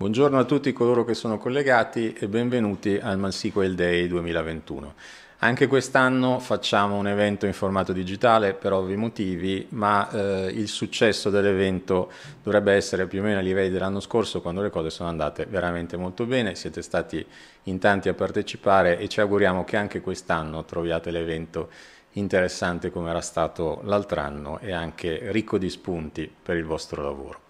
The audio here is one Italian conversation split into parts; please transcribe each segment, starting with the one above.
Buongiorno a tutti coloro che sono collegati e benvenuti al MySQL Day 2021. Anche quest'anno facciamo un evento in formato digitale per ovvi motivi, ma eh, il successo dell'evento dovrebbe essere più o meno ai livelli dell'anno scorso quando le cose sono andate veramente molto bene, siete stati in tanti a partecipare e ci auguriamo che anche quest'anno troviate l'evento interessante come era stato l'altro anno e anche ricco di spunti per il vostro lavoro.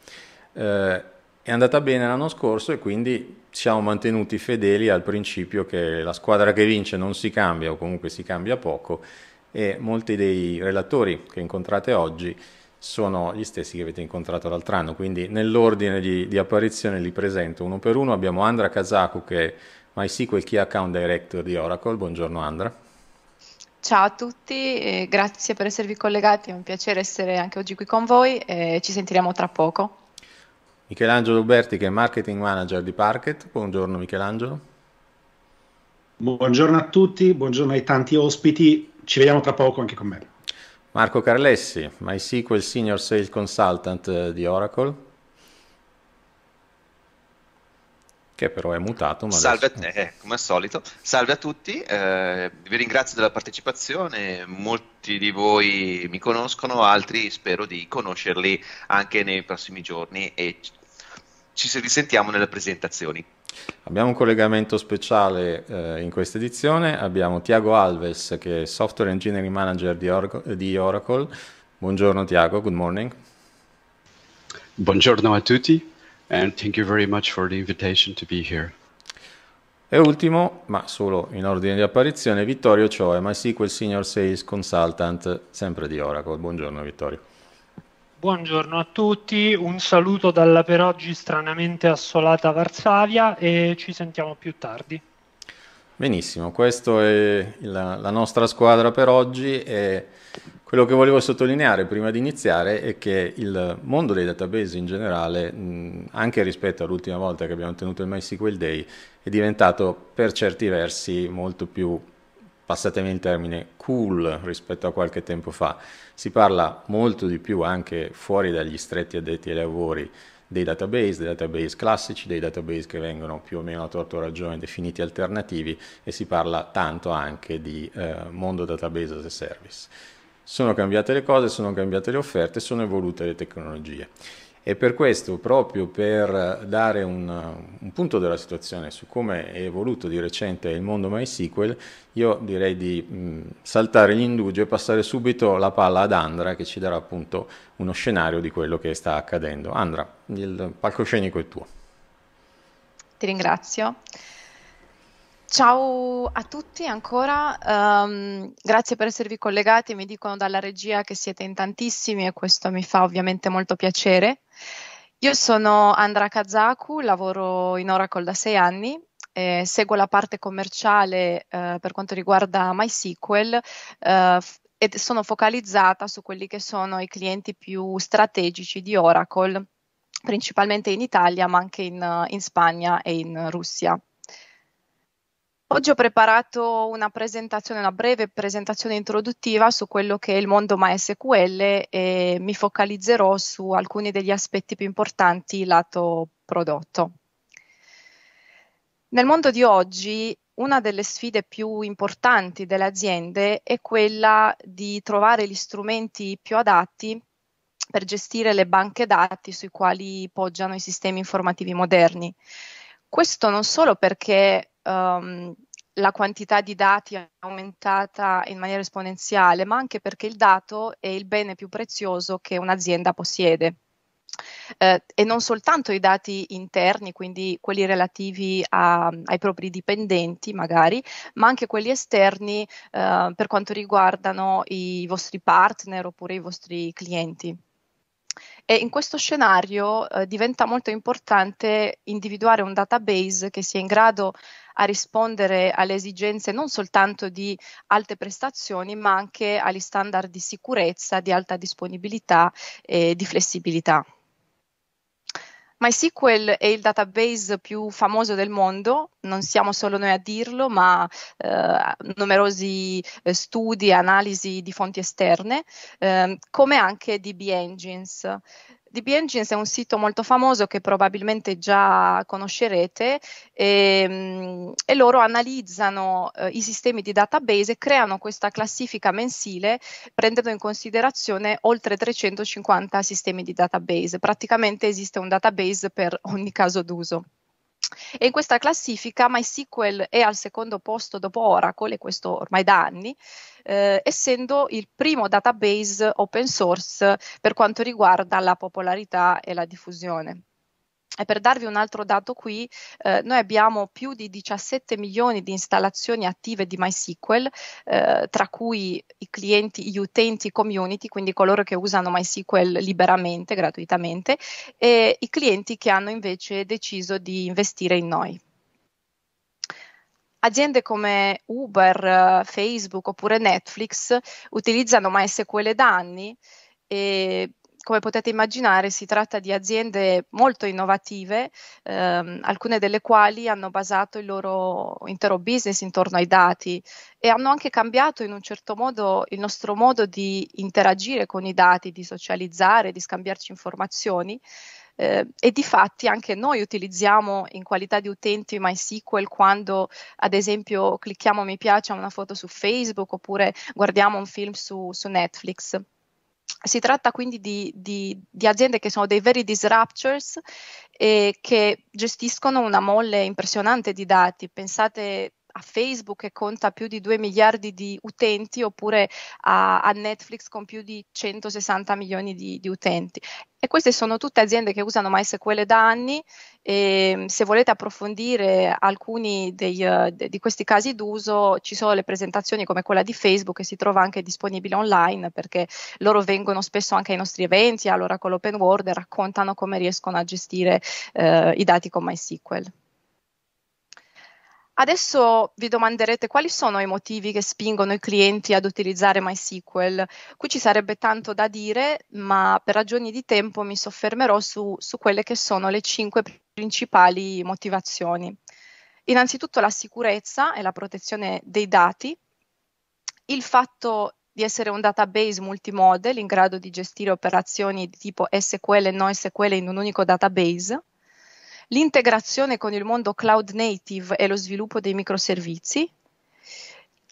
Eh, è andata bene l'anno scorso e quindi siamo mantenuti fedeli al principio che la squadra che vince non si cambia o comunque si cambia poco e molti dei relatori che incontrate oggi sono gli stessi che avete incontrato l'altro anno, quindi nell'ordine di, di, apparizione li presento uno per uno. Abbiamo Andra Kazaku che è MySQL Key Account Director di Oracle. Buongiorno Andra. Ciao a tutti, eh, grazie per esservi collegati, è un piacere essere anche oggi qui con voi e ci sentiremo tra poco. Michelangelo Uberti che è marketing manager di Parket. Buongiorno Michelangelo. Buongiorno a tutti, buongiorno ai tanti ospiti, ci vediamo tra poco anche con me. Marco Carlessi, MySQL Senior Sales Consultant eh, di Oracle, che però è mutato. Ma Salve adesso... a te, come al solito. Salve a tutti, eh, vi ringrazio della partecipazione, molti di voi mi conoscono, altri spero di conoscerli anche nei prossimi giorni e ci risentiamo nelle presentazioni. Abbiamo un collegamento speciale eh, in questa edizione, abbiamo Tiago Alves che è Software Engineering Manager di, Or- di Oracle. Buongiorno Tiago, good morning. Buongiorno a tutti and thank you very much for the invitation to be here. E ultimo, ma solo in ordine di apparizione, Vittorio Cioè, MySQL Senior Sales Consultant, sempre di Oracle. Buongiorno Vittorio. Buongiorno a tutti, un saluto dalla per oggi stranamente assolata Varsavia e ci sentiamo più tardi. Benissimo, questa è la, la, nostra squadra per oggi e quello che volevo sottolineare prima di iniziare è che il mondo dei database in generale, anche rispetto all'ultima volta che abbiamo tenuto il MySQL Day, è diventato per certi versi molto più, passatemi il termine, cool rispetto a qualche tempo fa si parla molto di più anche fuori dagli stretti addetti ai lavori dei database, dei database classici, dei database che vengono più o meno a torto ragione definiti alternativi e si parla tanto anche di eh, mondo database as a service. Sono cambiate le cose, sono cambiate le offerte, sono evolute le tecnologie. E per questo, proprio per dare un, un, punto della situazione su come è evoluto di recente il mondo MySQL, io direi di mh, saltare l'indugio e passare subito la palla ad Andra che ci darà appunto uno scenario di quello che sta accadendo. Andra, il palcoscenico è tuo. Ti ringrazio. Ciao a tutti ancora, um, grazie per esservi collegati, mi dicono dalla regia che siete in tantissimi e questo mi fa ovviamente molto piacere. Io sono Andra Kazaku, lavoro in Oracle da sei anni eh, seguo la parte commerciale eh, per quanto riguarda MySQL eh, e sono focalizzata su quelli che sono i clienti più strategici di Oracle, principalmente in Italia ma anche in, in Spagna e in Russia. Oggi ho preparato una presentazione, una breve presentazione introduttiva su quello che è il mondo MySQL e mi focalizzerò su alcuni degli aspetti più importanti lato prodotto. Nel mondo di oggi una delle sfide più importanti delle aziende è quella di trovare gli strumenti più adatti per gestire le banche dati sui quali poggiano i sistemi informativi moderni. Questo non solo perché um, la quantità di dati è aumentata in maniera esponenziale, ma anche perché il dato è il bene più prezioso che un'azienda possiede. Eh, e non soltanto i dati interni, quindi quelli relativi a, ai propri dipendenti magari, ma anche quelli esterni eh, per quanto riguardano i vostri partner oppure i vostri clienti. E in questo scenario eh, diventa molto importante individuare un database che sia in grado a rispondere alle esigenze non soltanto di alte prestazioni, ma anche agli standard di sicurezza, di alta disponibilità e di flessibilità. MySQL è il database più famoso del mondo, non siamo solo noi a dirlo, ma eh, numerosi eh, studi e analisi di fonti esterne, eh, come anche DB Engines. DB Engines è un sito molto famoso che probabilmente già conoscerete e, ehm, e loro analizzano eh, i sistemi di database e creano questa classifica mensile prendendo in considerazione oltre 350 sistemi di database. Praticamente esiste un database per ogni caso d'uso. E in questa classifica MySQL è al secondo posto dopo Oracle, e questo ormai da anni, eh, essendo il primo database open source per quanto riguarda la popolarità e la diffusione. E per darvi un altro dato qui, eh, noi abbiamo più di 17 milioni di installazioni attive di MySQL, eh, tra cui i clienti, gli utenti community, quindi coloro che usano MySQL liberamente, gratuitamente, e i clienti che hanno invece deciso di investire in noi. Aziende come Uber, Facebook oppure Netflix utilizzano MySQL da anni e come potete immaginare si tratta di aziende molto innovative, ehm, alcune delle quali hanno basato il loro intero business intorno ai dati e hanno anche cambiato in un certo modo il nostro modo di interagire con i dati, di socializzare, di scambiarci informazioni. Eh, e di fatti anche noi utilizziamo in qualità di utenti MySQL quando ad esempio clicchiamo mi piace a una foto su Facebook oppure guardiamo un film su, su Netflix. Si tratta quindi di, di, di, aziende che sono dei veri disruptors e che gestiscono una molle impressionante di dati. Pensate a Facebook che conta più di 2 miliardi di utenti oppure a, a Netflix con più di 160 milioni di, di, utenti. E queste sono tutte aziende che usano MySQL da anni e mm, se volete approfondire alcuni dei, uh, de, di questi casi d'uso ci sono le presentazioni come quella di Facebook che si trova anche disponibile online perché loro vengono spesso anche ai nostri eventi, allora con l'open world e raccontano come riescono a gestire uh, i dati con MySQL. Adesso vi domanderete quali sono i motivi che spingono i clienti ad utilizzare MySQL. Qui ci sarebbe tanto da dire, ma per ragioni di tempo mi soffermerò su, su quelle che sono le cinque principali motivazioni. Innanzitutto la sicurezza e la protezione dei dati, il fatto di essere un database multimodel in grado di gestire operazioni di tipo SQL e non SQL in un unico database, l'integrazione con il mondo cloud native e lo sviluppo dei microservizi,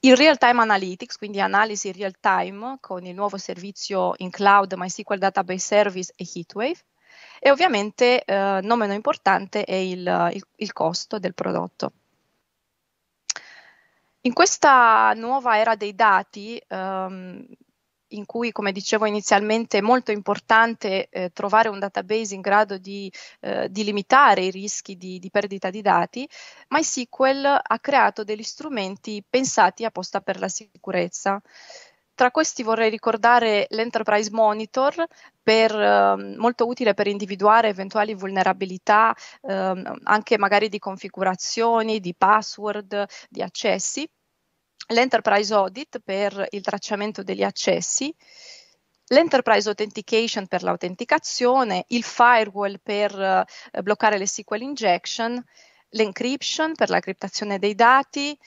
il real time analytics, quindi analisi real time con il nuovo servizio in cloud MySQL Database Service e Heatwave e ovviamente eh, non meno importante è il, il, il costo del prodotto. In questa nuova era dei dati, ehm, in cui, come dicevo inizialmente, è molto importante eh, trovare un database in grado di, eh, di limitare i rischi di, di, perdita di dati, MySQL ha creato degli strumenti pensati apposta per la sicurezza. Tra questi vorrei ricordare l'Enterprise Monitor, per, eh, molto utile per individuare eventuali vulnerabilità, ehm, anche magari di configurazioni, di password, di accessi l'Enterprise Audit per il tracciamento degli accessi, l'Enterprise Authentication per l'autenticazione, il firewall per eh, bloccare le SQL injection, l'encryption per la criptazione dei dati,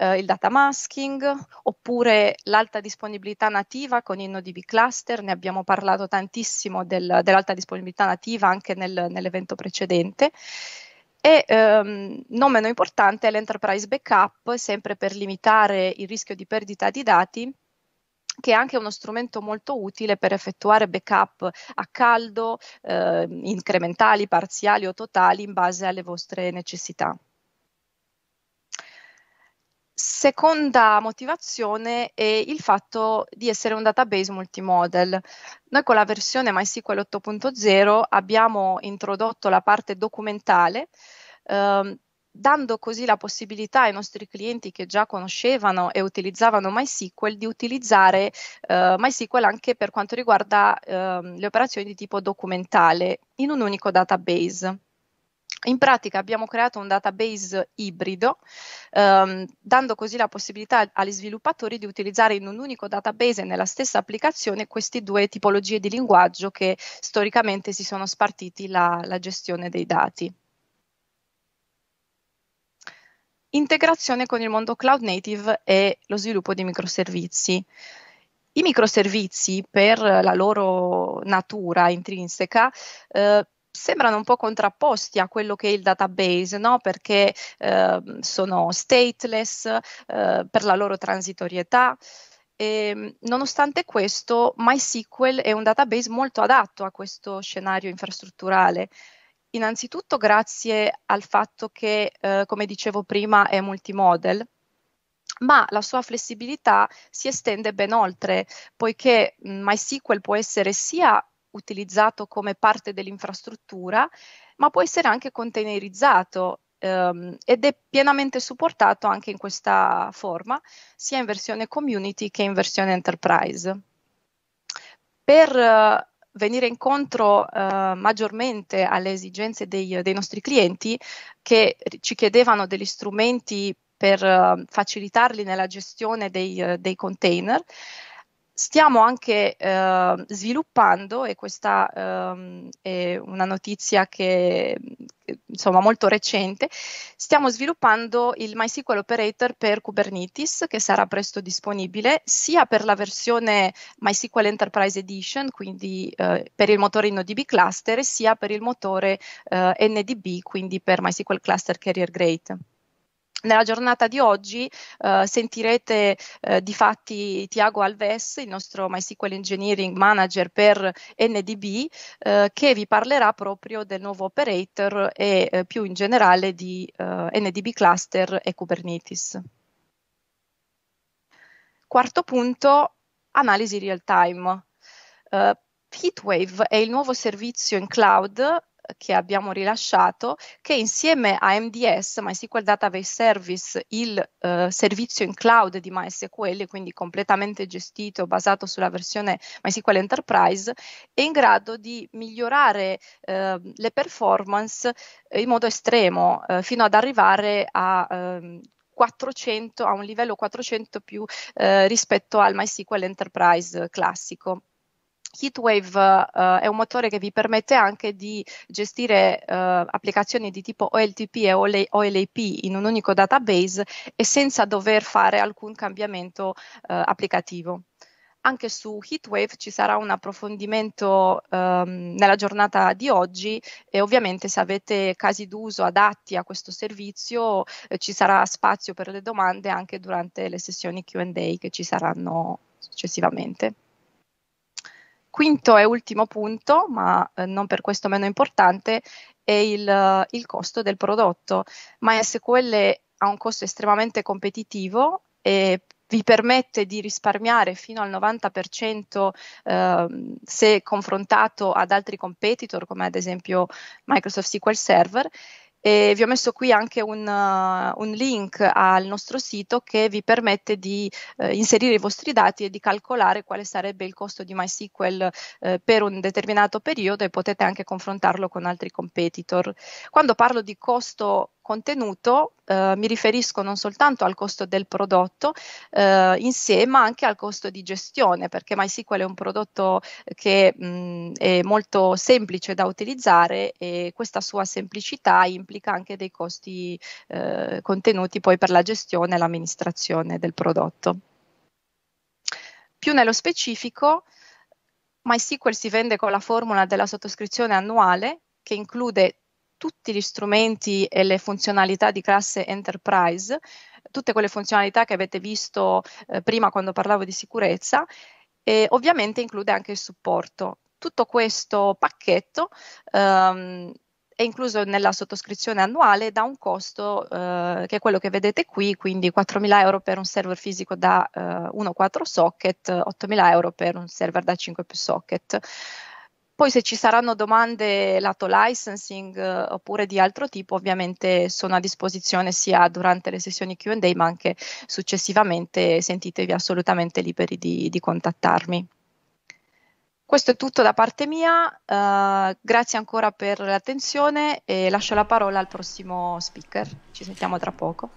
eh, il data masking, oppure l'alta disponibilità nativa con il NoDB cluster, ne abbiamo parlato tantissimo del, dell'alta disponibilità nativa anche nel, nell'evento precedente. E ehm, non meno importante è l'enterprise backup, sempre per limitare il rischio di perdita di dati, che è anche uno strumento molto utile per effettuare backup a caldo, eh, incrementali, parziali o totali in base alle vostre necessità. Seconda motivazione è il fatto di essere un database multimodel. Noi con la versione MySQL 8.0 abbiamo introdotto la parte documentale, eh, dando così la possibilità ai nostri clienti che già conoscevano e utilizzavano MySQL di utilizzare eh, MySQL anche per quanto riguarda eh, le operazioni di tipo documentale in un unico database. In pratica abbiamo creato un database ibrido, ehm, dando così la possibilità agli sviluppatori di utilizzare in un unico database nella stessa applicazione queste due tipologie di linguaggio che storicamente si sono spartiti la, la gestione dei dati. Integrazione con il mondo cloud native e lo sviluppo di microservizi. I microservizi, per la loro natura intrinseca, eh, sembrano un po' contrapposti a quello che è il database, no? perché eh, sono stateless eh, per la loro transitorietà. E, ehm, nonostante questo, MySQL è un database molto adatto a questo scenario infrastrutturale. Innanzitutto grazie al fatto che, eh, come dicevo prima, è multimodal, ma la sua flessibilità si estende ben oltre, poiché MySQL può essere sia utilizzato come parte dell'infrastruttura, ma può essere anche containerizzato ehm, ed è pienamente supportato anche in questa forma, sia in versione community che in versione enterprise. Per eh, venire incontro eh, maggiormente alle esigenze dei, dei, nostri clienti che ci chiedevano degli strumenti per eh, facilitarli nella gestione dei, dei container, stiamo anche eh, sviluppando, e questa eh, è una notizia che insomma molto recente, stiamo sviluppando il MySQL Operator per Kubernetes che sarà presto disponibile sia per la versione MySQL Enterprise Edition, quindi eh, per il motore InnoDB Cluster, sia per il motore eh, NDB, quindi per MySQL Cluster Carrier Grade. Nella giornata di oggi eh, sentirete eh, di fatti Tiago Alves, il nostro MySQL Engineering Manager per NDB, eh, che vi parlerà proprio del nuovo operator e eh, più in generale di eh, NDB Cluster e Kubernetes. Quarto punto, analisi real time. Eh, Heatwave è il nuovo servizio in cloud che abbiamo rilasciato, che insieme a MDS, MySQL Database Service, il eh, servizio in cloud di MySQL, quindi completamente gestito, basato sulla versione MySQL Enterprise, è in grado di migliorare eh, le performance in modo estremo, eh, fino ad arrivare a... Ehm, 400, a un livello 400 più eh, rispetto al MySQL Enterprise classico. Heatwave uh, è un motore che vi permette anche di gestire uh, applicazioni di tipo OLTP e OLAP in un unico database e senza dover fare alcun cambiamento uh, applicativo. Anche su Heatwave ci sarà un approfondimento um, nella giornata di oggi e ovviamente se avete casi d'uso adatti a questo servizio eh, ci sarà spazio per le domande anche durante le sessioni QA che ci saranno successivamente quinto e ultimo punto, ma eh, non per questo meno importante, è il, eh, il costo del prodotto. MySQL ha un costo estremamente competitivo e vi permette di risparmiare fino al 90% eh, se confrontato ad altri competitor come ad esempio Microsoft SQL Server e vi ho messo qui anche un, uh, un, link al nostro sito che vi permette di uh, inserire i vostri dati e di calcolare quale sarebbe il costo di MySQL uh, per un determinato periodo e potete anche confrontarlo con altri competitor. Quando parlo di costo contenuto eh, mi riferisco non soltanto al costo del prodotto eh, in sé, ma anche al costo di gestione, perché MySQL è un prodotto che mh, è molto semplice da utilizzare e questa sua semplicità implica anche dei costi eh, contenuti poi per la gestione e l'amministrazione del prodotto. Più nello specifico, MySQL si vende con la formula della sottoscrizione annuale che include tutti gli strumenti e le funzionalità di classe enterprise, tutte quelle funzionalità che avete visto eh, prima quando parlavo di sicurezza e ovviamente include anche il supporto. Tutto questo pacchetto ehm, è incluso nella sottoscrizione annuale da un costo eh, che è quello che vedete qui, quindi 4.000 euro per un server fisico da eh, 1-4 socket, 8.000 euro per un server da 5 più socket. Poi se ci saranno domande lato licensing eh, oppure di altro tipo, ovviamente sono a disposizione sia durante le sessioni QA ma anche successivamente, sentitevi assolutamente liberi di, di contattarmi. Questo è tutto da parte mia, uh, grazie ancora per l'attenzione e lascio la parola al prossimo speaker. Ci sentiamo tra poco.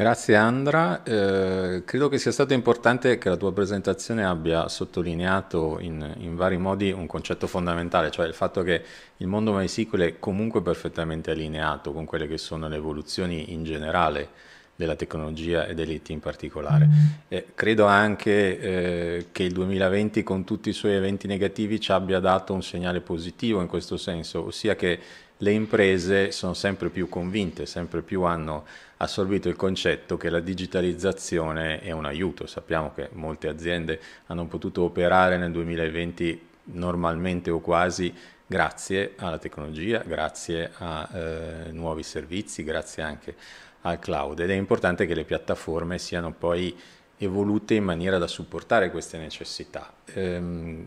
Grazie Andra, eh, credo che sia stato importante che la tua presentazione abbia sottolineato in, in vari modi un concetto fondamentale, cioè il fatto che il mondo MySQL è comunque perfettamente allineato con quelle che sono le evoluzioni in generale della tecnologia e dell'IT in particolare. Eh, credo anche eh, che il 2020 con tutti i suoi eventi negativi ci abbia dato un segnale positivo in questo senso, ossia che le imprese sono sempre più convinte, sempre più hanno assorbito il concetto che la digitalizzazione è un aiuto. Sappiamo che molte aziende hanno potuto operare nel 2020 normalmente o quasi grazie alla tecnologia, grazie a eh, nuovi servizi, grazie anche al cloud ed è importante che le piattaforme siano poi evolute in maniera da supportare queste necessità. Ehm,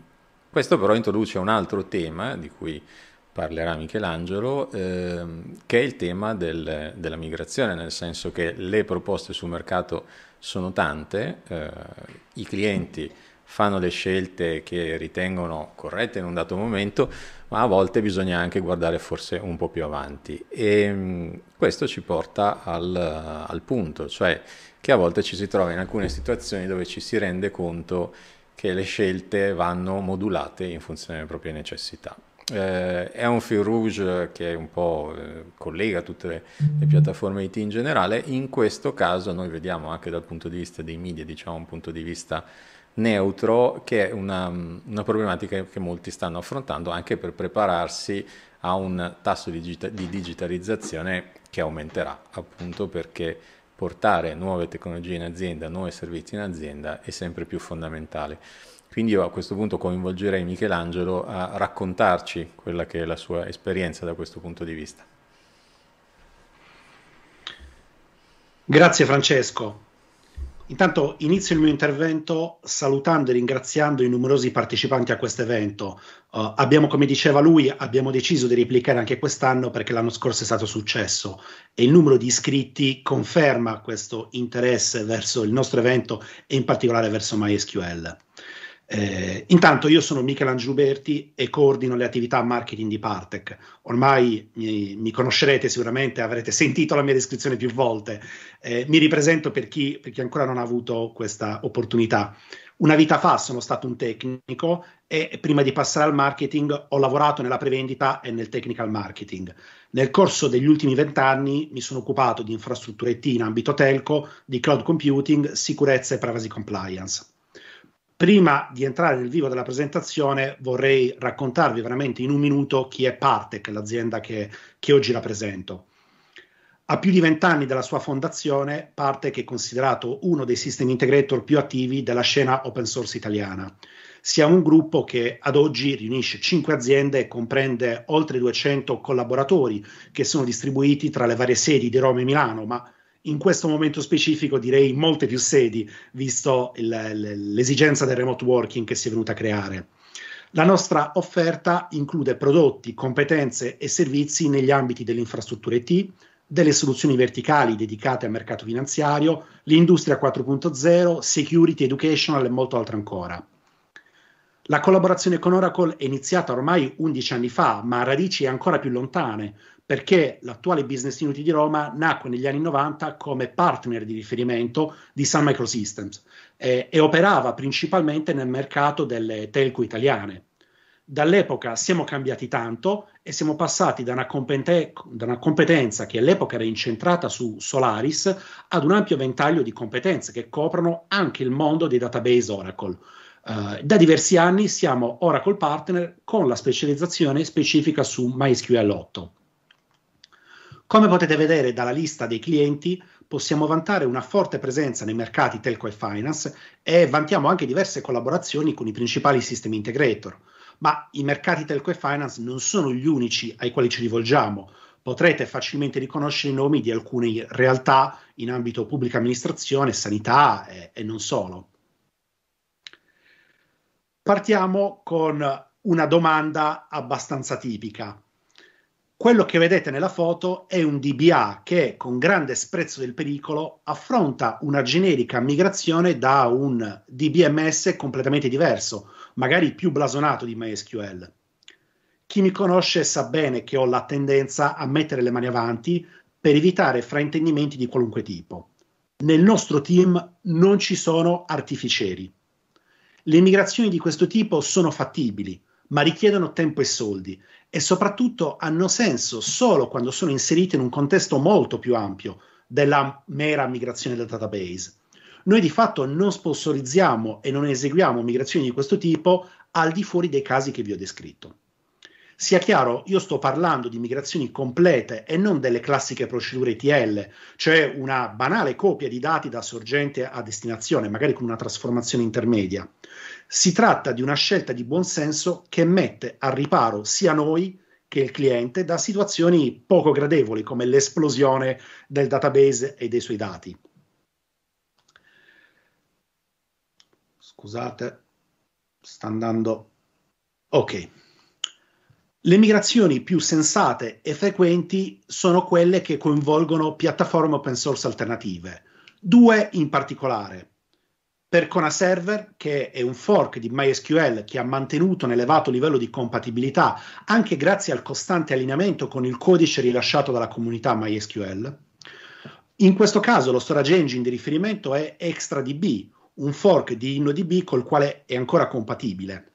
questo però introduce un altro tema di cui parlerà Michelangelo, ehm, che è il tema del, della migrazione, nel senso che le proposte sul mercato sono tante, eh, i clienti fanno le scelte che ritengono corrette in un dato momento, ma a volte bisogna anche guardare forse un po' più avanti. E ehm, questo ci porta al, al punto, cioè che a volte ci si trova in alcune situazioni dove ci si rende conto che le scelte vanno modulate in funzione delle proprie necessità. Eh, è un fil rouge che un po' eh, collega tutte le, le, piattaforme IT in generale, in questo caso noi vediamo anche dal punto di vista dei media, diciamo un punto di vista neutro, che è una, una problematica che molti stanno affrontando anche per prepararsi a un tasso di, digita- di digitalizzazione che aumenterà, appunto perché portare nuove tecnologie in azienda, nuovi servizi in azienda è sempre più fondamentale. Quindi io a questo punto coinvolgerei Michelangelo a raccontarci quella che è la sua esperienza da questo punto di vista. Grazie Francesco. Intanto inizio il mio intervento salutando e ringraziando i numerosi partecipanti a questo evento. Uh, abbiamo, come diceva lui, abbiamo deciso di replicare anche quest'anno perché l'anno scorso è stato successo e il numero di iscritti conferma questo interesse verso il nostro evento e in particolare verso MySQL. Eh, intanto io sono Michelangelo Berti e coordino le attività marketing di Partec. Ormai mi, mi conoscerete sicuramente, avrete sentito la mia descrizione più volte. Eh, mi ripresento per chi, per chi, ancora non ha avuto questa opportunità. Una vita fa sono stato un tecnico e prima di passare al marketing ho lavorato nella prevendita e nel technical marketing. Nel corso degli ultimi vent'anni mi sono occupato di infrastrutture IT in ambito telco, di cloud computing, sicurezza e privacy compliance. Prima di entrare nel vivo della presentazione vorrei raccontarvi veramente in un minuto chi è Partec, l'azienda che, che oggi rappresento. A più di vent'anni dalla sua fondazione, Partec è considerato uno dei system integrator più attivi della scena open source italiana. Sia un gruppo che ad oggi riunisce cinque aziende e comprende oltre 200 collaboratori che sono distribuiti tra le varie sedi di Roma e Milano, ma in questo momento specifico direi in molte più sedi, visto il, l'esigenza del remote working che si è venuta a creare. La nostra offerta include prodotti, competenze e servizi negli ambiti dell'infrastruttura IT, delle soluzioni verticali dedicate al mercato finanziario, l'industria 4.0, security, educational e molto altro ancora. La collaborazione con Oracle è iniziata ormai 11 anni fa, ma ha radici ancora più lontane, perché l'attuale Business Unity di Roma nacque negli anni 90 come partner di riferimento di Sun Microsystems eh, e operava principalmente nel mercato delle telco italiane. Dall'epoca siamo cambiati tanto e siamo passati da una, competen- da una competenza che all'epoca era incentrata su Solaris ad un ampio ventaglio di competenze che coprono anche il mondo dei database Oracle. Uh, da diversi anni siamo Oracle Partner con la specializzazione specifica su MySQL 8. Come potete vedere dalla lista dei clienti, possiamo vantare una forte presenza nei mercati telco e finance e vantiamo anche diverse collaborazioni con i principali sistemi integrator. Ma i mercati telco e finance non sono gli unici ai quali ci rivolgiamo. Potrete facilmente riconoscere i nomi di alcune realtà in ambito pubblica amministrazione, sanità e, e non solo. Partiamo con una domanda abbastanza tipica. Quello che vedete nella foto è un DBA che, con grande sprezzo del pericolo, affronta una generica migrazione da un DBMS completamente diverso, magari più blasonato di MySQL. Chi mi conosce sa bene che ho la tendenza a mettere le mani avanti per evitare fraintendimenti di qualunque tipo. Nel nostro team non ci sono artificieri. Le migrazioni di questo tipo sono fattibili, ma richiedono tempo e soldi e soprattutto hanno senso solo quando sono inserite in un contesto molto più ampio della mera migrazione del database. Noi di fatto non sponsorizziamo e non eseguiamo migrazioni di questo tipo al di fuori dei casi che vi ho descritto. Sia chiaro, io sto parlando di migrazioni complete e non delle classiche procedure ETL, cioè una banale copia di dati da sorgente a destinazione, magari con una trasformazione intermedia. Si tratta di una scelta di buonsenso che mette a riparo sia noi che il cliente da situazioni poco gradevoli come l'esplosione del database e dei suoi dati. Scusate, sta andando. Ok. Le migrazioni più sensate e frequenti sono quelle che coinvolgono piattaforme open source alternative, due in particolare. Percona Server, che è un fork di MySQL che ha mantenuto un elevato livello di compatibilità anche grazie al costante allineamento con il codice rilasciato dalla comunità MySQL. In questo caso lo storage engine di riferimento è ExtraDB, un fork di InnoDB col quale è ancora compatibile.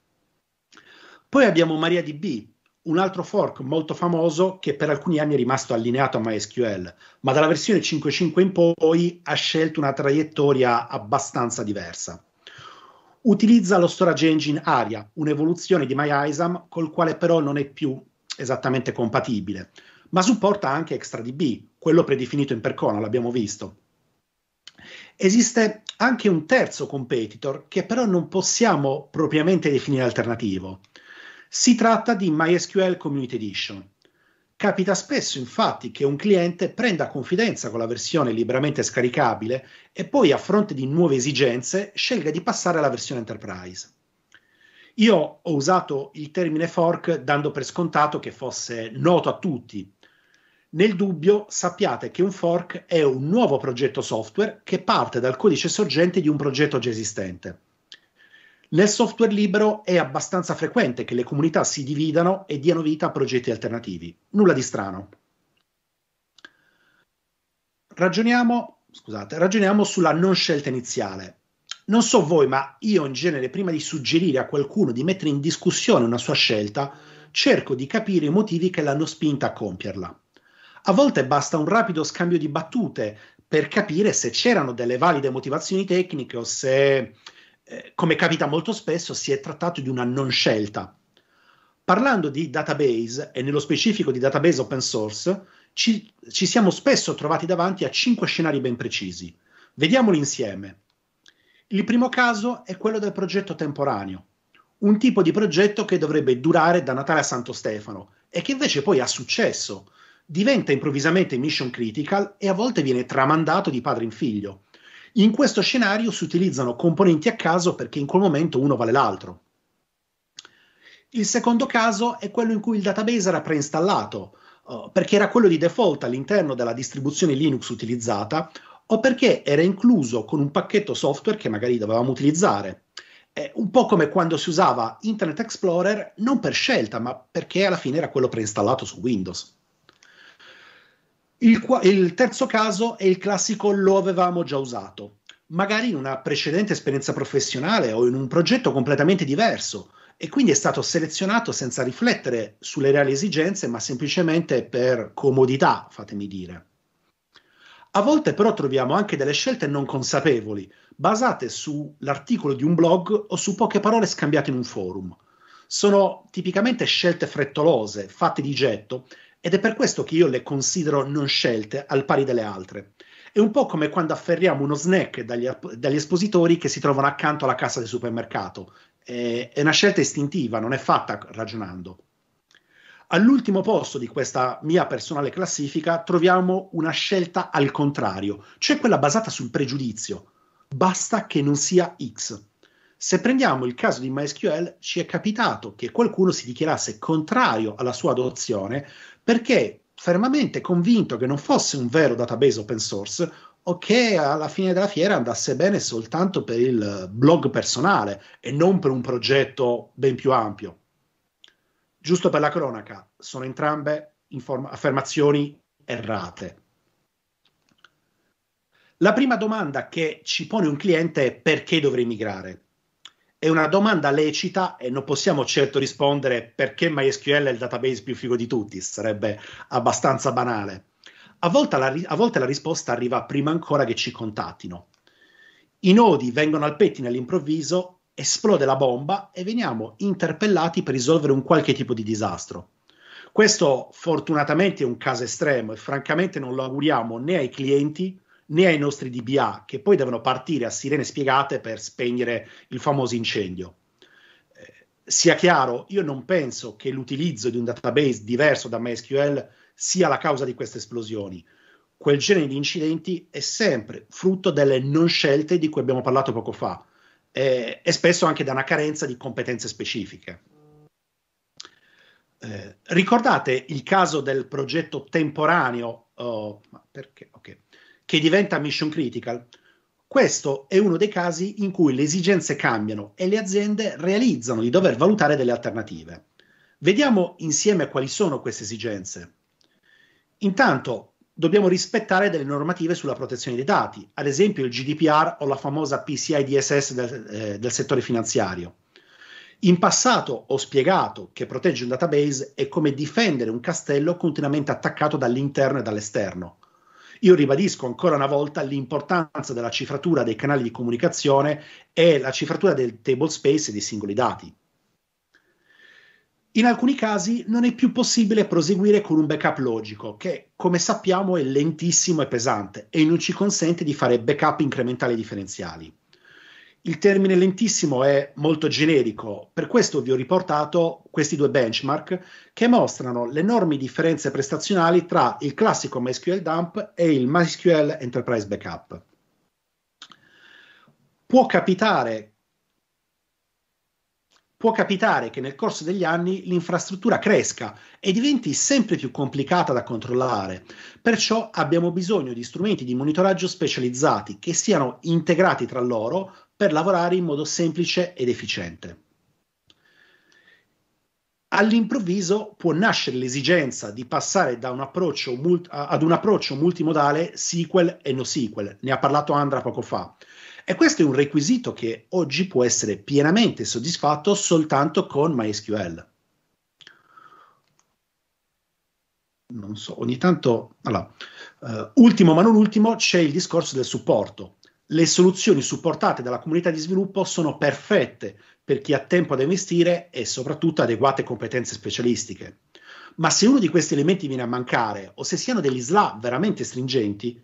Poi abbiamo MariaDB, un altro fork molto famoso che per alcuni anni è rimasto allineato a MySQL, ma dalla versione 5.5 in poi ha scelto una traiettoria abbastanza diversa. Utilizza lo storage engine Aria, un'evoluzione di MyISAM col quale però non è più esattamente compatibile, ma supporta anche ExtraDB, quello predefinito in Percona, l'abbiamo visto. Esiste anche un terzo competitor che però non possiamo propriamente definire alternativo, si tratta di MySQL Community Edition. Capita spesso infatti che un cliente prenda confidenza con la versione liberamente scaricabile e poi a fronte di nuove esigenze scelga di passare alla versione enterprise. Io ho usato il termine fork dando per scontato che fosse noto a tutti. Nel dubbio sappiate che un fork è un nuovo progetto software che parte dal codice sorgente di un progetto già esistente. Nel software libero è abbastanza frequente che le comunità si dividano e diano vita a progetti alternativi. Nulla di strano. Ragioniamo, scusate, ragioniamo sulla non scelta iniziale. Non so voi, ma io in genere, prima di suggerire a qualcuno di mettere in discussione una sua scelta, cerco di capire i motivi che l'hanno spinta a compierla. A volte basta un rapido scambio di battute per capire se c'erano delle valide motivazioni tecniche o se eh, come capita molto spesso, si è trattato di una non scelta. Parlando di database, e nello specifico di database open source, ci, ci siamo spesso trovati davanti a cinque scenari ben precisi. Vediamoli insieme. Il primo caso è quello del progetto temporaneo, un tipo di progetto che dovrebbe durare da Natale a Santo Stefano e che invece poi ha successo, diventa improvvisamente mission critical e a volte viene tramandato di padre in figlio. In questo scenario si utilizzano componenti a caso perché in quel momento uno vale l'altro. Il secondo caso è quello in cui il database era preinstallato, eh, perché era quello di default all'interno della distribuzione Linux utilizzata o perché era incluso con un pacchetto software che magari dovevamo utilizzare. È un po' come quando si usava Internet Explorer non per scelta, ma perché alla fine era quello preinstallato su Windows. Il, il terzo caso è il classico lo avevamo già usato, magari in una precedente esperienza professionale o in un progetto completamente diverso e quindi è stato selezionato senza riflettere sulle reali esigenze, ma semplicemente per comodità, fatemi dire. A volte però troviamo anche delle scelte non consapevoli, basate sull'articolo di un blog o su poche parole scambiate in un forum. Sono tipicamente scelte frettolose, fatte di getto, ed è per questo che io le considero non scelte al pari delle altre. È un po' come quando afferriamo uno snack dagli, dagli espositori che si trovano accanto alla cassa del supermercato. È, è una scelta istintiva, non è fatta ragionando. All'ultimo posto di questa mia personale classifica troviamo una scelta al contrario, cioè quella basata sul pregiudizio. Basta che non sia X. Se prendiamo il caso di MySQL, ci è capitato che qualcuno si dichiarasse contrario alla sua adozione perché fermamente convinto che non fosse un vero database open source o che alla fine della fiera andasse bene soltanto per il blog personale e non per un progetto ben più ampio. Giusto per la cronaca, sono entrambe inform- affermazioni errate. La prima domanda che ci pone un cliente è perché dovrei migrare? È una domanda lecita e non possiamo certo rispondere perché MySQL è il database più figo di tutti, sarebbe abbastanza banale. A volte, la, a volte la risposta arriva prima ancora che ci contattino. I nodi vengono al pettine all'improvviso, esplode la bomba e veniamo interpellati per risolvere un qualche tipo di disastro. Questo fortunatamente è un caso estremo e francamente non lo auguriamo né ai clienti né ai nostri DBA, che poi devono partire a sirene spiegate per spegnere il famoso incendio. Eh, sia chiaro, io non penso che l'utilizzo di un database diverso da MySQL sia la causa di queste esplosioni. Quel genere di incidenti è sempre frutto delle non scelte di cui abbiamo parlato poco fa eh, e spesso anche da una carenza di competenze specifiche. Eh, ricordate il caso del progetto temporaneo? Oh, perché? Okay che diventa mission critical. Questo è uno dei casi in cui le esigenze cambiano e le aziende realizzano di dover valutare delle alternative. Vediamo insieme quali sono queste esigenze. Intanto dobbiamo rispettare delle normative sulla protezione dei dati, ad esempio il GDPR o la famosa PCI DSS del, eh, del settore finanziario. In passato ho spiegato che proteggere un database è come difendere un castello continuamente attaccato dall'interno e dall'esterno. Io ribadisco ancora una volta l'importanza della cifratura dei canali di comunicazione e la cifratura del table space dei singoli dati. In alcuni casi non è più possibile proseguire con un backup logico, che come sappiamo è lentissimo e pesante e non ci consente di fare backup incrementali differenziali. Il termine lentissimo è molto generico, per questo vi ho riportato questi due benchmark che mostrano le enormi differenze prestazionali tra il classico MySQL Dump e il MySQL Enterprise Backup. Può capitare, può capitare che nel corso degli anni l'infrastruttura cresca e diventi sempre più complicata da controllare, perciò abbiamo bisogno di strumenti di monitoraggio specializzati che siano integrati tra loro per lavorare in modo semplice ed efficiente. All'improvviso può nascere l'esigenza di passare da un approccio mult- ad un approccio multimodale SQL e NoSQL, ne ha parlato Andra poco fa. E questo è un requisito che oggi può essere pienamente soddisfatto soltanto con MySQL. Non so, ogni tanto... Allora, uh, ultimo ma non ultimo c'è il discorso del supporto le soluzioni supportate dalla comunità di sviluppo sono perfette per chi ha tempo da investire e soprattutto adeguate competenze specialistiche. Ma se uno di questi elementi viene a mancare o se siano degli SLA veramente stringenti,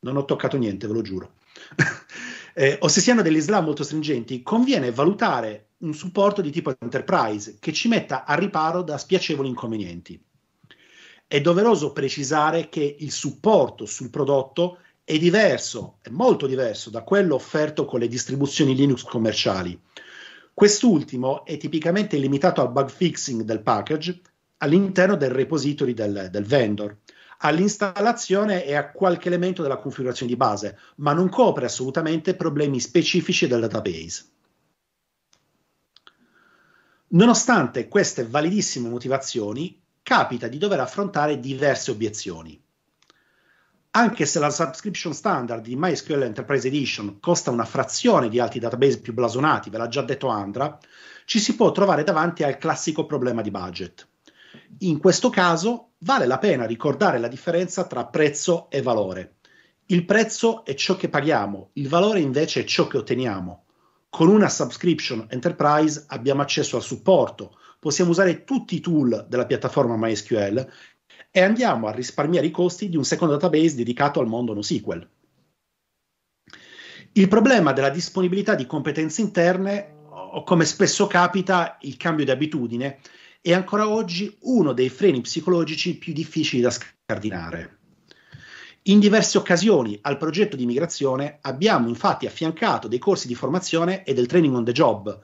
non ho toccato niente, ve lo giuro, eh, o se siano degli SLA molto stringenti, conviene valutare un supporto di tipo enterprise che ci metta a riparo da spiacevoli inconvenienti. È doveroso precisare che il supporto sul prodotto è è diverso, è molto diverso da quello offerto con le distribuzioni Linux commerciali. Quest'ultimo è tipicamente limitato al bug fixing del package all'interno del repository del, del vendor, all'installazione e a qualche elemento della configurazione di base, ma non copre assolutamente problemi specifici del database. Nonostante queste validissime motivazioni, capita di dover affrontare diverse obiezioni anche se la subscription standard di MySQL Enterprise Edition costa una frazione di altri database più blasonati, ve l'ha già detto Andra, ci si può trovare davanti al classico problema di budget. In questo caso vale la pena ricordare la differenza tra prezzo e valore. Il prezzo è ciò che paghiamo, il valore invece è ciò che otteniamo. Con una subscription enterprise abbiamo accesso al supporto, possiamo usare tutti i tool della piattaforma MySQL e andiamo a risparmiare i costi di un secondo database dedicato al mondo NoSQL. Il problema della disponibilità di competenze interne, o come spesso capita, il cambio di abitudine, è ancora oggi uno dei freni psicologici più difficili da scardinare. In diverse occasioni al progetto di migrazione abbiamo infatti affiancato dei corsi di formazione e del training on the job,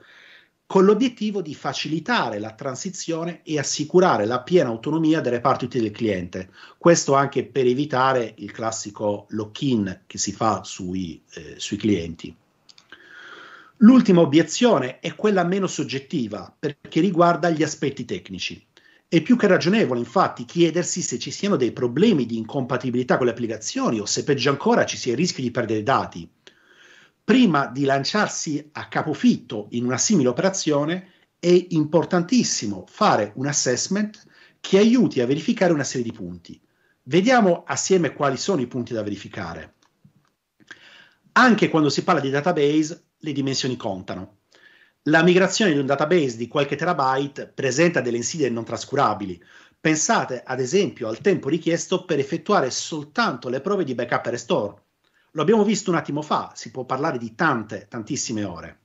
con l'obiettivo di facilitare la transizione e assicurare la piena autonomia delle parti utili del cliente. Questo anche per evitare il classico lock-in che si fa sui, eh, sui clienti. L'ultima obiezione è quella meno soggettiva perché riguarda gli aspetti tecnici. È più che ragionevole infatti chiedersi se ci siano dei problemi di incompatibilità con le applicazioni o se peggio ancora ci sia il rischio di perdere dati prima di lanciarsi a capofitto in una simile operazione, è importantissimo fare un assessment che aiuti a verificare una serie di punti. Vediamo assieme quali sono i punti da verificare. Anche quando si parla di database, le dimensioni contano. La migrazione di un database di qualche terabyte presenta delle insidie non trascurabili. Pensate, ad esempio, al tempo richiesto per effettuare soltanto le prove di backup e restore, lo abbiamo visto un attimo fa, si può parlare di tante, tantissime ore.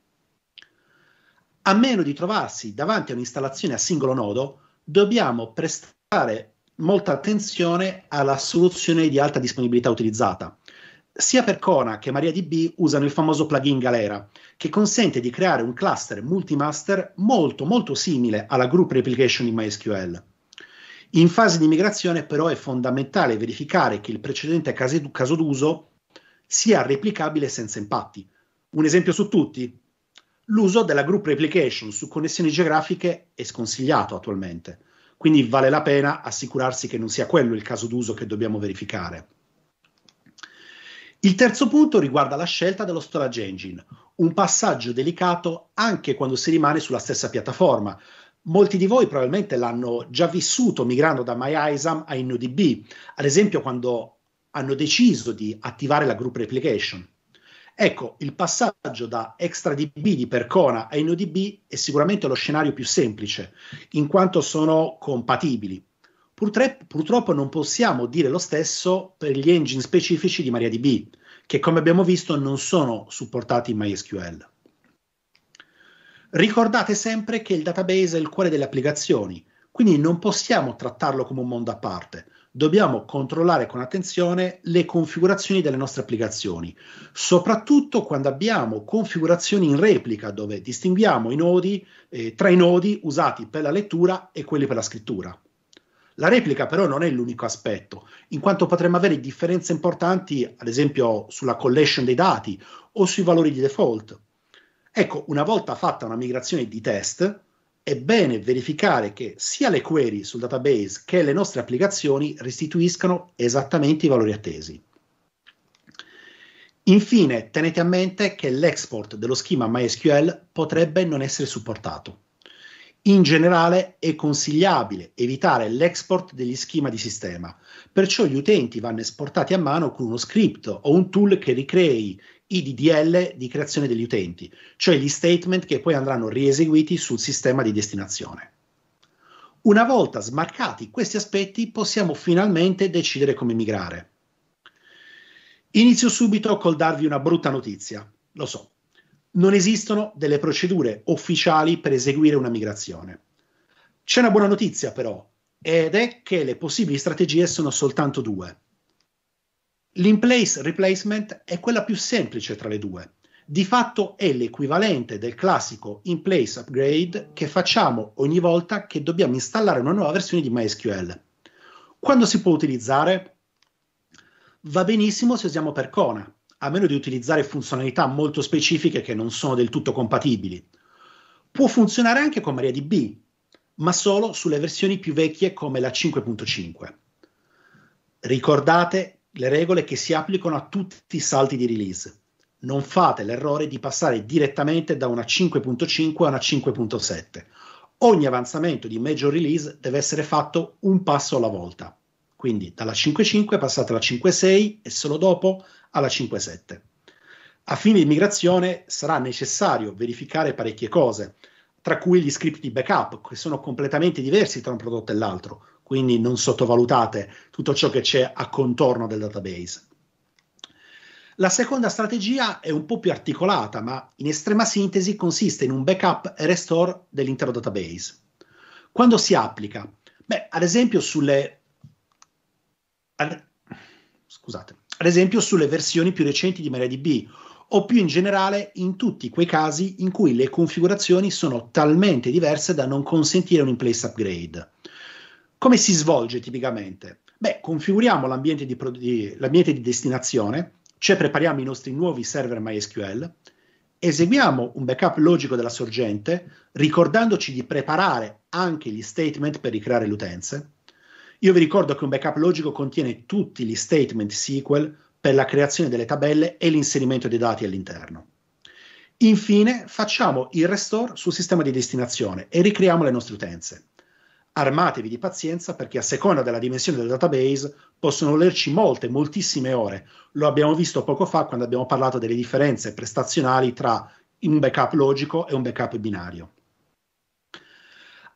A meno di trovarsi davanti a un'installazione a singolo nodo, dobbiamo prestare molta attenzione alla soluzione di alta disponibilità utilizzata. Sia per Kona che MariaDB usano il famoso plugin Galera, che consente di creare un cluster multimaster molto molto simile alla group replication in MySQL. In fase di migrazione però è fondamentale verificare che il precedente caso d'uso sia replicabile senza impatti. Un esempio su tutti? L'uso della group replication su connessioni geografiche è sconsigliato attualmente, quindi vale la pena assicurarsi che non sia quello il caso d'uso che dobbiamo verificare. Il terzo punto riguarda la scelta dello storage engine, un passaggio delicato anche quando si rimane sulla stessa piattaforma, Molti di voi probabilmente l'hanno già vissuto migrando da MyISAM a InnoDB, ad esempio quando hanno deciso di attivare la group replication. Ecco, il passaggio da ExtraDB di Percona a InnoDB è sicuramente lo scenario più semplice, in quanto sono compatibili. Purtre- purtroppo non possiamo dire lo stesso per gli engine specifici di MariaDB, che come abbiamo visto non sono supportati in MySQL. Ricordate sempre che il database è il cuore delle applicazioni, quindi non possiamo trattarlo come un mondo a parte, dobbiamo controllare con attenzione le configurazioni delle nostre applicazioni, soprattutto quando abbiamo configurazioni in replica dove distinguiamo i nodi eh, tra i nodi usati per la lettura e quelli per la scrittura. La replica però non è l'unico aspetto, in quanto potremmo avere differenze importanti, ad esempio sulla collection dei dati o sui valori di default. Ecco, una volta fatta una migrazione di test, è bene verificare che sia le query sul database che le nostre applicazioni restituiscano esattamente i valori attesi. Infine, tenete a mente che l'export dello schema MySQL potrebbe non essere supportato. In generale è consigliabile evitare l'export degli schema di sistema, perciò gli utenti vanno esportati a mano con uno script o un tool che ricrei i DDL di creazione degli utenti, cioè gli statement che poi andranno rieseguiti sul sistema di destinazione. Una volta smarcati questi aspetti possiamo finalmente decidere come migrare. Inizio subito col darvi una brutta notizia, lo so, non esistono delle procedure ufficiali per eseguire una migrazione. C'è una buona notizia però, ed è che le possibili strategie sono soltanto due. L'in-place replacement è quella più semplice tra le due. Di fatto è l'equivalente del classico in-place upgrade che facciamo ogni volta che dobbiamo installare una nuova versione di MySQL. Quando si può utilizzare? Va benissimo se usiamo Percona, a meno di utilizzare funzionalità molto specifiche che non sono del tutto compatibili. Può funzionare anche con MariaDB, ma solo sulle versioni più vecchie come la 5.5. Ricordate le regole che si applicano a tutti i salti di release. Non fate l'errore di passare direttamente da una 5.5 a una 5.7. Ogni avanzamento di major release deve essere fatto un passo alla volta. Quindi dalla 5.5 passate alla 5.6 e solo dopo alla 5.7. A fine di migrazione sarà necessario verificare parecchie cose, tra cui gli script di backup, che sono completamente diversi tra un prodotto e l'altro quindi non sottovalutate tutto ciò che c'è a contorno del database. La seconda strategia è un po' più articolata, ma in estrema sintesi consiste in un backup e restore dell'intero database. Quando si applica? Beh, ad esempio sulle, ad, scusate, ad esempio sulle versioni più recenti di MariaDB o più in generale in tutti quei casi in cui le configurazioni sono talmente diverse da non consentire un in-place upgrade. Come si svolge tipicamente? Beh, configuriamo l'ambiente di, pro- di, l'ambiente di destinazione, cioè prepariamo i nostri nuovi server MySQL, eseguiamo un backup logico della sorgente, ricordandoci di preparare anche gli statement per ricreare le utenze. Io vi ricordo che un backup logico contiene tutti gli statement SQL per la creazione delle tabelle e l'inserimento dei dati all'interno. Infine, facciamo il restore sul sistema di destinazione e ricreiamo le nostre utenze armatevi di pazienza perché a seconda della dimensione del database possono volerci molte, moltissime ore. Lo abbiamo visto poco fa quando abbiamo parlato delle differenze prestazionali tra un backup logico e un backup binario.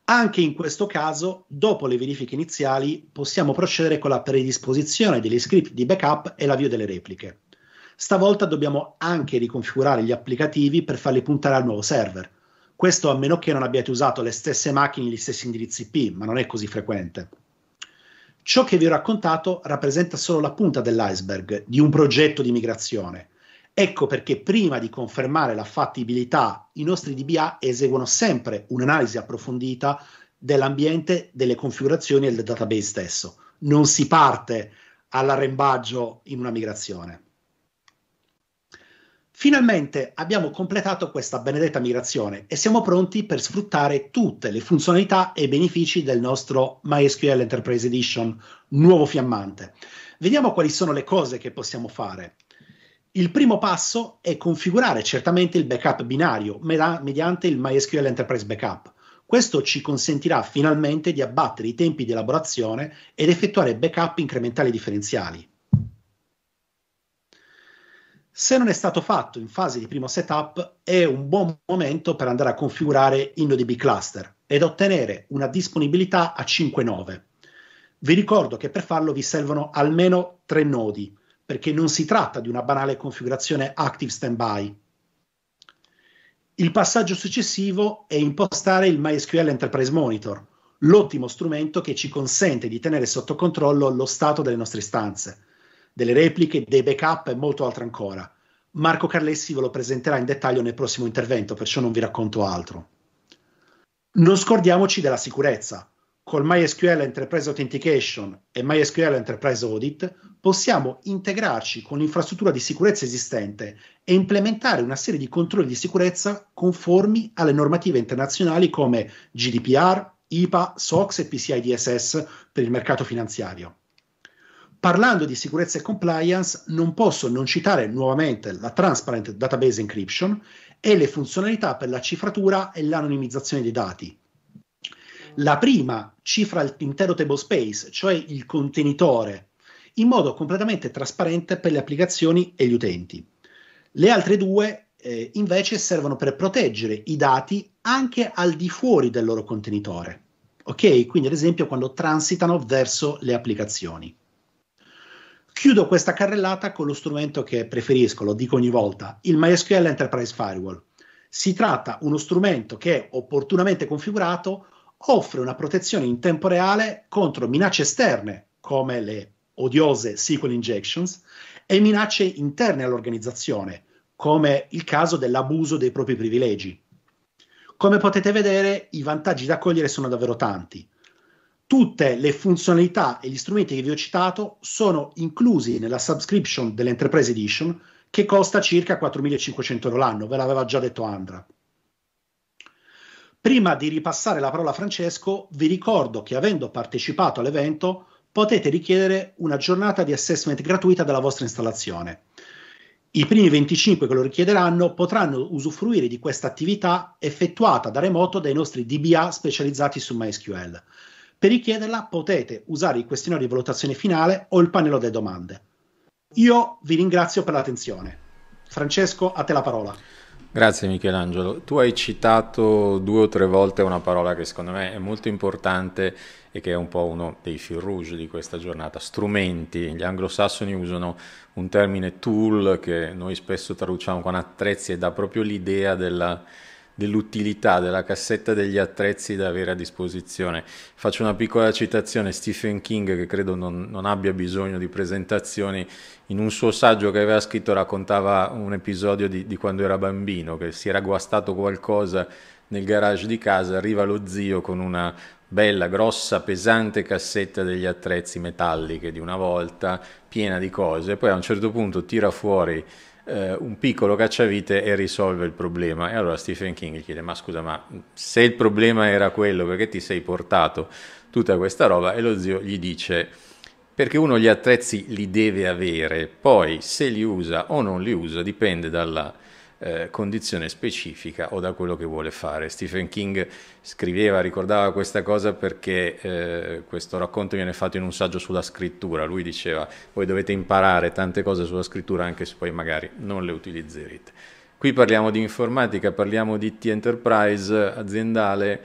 Anche in questo caso, dopo le verifiche iniziali, possiamo procedere con la predisposizione degli script di backup e l'avvio delle repliche. Stavolta dobbiamo anche riconfigurare gli applicativi per farli puntare al nuovo server questo a meno che non abbiate usato le stesse macchine, e gli stessi indirizzi IP, ma non è così frequente. Ciò che vi ho raccontato rappresenta solo la punta dell'iceberg di un progetto di migrazione. Ecco perché prima di confermare la fattibilità, i nostri DBA eseguono sempre un'analisi approfondita dell'ambiente, delle configurazioni e del database stesso. Non si parte all'arrembaggio in una migrazione. Finalmente abbiamo completato questa benedetta migrazione e siamo pronti per sfruttare tutte le funzionalità e benefici del nostro MySQL Enterprise Edition nuovo fiammante. Vediamo quali sono le cose che possiamo fare. Il primo passo è configurare certamente il backup binario mediante il MySQL Enterprise Backup. Questo ci consentirà finalmente di abbattere i tempi di elaborazione ed effettuare backup incrementali differenziali. Se non è stato fatto in fase di primo setup, è un buon momento per andare a configurare InnoDB Cluster ed ottenere una disponibilità a 5.9. Vi ricordo che per farlo vi servono almeno tre nodi, perché non si tratta di una banale configurazione active standby. Il passaggio successivo è impostare il MySQL Enterprise Monitor, l'ottimo strumento che ci consente di tenere sotto controllo lo stato delle nostre istanze delle repliche, dei backup e molto altro ancora. Marco Carlessi ve lo presenterà in dettaglio nel prossimo intervento, perciò non vi racconto altro. Non scordiamoci della sicurezza. Col MySQL Enterprise Authentication e MySQL Enterprise Audit possiamo integrarci con l'infrastruttura di sicurezza esistente e implementare una serie di controlli di sicurezza conformi alle normative internazionali come GDPR, IPA, SOX e PCI DSS per il mercato finanziario. Parlando di sicurezza e compliance, non posso non citare nuovamente la Transparent Database Encryption e le funzionalità per la cifratura e l'anonimizzazione dei dati. La prima cifra l'intero table space, cioè il contenitore, in modo completamente trasparente per le applicazioni e gli utenti. Le altre due eh, invece servono per proteggere i dati anche al di fuori del loro contenitore. Ok? Quindi ad esempio quando transitano verso le applicazioni. Chiudo questa carrellata con lo strumento che preferisco, lo dico ogni volta, il MySQL Enterprise Firewall. Si tratta di uno strumento che, opportunamente configurato, offre una protezione in tempo reale contro minacce esterne, come le odiose SQL injections, e minacce interne all'organizzazione, come il caso dell'abuso dei propri privilegi. Come potete vedere, i vantaggi da cogliere sono davvero tanti tutte le funzionalità e gli strumenti che vi ho citato sono inclusi nella subscription dell'Enterprise Edition che costa circa 4.500 euro l'anno, ve l'aveva già detto Andra. Prima di ripassare la parola a Francesco, vi ricordo che avendo partecipato all'evento potete richiedere una giornata di assessment gratuita della vostra installazione. I primi 25 che lo richiederanno potranno usufruire di questa attività effettuata da remoto dai nostri DBA specializzati su MySQL per richiederla potete usare il questionario di valutazione finale o il pannello delle domande. Io vi ringrazio per l'attenzione. Francesco, a te la parola. Grazie Michelangelo. Tu hai citato due o tre volte una parola che secondo me è molto importante e che è un po' uno dei fil rouge di questa giornata, strumenti. Gli anglosassoni usano un termine tool che noi spesso traduciamo con attrezzi e dà proprio l'idea della, dell'utilità della cassetta degli attrezzi da avere a disposizione. Faccio una piccola citazione, Stephen King, che credo non, non, abbia bisogno di presentazioni, in un suo saggio che aveva scritto raccontava un episodio di, di quando era bambino, che si era guastato qualcosa nel garage di casa, arriva lo zio con una bella, grossa, pesante cassetta degli attrezzi metalliche di una volta, piena di cose, poi a un certo punto tira fuori eh, un piccolo cacciavite e risolve il problema. E allora Stephen King gli chiede, ma scusa, ma se il problema era quello, perché ti sei portato tutta questa roba? E lo zio gli dice, perché uno gli attrezzi li deve avere, poi se li usa o non li usa dipende dalla eh, condizione specifica o da quello che vuole fare. Stephen King scriveva, ricordava questa cosa perché eh, questo racconto viene fatto in un saggio sulla scrittura. Lui diceva, voi dovete imparare tante cose sulla scrittura anche se poi magari non le utilizzerete. Qui parliamo di informatica, parliamo di t enterprise aziendale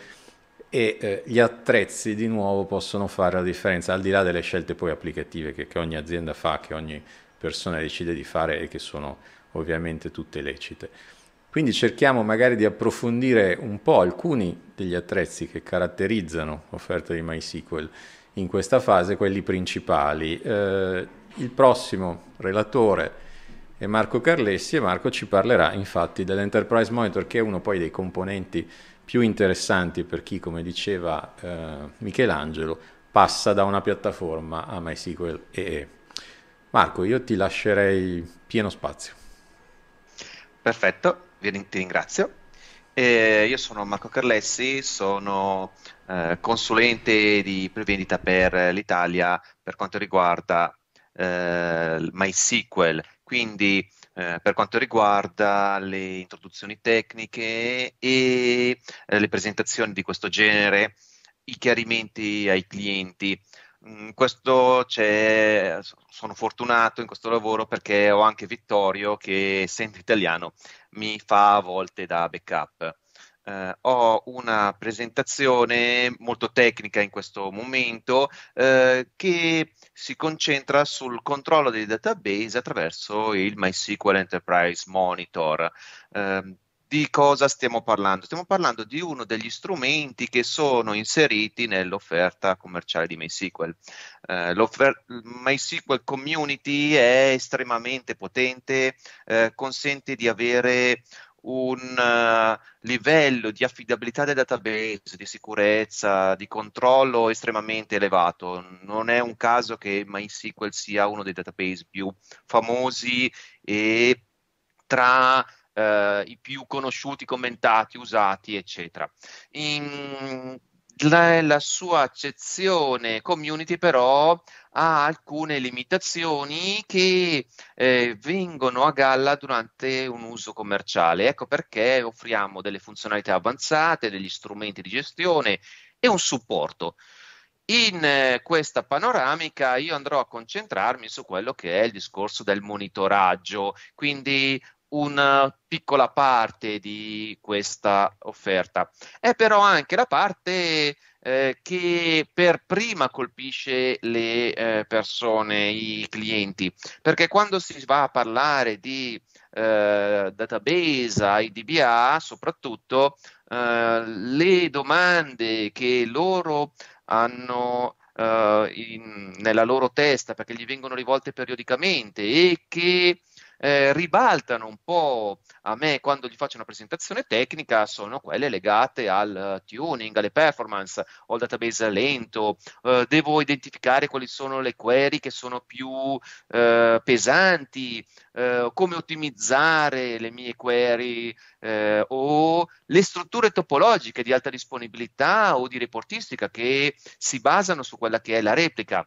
e eh, gli attrezzi di nuovo possono fare la differenza, al di là delle scelte poi applicative che, che ogni azienda fa, che ogni persona decide di fare e che sono ovviamente tutte lecite. Quindi cerchiamo magari di approfondire un po' alcuni degli attrezzi che caratterizzano l'offerta di MySQL in questa fase, quelli principali. Eh, il prossimo relatore è Marco Carlessi e Marco ci parlerà infatti dell'Enterprise Monitor che è uno poi dei componenti più interessanti per chi, come diceva eh, Michelangelo, passa da una piattaforma a MySQL EE. Marco, io ti lascerei pieno spazio. Perfetto, ti ringrazio. Eh, io sono Marco Carlessi, sono eh, consulente di prevendita per l'Italia per quanto riguarda eh, MySQL, quindi eh, per quanto riguarda le introduzioni tecniche e eh, le presentazioni di questo genere, i chiarimenti ai clienti Mm, questo sono fortunato in questo lavoro perché ho anche Vittorio che, essendo italiano, mi fa a volte da backup. Eh, ho una presentazione molto tecnica in questo momento eh, che si concentra sul controllo dei database attraverso il MySQL Enterprise Monitor. Eh, di cosa stiamo parlando? Stiamo parlando di uno degli strumenti che sono inseriti nell'offerta commerciale di MySQL. Eh, MySQL Community è estremamente potente, eh, consente di avere un uh, livello di affidabilità del database, di sicurezza, di controllo estremamente elevato. Non è un caso che MySQL sia uno dei database più famosi e tra eh, i più conosciuti, commentati, usati, eccetera. In, la, la, sua accezione community però ha alcune limitazioni che eh, vengono a galla durante un uso commerciale. Ecco perché offriamo delle funzionalità avanzate, degli strumenti di gestione e un supporto. In eh, questa panoramica io andrò a concentrarmi su quello che è il discorso del monitoraggio, quindi una piccola parte di questa offerta. È però anche la parte eh, che per prima colpisce le eh, persone, i clienti, perché quando si va a parlare di eh, database, IDBA, soprattutto eh, le domande che loro hanno eh, in, nella loro testa perché gli vengono rivolte periodicamente e che eh, ribaltano un po' a me quando gli faccio una presentazione tecnica sono quelle legate al eh, tuning, alle performance, ho il database lento, eh, devo identificare quali sono le query che sono più eh, pesanti, eh, come ottimizzare le mie query eh, o le strutture topologiche di alta disponibilità o di reportistica che si basano su quella che è la replica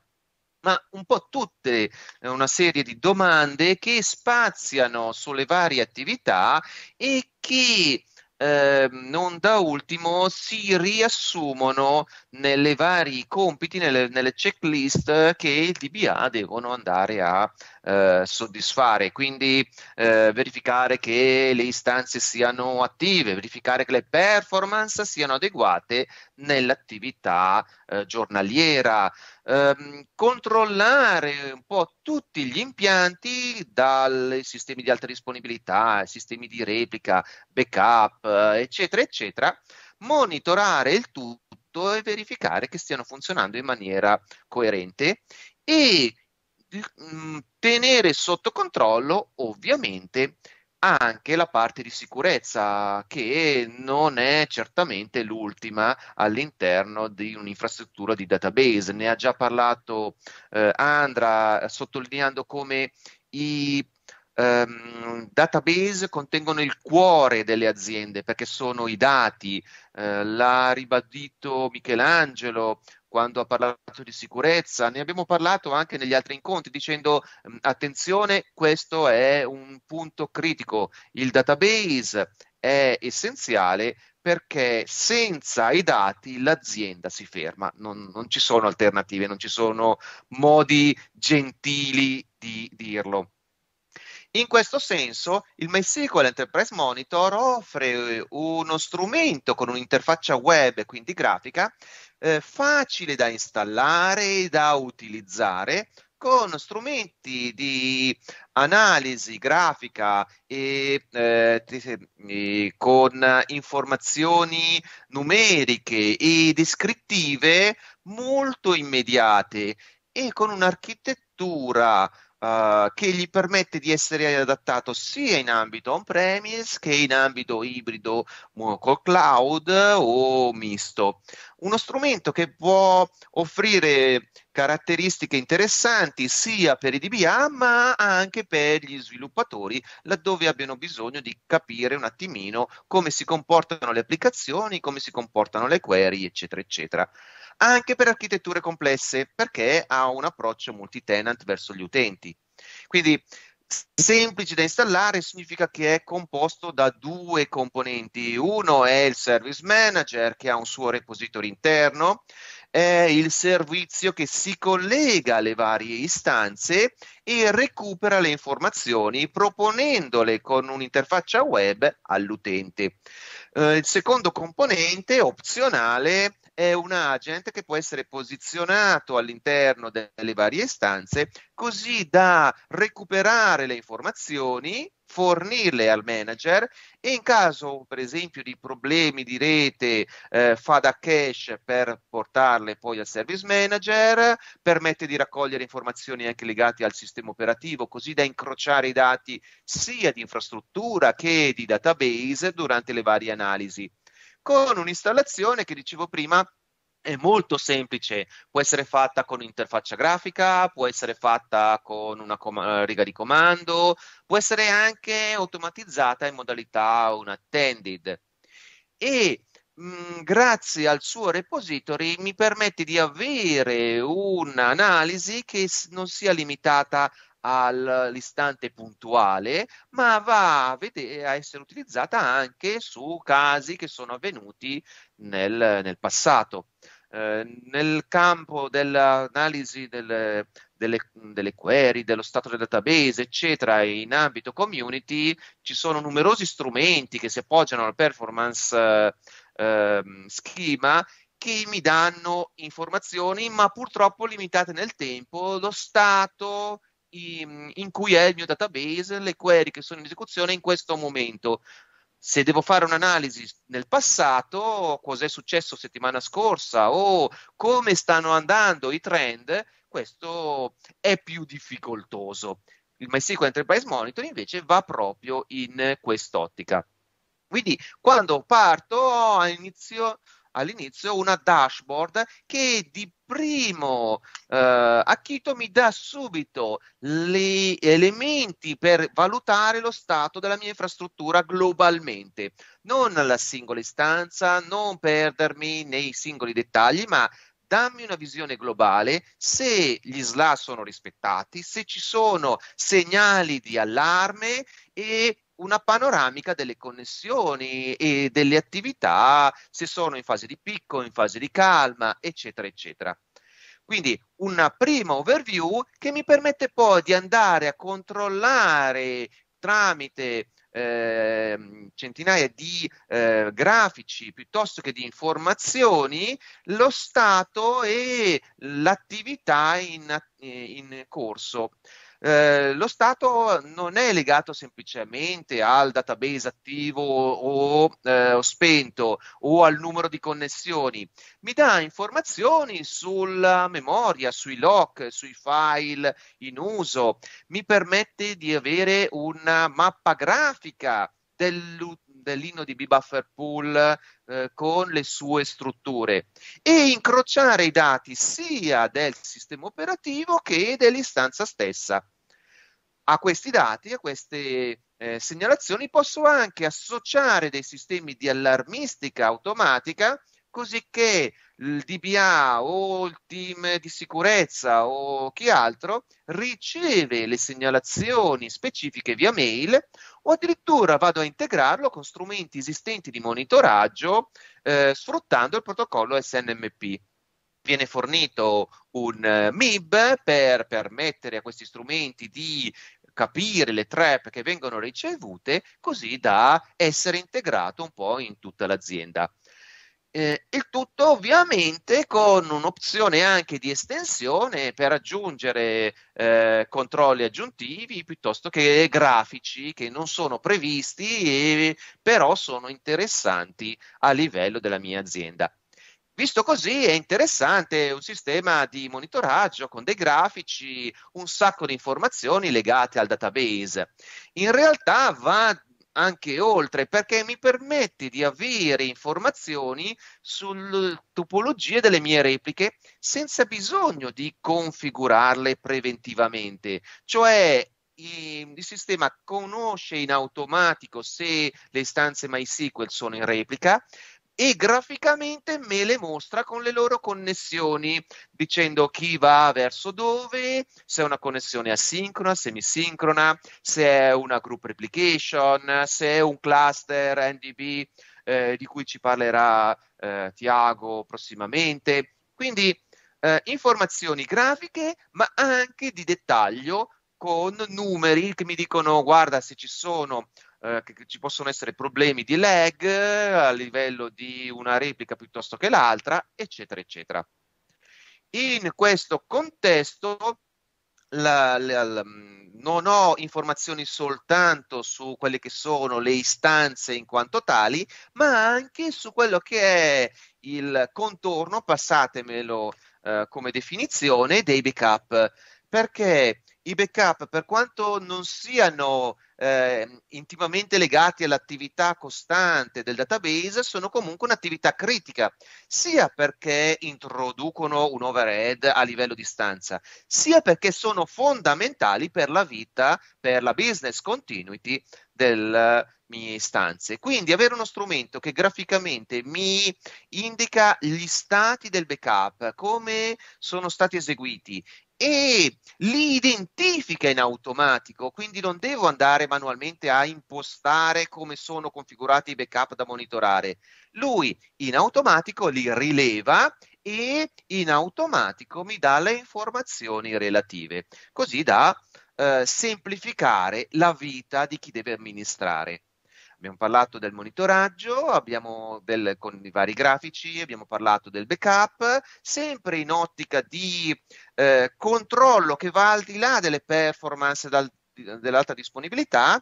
ma un po' tutte eh, una serie di domande che spaziano sulle varie attività e che eh, non da ultimo si riassumono nelle vari compiti, nelle, nelle checklist che il DBA devono andare a eh, soddisfare, quindi eh, verificare che le istanze siano attive, verificare che le performance siano adeguate nell'attività eh, giornaliera, ehm, controllare un po' tutti gli impianti dai sistemi di alta disponibilità, sistemi di replica, backup, eh, eccetera, eccetera, monitorare il tutto e verificare che stiano funzionando in maniera coerente e Mm, tenere sotto controllo ovviamente anche la parte di sicurezza che non è certamente l'ultima all'interno di un'infrastruttura di database. Ne ha già parlato eh, Andra sottolineando come i um, database contengono il cuore delle aziende perché sono i dati. Uh, l'ha ribadito Michelangelo quando ha parlato di sicurezza, ne abbiamo parlato anche negli altri incontri dicendo ehm, attenzione, questo è un punto critico, il database è essenziale perché senza i dati l'azienda si ferma, non, non, ci sono alternative, non ci sono modi gentili di dirlo. In questo senso, il MySQL Enterprise Monitor offre eh, uno strumento con un'interfaccia web, quindi grafica, eh, facile da installare e da utilizzare con strumenti di analisi grafica e eh, con informazioni numeriche e descrittive molto immediate e con un'architettura Uh, che gli permette di essere adattato sia in ambito on-premise che in ambito ibrido con cloud o misto. Uno strumento che può offrire caratteristiche interessanti sia per i DBA ma anche per gli sviluppatori laddove abbiano bisogno di capire un attimino come si comportano le applicazioni, come si comportano le query, eccetera, eccetera anche per architetture complesse, perché ha un approccio multi-tenant verso gli utenti. Quindi semplice da installare significa che è composto da due componenti. Uno è il service manager che ha un suo repository interno, è il servizio che si collega alle varie istanze e recupera le informazioni proponendole con un'interfaccia web all'utente. Eh, il secondo componente opzionale è è un agent che può essere posizionato all'interno delle varie istanze così da recuperare le informazioni, fornirle al manager e in caso per esempio di problemi di rete eh, fa da cache per portarle poi al service manager, permette di raccogliere informazioni anche legate al sistema operativo così da incrociare i dati sia di infrastruttura che di database durante le varie analisi con un'installazione che dicevo prima è molto semplice, può essere fatta con interfaccia grafica, può essere fatta con una com- eh, riga di comando, può essere anche automatizzata in modalità unattended. E mm, grazie al suo repository mi permette di avere un'analisi che non sia limitata all'istante puntuale, ma va a, vedere, a essere utilizzata anche su casi che sono avvenuti nel, nel passato. Eh, nel campo dell'analisi del, delle, delle, query, dello stato del database, eccetera, in ambito community ci sono numerosi strumenti che si appoggiano al performance eh, eh, schema che mi danno informazioni, ma purtroppo limitate nel tempo, lo stato in cui è il mio database, le query che sono in esecuzione in questo momento. Se devo fare un'analisi nel passato, cos'è successo settimana scorsa o come stanno andando i trend, questo è più difficoltoso. Il MySQL Enterprise Monitor invece va proprio in quest'ottica. Quindi quando parto a inizio all'inizio una dashboard che di primo eh, acchito mi dà subito gli elementi per valutare lo stato della mia infrastruttura globalmente, non la singola istanza, non perdermi nei singoli dettagli, ma dammi una visione globale se gli SLA sono rispettati, se ci sono segnali di allarme e una panoramica delle connessioni e delle attività, se sono in fase di picco, in fase di calma, eccetera, eccetera. Quindi una prima overview che mi permette poi di andare a controllare tramite eh, centinaia di eh, grafici piuttosto che di informazioni lo stato e l'attività in, in corso. Eh, lo Stato non è legato semplicemente al database attivo o, eh, spento o al numero di connessioni, mi dà informazioni sulla memoria, sui log, sui file in uso, mi permette di avere una mappa grafica dell'utilizzo dell'inno di buffer Pool eh, con le sue strutture e incrociare i dati sia del sistema operativo che dell'istanza stessa a questi dati, a queste eh, segnalazioni, posso anche associare dei sistemi di allarmistica automatica così che il DBA o il team di sicurezza o chi altro riceve le segnalazioni specifiche via mail o addirittura vado a integrarlo con strumenti esistenti di monitoraggio eh, sfruttando il protocollo SNMP viene fornito un eh, MIB per permettere a questi strumenti di capire le trap che vengono ricevute così da essere integrato un po' in tutta l'azienda. Eh, il tutto ovviamente con un'opzione anche di estensione per aggiungere eh, controlli aggiuntivi piuttosto che grafici che non sono previsti e però sono interessanti a livello della mia azienda. Visto così è interessante un sistema di monitoraggio con dei grafici, un sacco di informazioni legate al database. In realtà va anche oltre perché mi permette di avere informazioni sulle topologie delle mie repliche senza bisogno di configurarle preventivamente, cioè il sistema conosce in automatico se le istanze MySQL sono in replica, e graficamente me le mostra con le loro connessioni, dicendo chi va verso dove, se è una connessione asincrona, semisincrona, se è una group replication, se è un cluster NDB eh, di cui ci parlerà eh, Tiago prossimamente. Quindi eh, informazioni grafiche, ma anche di dettaglio con numeri che mi dicono guarda se ci sono eh, che ci possono essere problemi di lag a livello di una replica piuttosto che l'altra, eccetera, eccetera. In questo contesto la, la, la, mm, non ho informazioni soltanto su quelle che sono le istanze in quanto tali, ma anche su quello che è il contorno, passatemelo eh, come definizione, dei backup, perché i backup, per quanto non siano eh, intimamente legati all'attività costante del database, sono comunque un'attività critica, sia perché introducono un overhead a livello di stanza, sia perché sono fondamentali per la vita, per la business continuity delle mie istanze. Quindi avere uno strumento che graficamente mi indica gli stati del backup, come sono stati eseguiti e li identifica in automatico, quindi non devo andare manualmente a impostare come sono configurati i backup da monitorare. Lui in automatico li rileva e in automatico mi dà le informazioni relative, così da eh, semplificare la vita di chi deve amministrare. Abbiamo parlato del monitoraggio, abbiamo del, con i vari grafici, abbiamo parlato del backup, sempre in ottica di eh, controllo che va al di là delle performance dal, dell'alta disponibilità,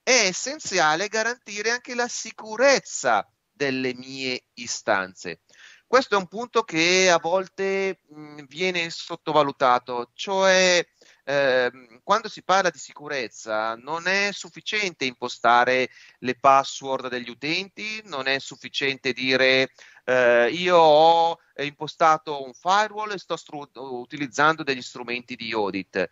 è essenziale garantire anche la sicurezza delle mie istanze. Questo è un punto che a volte mh, mm, viene sottovalutato, cioè Ehm, quando si parla di sicurezza non è sufficiente impostare le password degli utenti, non è sufficiente dire eh, io ho eh, impostato un firewall e sto stru- utilizzando degli strumenti di audit.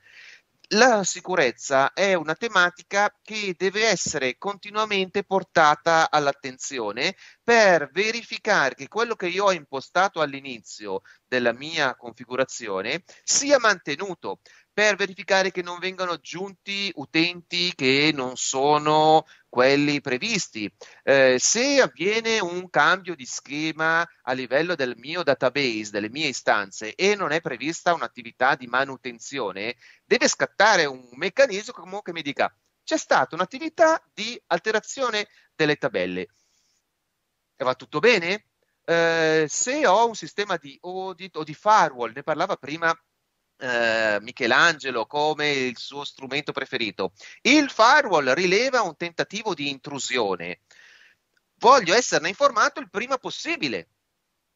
La sicurezza è una tematica che deve essere continuamente portata all'attenzione per verificare che quello che io ho impostato all'inizio della mia configurazione sia mantenuto, per verificare che non vengano aggiunti utenti che non sono quelli previsti. Eh, se avviene un cambio di schema a livello del mio database, delle mie istanze e non è prevista un'attività di manutenzione, deve scattare un meccanismo che mi dica c'è stata un'attività di alterazione delle tabelle. E va tutto bene? Eh, se ho un sistema di audit o di firewall, ne parlava prima eh, Michelangelo come il suo strumento preferito. Il firewall rileva un tentativo di intrusione. Voglio esserne informato il prima possibile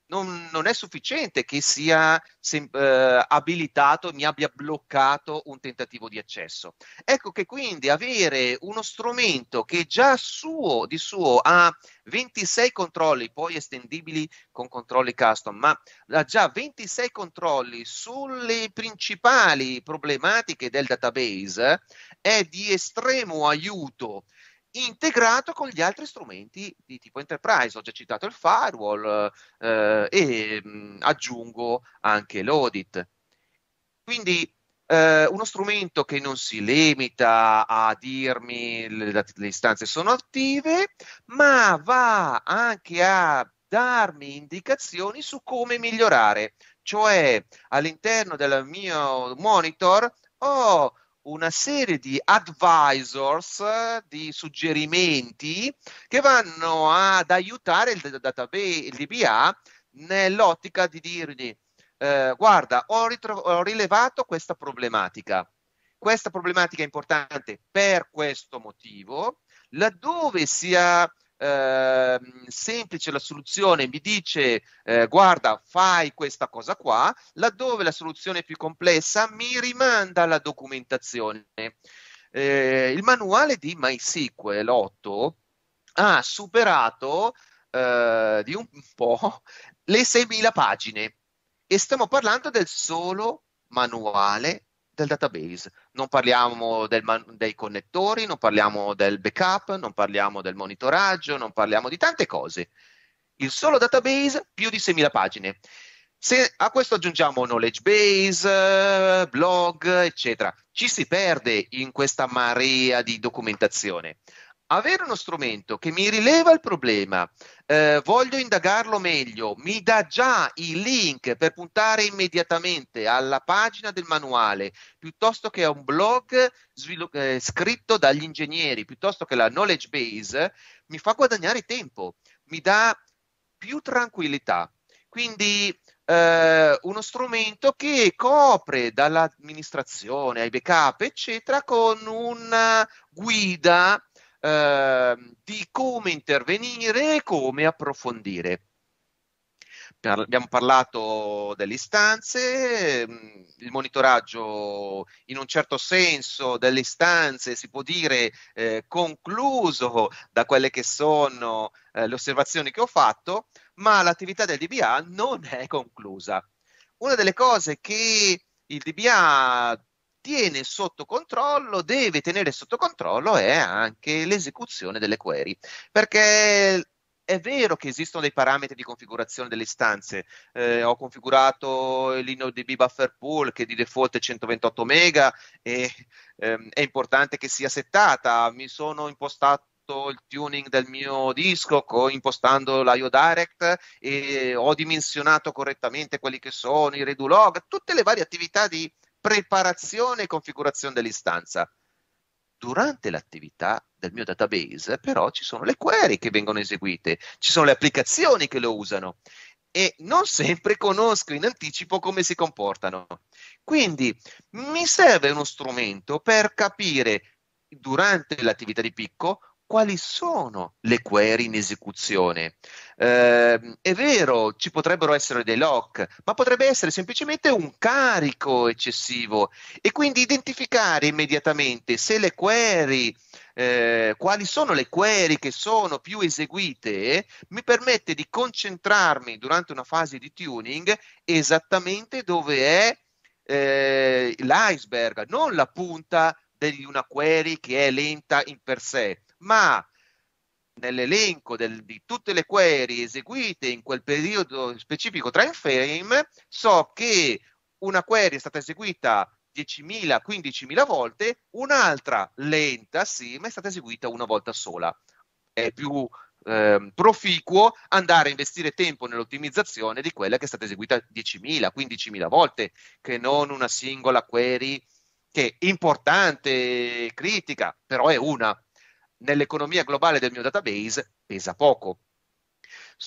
non, non, è sufficiente che sia sem- eh, abilitato, mi abbia bloccato un tentativo di accesso. Ecco che quindi avere uno strumento che già suo, di suo ha 26 controlli, poi estendibili con controlli custom, ma ha già 26 controlli sulle principali problematiche del database, eh, è di estremo aiuto integrato con gli altri strumenti di tipo enterprise. Ho già citato il firewall eh, e mh, mm, aggiungo anche l'audit. Quindi eh, uno strumento che non si limita a dirmi le, le istanze sono attive, ma va anche a darmi indicazioni su come migliorare. Cioè all'interno del mio monitor ho una serie di advisors, di suggerimenti che vanno ad aiutare il database, il DBA, nell'ottica di dirgli eh, guarda, ho, ritro- ho rilevato questa problematica, questa problematica è importante per questo motivo, laddove sia Ehm, semplice la soluzione mi dice eh, guarda fai questa cosa qua, laddove la soluzione più complessa mi rimanda alla documentazione. Eh, il manuale di MySQL 8 ha superato eh, di un po' le 6.000 pagine e stiamo parlando del solo manuale del database non parliamo man- dei connettori, non parliamo del backup, non parliamo del monitoraggio, non parliamo di tante cose. Il solo database più di 6.000 pagine. Se a questo aggiungiamo knowledge base, blog, eccetera, ci si perde in questa marea di documentazione avere uno strumento che mi rileva il problema, eh, voglio indagarlo meglio, mi dà già i link per puntare immediatamente alla pagina del manuale, piuttosto che a un blog svilu- eh, scritto dagli ingegneri, piuttosto che la knowledge base, mi fa guadagnare tempo, mi dà più tranquillità. Quindi eh, uno strumento che copre dall'amministrazione ai backup, eccetera, con una guida Ehm, di come intervenire e come approfondire. Par- abbiamo parlato delle istanze, mm, il monitoraggio in un certo senso delle istanze si può dire eh, concluso da quelle che sono eh, le osservazioni che ho fatto, ma l'attività del DBA non è conclusa. Una delle cose che il DBA tiene sotto controllo, deve tenere sotto controllo è anche l'esecuzione delle query, perché è vero che esistono dei parametri di configurazione delle istanze. Eh, ho configurato l'InnoDB buffer pool che di default è 128 mega e ehm, è importante che sia settata. Mi sono impostato il tuning del mio disco co- impostando l'IO Direct e ho dimensionato correttamente quelli che sono i redo log, tutte le varie attività di preparazione e configurazione dell'istanza. Durante l'attività del mio database però ci sono le query che vengono eseguite, ci sono le applicazioni che lo usano e non sempre conosco in anticipo come si comportano. Quindi mi serve uno strumento per capire durante l'attività di picco quali sono le query in esecuzione. Eh, è vero, ci potrebbero essere dei lock, ma potrebbe essere semplicemente un carico eccessivo e quindi identificare immediatamente se le query, eh, quali sono le query che sono più eseguite, mi permette di concentrarmi durante una fase di tuning esattamente dove è eh, l'iceberg, non la punta di una query che è lenta in per sé, ma nell'elenco del, di tutte le query eseguite in quel periodo specifico time frame, so che una query è stata eseguita 10.000, 15.000 volte, un'altra lenta sì, ma è stata eseguita una volta sola. È più eh, proficuo andare a investire tempo nell'ottimizzazione di quella che è stata eseguita 10.000, 15.000 volte, che non una singola query che è importante, e critica, però è una nell'economia globale del mio database pesa poco.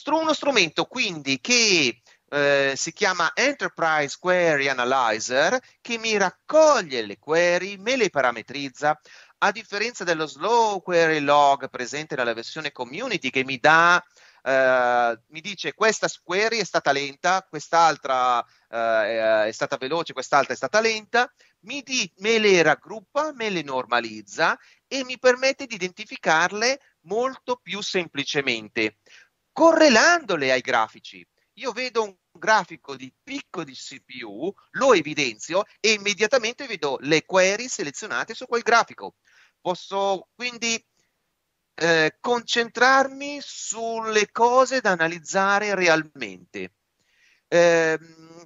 Uno strumento quindi che eh, si chiama Enterprise Query Analyzer che mi raccoglie le query, me le parametrizza, a differenza dello Slow Query Log presente nella versione community che mi dà eh, mi dice questa query è stata lenta, quest'altra eh, è stata veloce, quest'altra è stata lenta, mi di, me le raggruppa, me le normalizza e mi permette di identificarle molto più semplicemente, correlandole ai grafici. Io vedo un grafico di picco di CPU, lo evidenzio e immediatamente vedo le query selezionate su quel grafico. Posso quindi eh, concentrarmi sulle cose da analizzare realmente. Eh,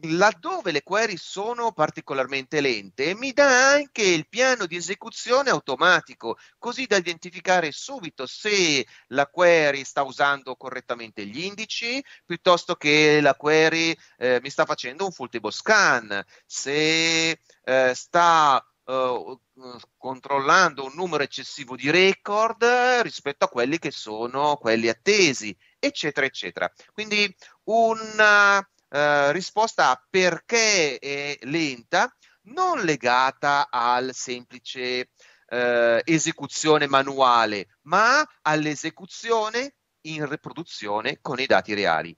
laddove le query sono particolarmente lente, mi dà anche il piano di esecuzione automatico, così da identificare subito se la query sta usando correttamente gli indici, piuttosto che la query eh, mi sta facendo un full table scan, se eh, sta eh, eh, controllando un numero eccessivo di record eh, rispetto a quelli che sono quelli attesi, eccetera, eccetera. Quindi una eh, risposta a perché è lenta non legata al semplice eh, esecuzione manuale, ma all'esecuzione in riproduzione con i dati reali.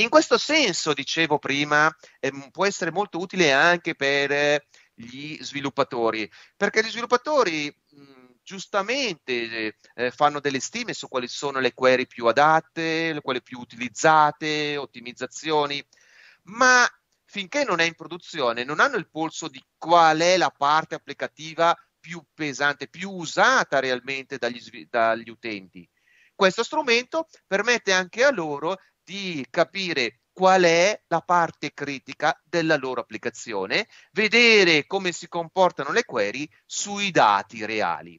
In questo senso, dicevo prima, eh, può essere molto utile anche per eh, gli sviluppatori, perché gli sviluppatori mh, giustamente eh, eh, fanno delle stime su quali sono le query più adatte, quelle più utilizzate, ottimizzazioni, ma finché non è in produzione non hanno il polso di qual è la parte applicativa più pesante, più usata realmente dagli, dagli utenti. Questo strumento permette anche a loro di capire qual è la parte critica della loro applicazione, vedere come si comportano le query sui dati reali,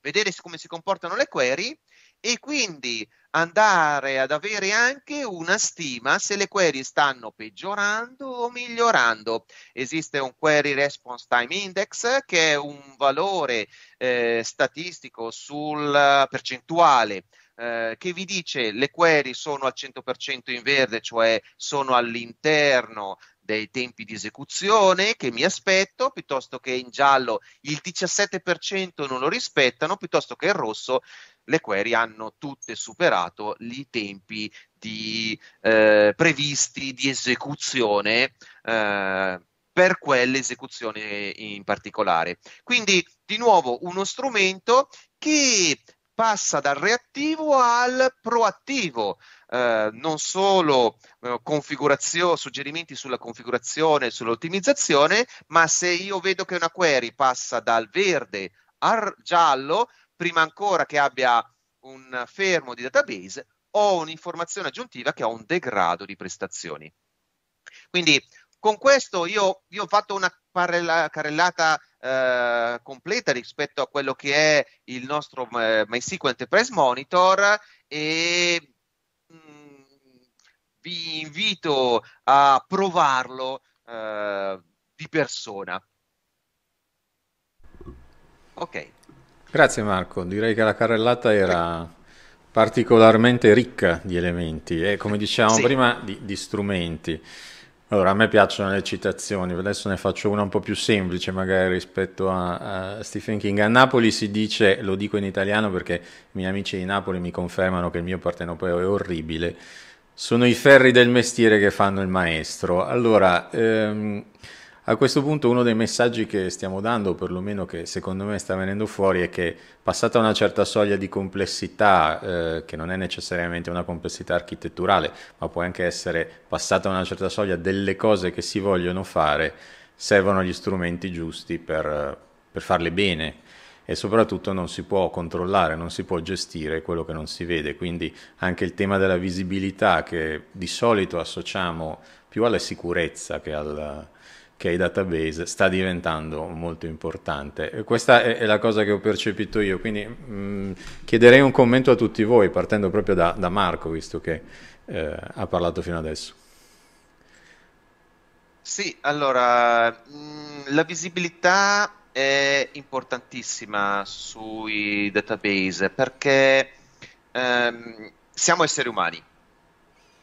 vedere come si comportano le query e quindi andare ad avere anche una stima se le query stanno peggiorando o migliorando. Esiste un Query Response Time Index che è un valore eh, statistico sul eh, percentuale eh, che vi dice le query sono al 100% in verde, cioè sono all'interno dei tempi di esecuzione che mi aspetto, piuttosto che in giallo il 17% non lo rispettano, piuttosto che in rosso le query hanno tutte superato i tempi di, eh, previsti di esecuzione eh, per quell'esecuzione in particolare. Quindi di nuovo uno strumento che passa dal reattivo al proattivo, eh, non solo eh, suggerimenti sulla configurazione, sull'ottimizzazione, ma se io vedo che una query passa dal verde al giallo, prima ancora che abbia un fermo di database, ho un'informazione aggiuntiva che ha un degrado di prestazioni. Quindi con questo io, io ho fatto una carrellata eh, completa rispetto a quello che è il nostro eh, MySQL Enterprise Monitor e mm, vi invito a provarlo eh, di persona. Ok. Grazie Marco, direi che la carrellata era particolarmente ricca di elementi e come diciamo sì. prima di, di strumenti. Allora, a me piacciono le citazioni, adesso ne faccio una un po' più semplice magari rispetto a, a, Stephen King. A Napoli si dice, lo dico in italiano perché i miei amici di Napoli mi confermano che il mio partenopeo è orribile, sono i ferri del mestiere che fanno il maestro. Allora, ehm, a questo punto uno dei messaggi che stiamo dando, perlomeno che secondo me sta venendo fuori, è che passata una certa soglia di complessità, eh, che non è necessariamente una complessità architetturale, ma può anche essere passata una certa soglia delle cose che si vogliono fare, servono gli strumenti giusti per, per farle bene e soprattutto non si può controllare, non si può gestire quello che non si vede, quindi anche il tema della visibilità che di solito associamo più alla sicurezza che al che è i database, sta diventando molto importante. questa è, è, la cosa che ho percepito io, quindi mh, mm, chiederei un commento a tutti voi, partendo proprio da, da Marco, visto che eh, ha parlato fino adesso. Sì, allora, mh, mm, la visibilità è importantissima sui database perché ehm, siamo esseri umani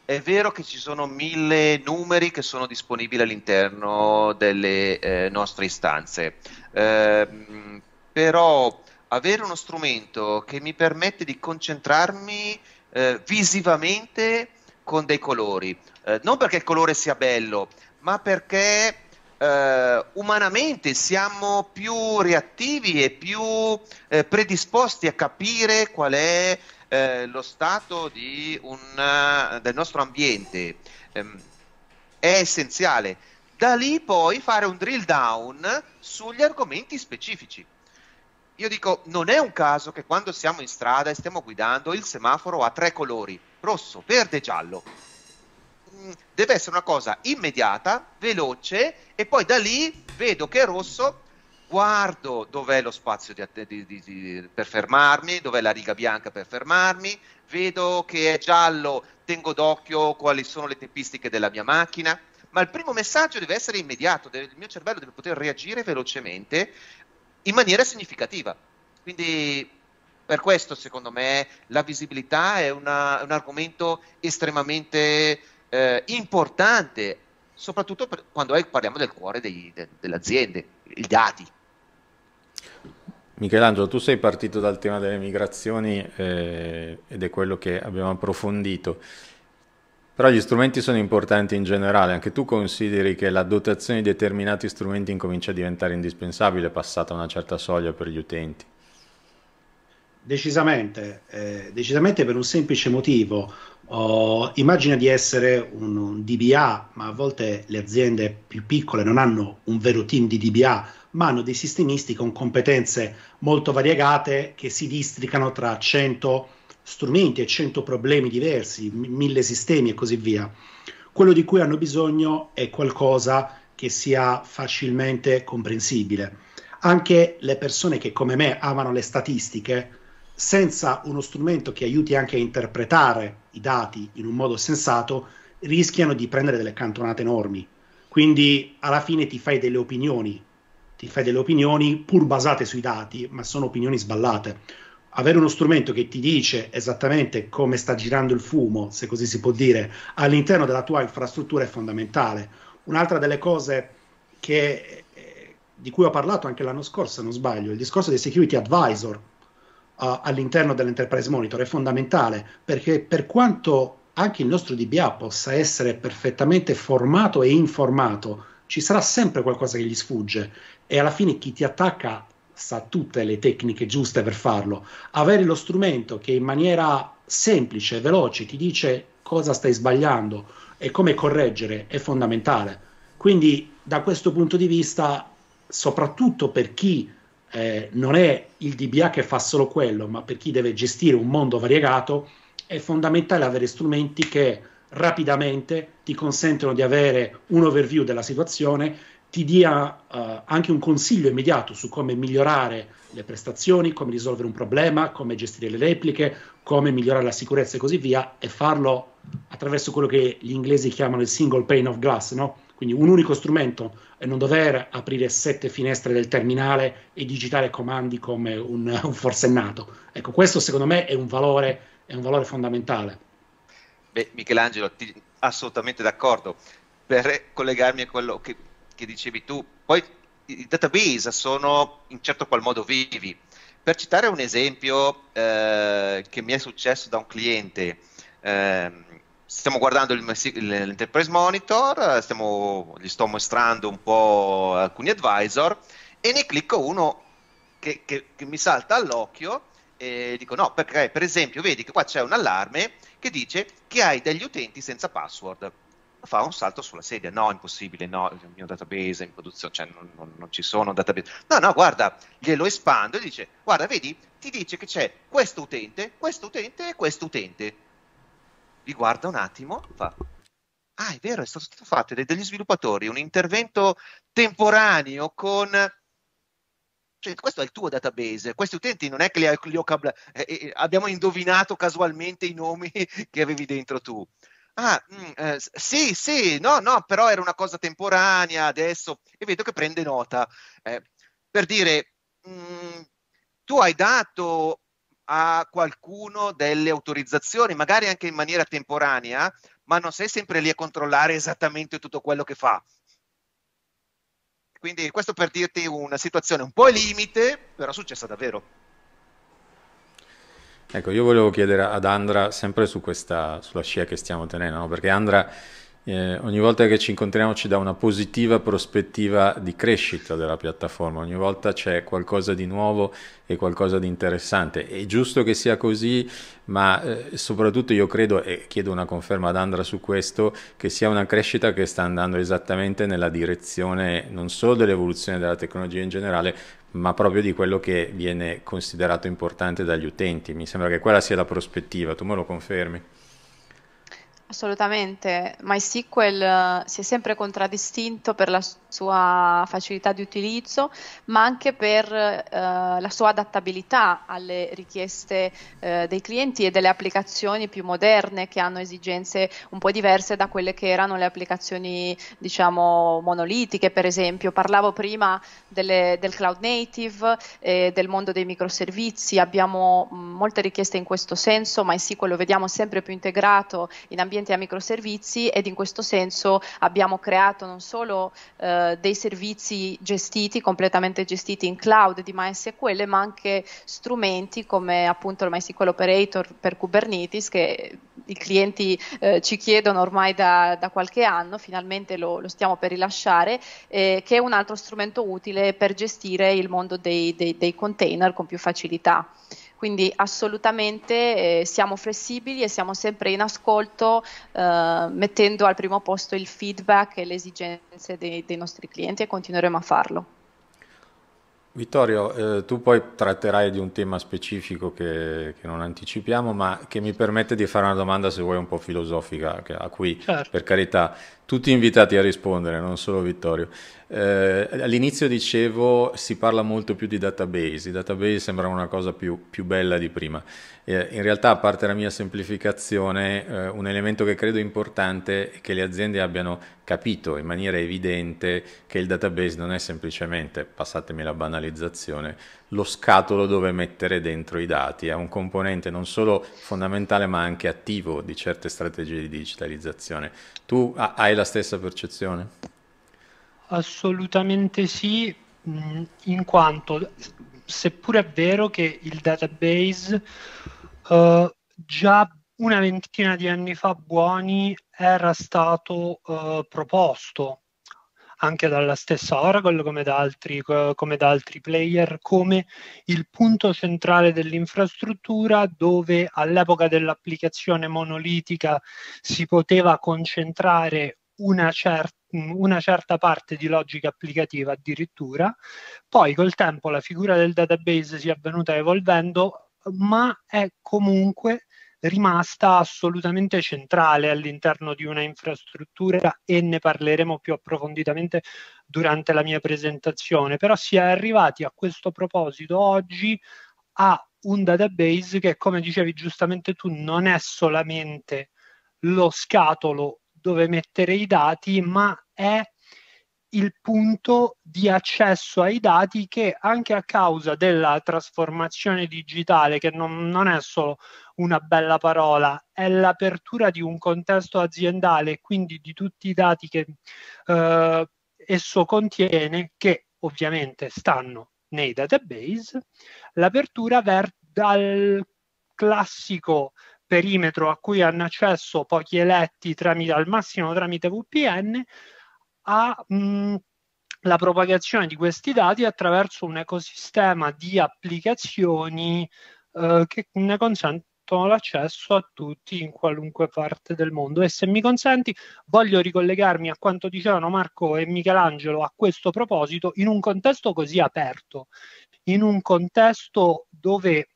è vero che ci sono mille numeri che sono disponibili all'interno delle eh, nostre istanze, eh, però avere uno strumento che mi permette di concentrarmi eh, visivamente con dei colori, eh, non perché il colore sia bello, ma perché eh, umanamente siamo più reattivi e più eh, predisposti a capire qual è eh, lo stato un, eh, del nostro ambiente ehm, è essenziale. Da lì poi fare un drill down sugli argomenti specifici. Io dico, non è un caso che quando siamo in strada e stiamo guidando il semaforo ha tre colori, rosso, verde e giallo mm, deve essere una cosa immediata, veloce e poi da lì vedo che è rosso, guardo dov'è lo spazio di, di, di, per fermarmi, dov'è la riga bianca per fermarmi, vedo che è giallo, tengo d'occhio quali sono le tempistiche della mia macchina, ma il primo messaggio deve essere immediato, deve, il mio cervello deve poter reagire velocemente in maniera significativa. Quindi per questo secondo me la visibilità è una, un argomento estremamente eh, importante, soprattutto per, quando è, parliamo del cuore dei, de, delle aziende, i dati. Michelangelo, tu sei partito dal tema delle migrazioni eh, ed è quello che abbiamo approfondito, però gli strumenti sono importanti in generale, anche tu consideri che la dotazione di determinati strumenti incomincia a diventare indispensabile passata una certa soglia per gli utenti. Decisamente, eh, decisamente per un semplice motivo. Oh, immagina di essere un, un DBA, ma a volte le aziende più piccole non hanno un vero team di DBA ma hanno dei sistemisti con competenze molto variegate che si districano tra 100 strumenti e 100 problemi diversi, mille sistemi e così via. Quello di cui hanno bisogno è qualcosa che sia facilmente comprensibile. Anche le persone che come me amano le statistiche, senza uno strumento che aiuti anche a interpretare i dati in un modo sensato, rischiano di prendere delle cantonate enormi. Quindi alla fine ti fai delle opinioni ti fai delle opinioni pur basate sui dati, ma sono opinioni sballate. Avere uno strumento che ti dice esattamente come sta girando il fumo, se così si può dire, all'interno della tua infrastruttura è fondamentale. Un'altra delle cose che, eh, di cui ho parlato anche l'anno scorso, se non sbaglio, il discorso dei security advisor uh, all'interno dell'enterprise monitor è fondamentale perché per quanto anche il nostro DBA possa essere perfettamente formato e informato ci sarà sempre qualcosa che gli sfugge e alla fine chi ti attacca sa tutte le tecniche giuste per farlo. Avere lo strumento che in maniera semplice, veloce ti dice cosa stai sbagliando e come correggere è fondamentale. Quindi da questo punto di vista, soprattutto per chi eh, non è il DBA che fa solo quello, ma per chi deve gestire un mondo variegato, è fondamentale avere strumenti che rapidamente, ti consentono di avere un overview della situazione, ti dia uh, anche un consiglio immediato su come migliorare le prestazioni, come risolvere un problema, come gestire le repliche, come migliorare la sicurezza e così via, e farlo attraverso quello che gli inglesi chiamano il single pane of glass, no? quindi un unico strumento e non dover aprire sette finestre del terminale e digitare comandi come un, un forsennato. Ecco, questo secondo me è un valore, è un valore fondamentale. Beh, Michelangelo, ti, assolutamente d'accordo. Per collegarmi a quello che, che dicevi tu, poi i database sono in certo qual modo vivi. Per citare un esempio eh, che mi è successo da un cliente, eh, stiamo guardando il, l'Enterprise Monitor, stiamo, gli sto mostrando un po' alcuni advisor e ne clicco uno che, che, che mi salta all'occhio eh, dico no, perché per esempio vedi che qua c'è un allarme che dice che hai degli utenti senza password. Fa un salto sulla sedia, no, impossibile, no, il mio database in produzione, cioè non, non, non ci sono database. No, no, guarda, glielo espando e dice, guarda, vedi, ti dice che c'è questo utente, questo utente e questo utente. Vi guarda un attimo, fa, ah, è vero, è stato fatto dagli sviluppatori un intervento temporaneo con cioè, questo è il tuo database, questi utenti non è che li, li ho cabla- eh, eh, eh, abbiamo indovinato casualmente i nomi che avevi dentro tu. Ah, mh, mm, eh, sì, sì, no, no, però era una cosa temporanea adesso e vedo che prende nota. Eh, per dire, mh, mm, tu hai dato a qualcuno delle autorizzazioni, magari anche in maniera temporanea, ma non sei sempre lì a controllare esattamente tutto quello che fa. Quindi questo per dirti una situazione un po' limite, però successa davvero. Ecco, io volevo chiedere ad Andra, sempre su questa, sulla scia che stiamo tenendo, no? perché Andra eh, ogni volta che ci incontriamo ci dà una positiva prospettiva di crescita della piattaforma, ogni volta c'è qualcosa di nuovo e qualcosa di interessante. È giusto che sia così, ma eh, soprattutto io credo, e chiedo una conferma ad Andra su questo, che sia una crescita che sta andando esattamente nella direzione non solo dell'evoluzione della tecnologia in generale, ma proprio di quello che viene considerato importante dagli utenti. Mi sembra che quella sia la prospettiva, tu me lo confermi? Assolutamente, MySQL eh, si è sempre contraddistinto per la sua facilità di utilizzo, ma anche per eh, la sua adattabilità alle richieste eh, dei clienti e delle applicazioni più moderne che hanno esigenze un po' diverse da quelle che erano le applicazioni, diciamo, monolitiche, per esempio. Parlavo prima delle, del cloud native, e del mondo dei microservizi, abbiamo molte richieste in questo senso, ma in SQL quello vediamo sempre più integrato in ambienti a microservizi ed in questo senso abbiamo creato non solo eh, eh, dei servizi gestiti, completamente gestiti in cloud di MySQL, ma anche strumenti come appunto il MySQL Operator per Kubernetes che i clienti eh, ci chiedono ormai da, da qualche anno, finalmente lo, lo stiamo per rilasciare, eh, che è un altro strumento utile per gestire il mondo dei, dei, dei container con più facilità. Quindi assolutamente eh, siamo flessibili e siamo sempre in ascolto eh, mettendo al primo posto il feedback e le esigenze dei, dei nostri clienti e continueremo a farlo. Vittorio, eh, tu poi tratterai di un tema specifico che, che, non anticipiamo, ma che mi permette di fare una domanda, se vuoi, un po' filosofica, a cui, certo. per carità, tutti invitati a rispondere, non solo Vittorio. Eh, all'inizio dicevo si parla molto più di database, i database sembrano una cosa più, più bella di prima. Eh, in realtà, a parte la mia semplificazione, eh, un elemento che credo importante è che le aziende abbiano capito in maniera evidente che il database non è semplicemente, passatemi la banalizzazione, lo scatolo dove mettere dentro i dati, è un componente non solo fondamentale ma anche attivo di certe strategie di digitalizzazione. Tu hai la stessa percezione? Assolutamente sì, mm, in quanto seppur è vero che il database eh, già una ventina di anni fa buoni era stato eh, proposto anche dalla stessa Oracle come da, altri, come da altri player, come il punto centrale dell'infrastruttura dove all'epoca dell'applicazione monolitica si poteva concentrare una, cer- una, certa parte di logica applicativa addirittura. Poi col tempo la figura del database si è venuta evolvendo, ma è comunque rimasta assolutamente centrale all'interno di una infrastruttura e ne parleremo più approfonditamente durante la mia presentazione, però si è arrivati a questo proposito oggi a un database che, come dicevi giustamente tu, non è solamente lo scatolo dove mettere i dati, ma è il punto di accesso ai dati che anche a causa della trasformazione digitale, che non, non è solo una bella parola, è l'apertura di un contesto aziendale quindi di tutti i dati che eh, esso contiene, che ovviamente stanno nei database, l'apertura ver- dal classico perimetro a cui hanno accesso pochi eletti tramite, al massimo tramite VPN a mh, mm, la propagazione di questi dati attraverso un ecosistema di applicazioni eh, che ne consente permettono l'accesso a tutti in qualunque parte del mondo. E se mi consenti, voglio ricollegarmi a quanto dicevano Marco e Michelangelo a questo proposito, in un contesto così aperto, in un contesto dove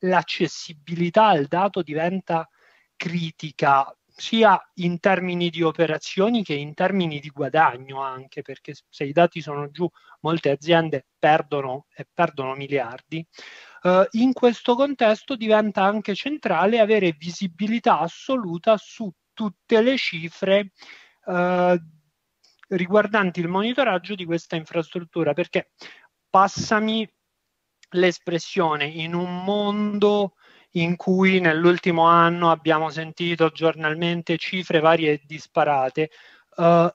l'accessibilità al dato diventa critica sia in termini di operazioni che in termini di guadagno anche perché se i dati sono giù molte aziende perdono e perdono miliardi Uh, in questo contesto diventa anche centrale avere visibilità assoluta su tutte le cifre uh, riguardanti il monitoraggio di questa infrastruttura, perché passami l'espressione in un mondo in cui nell'ultimo anno abbiamo sentito giornalmente cifre varie e disparate, uh,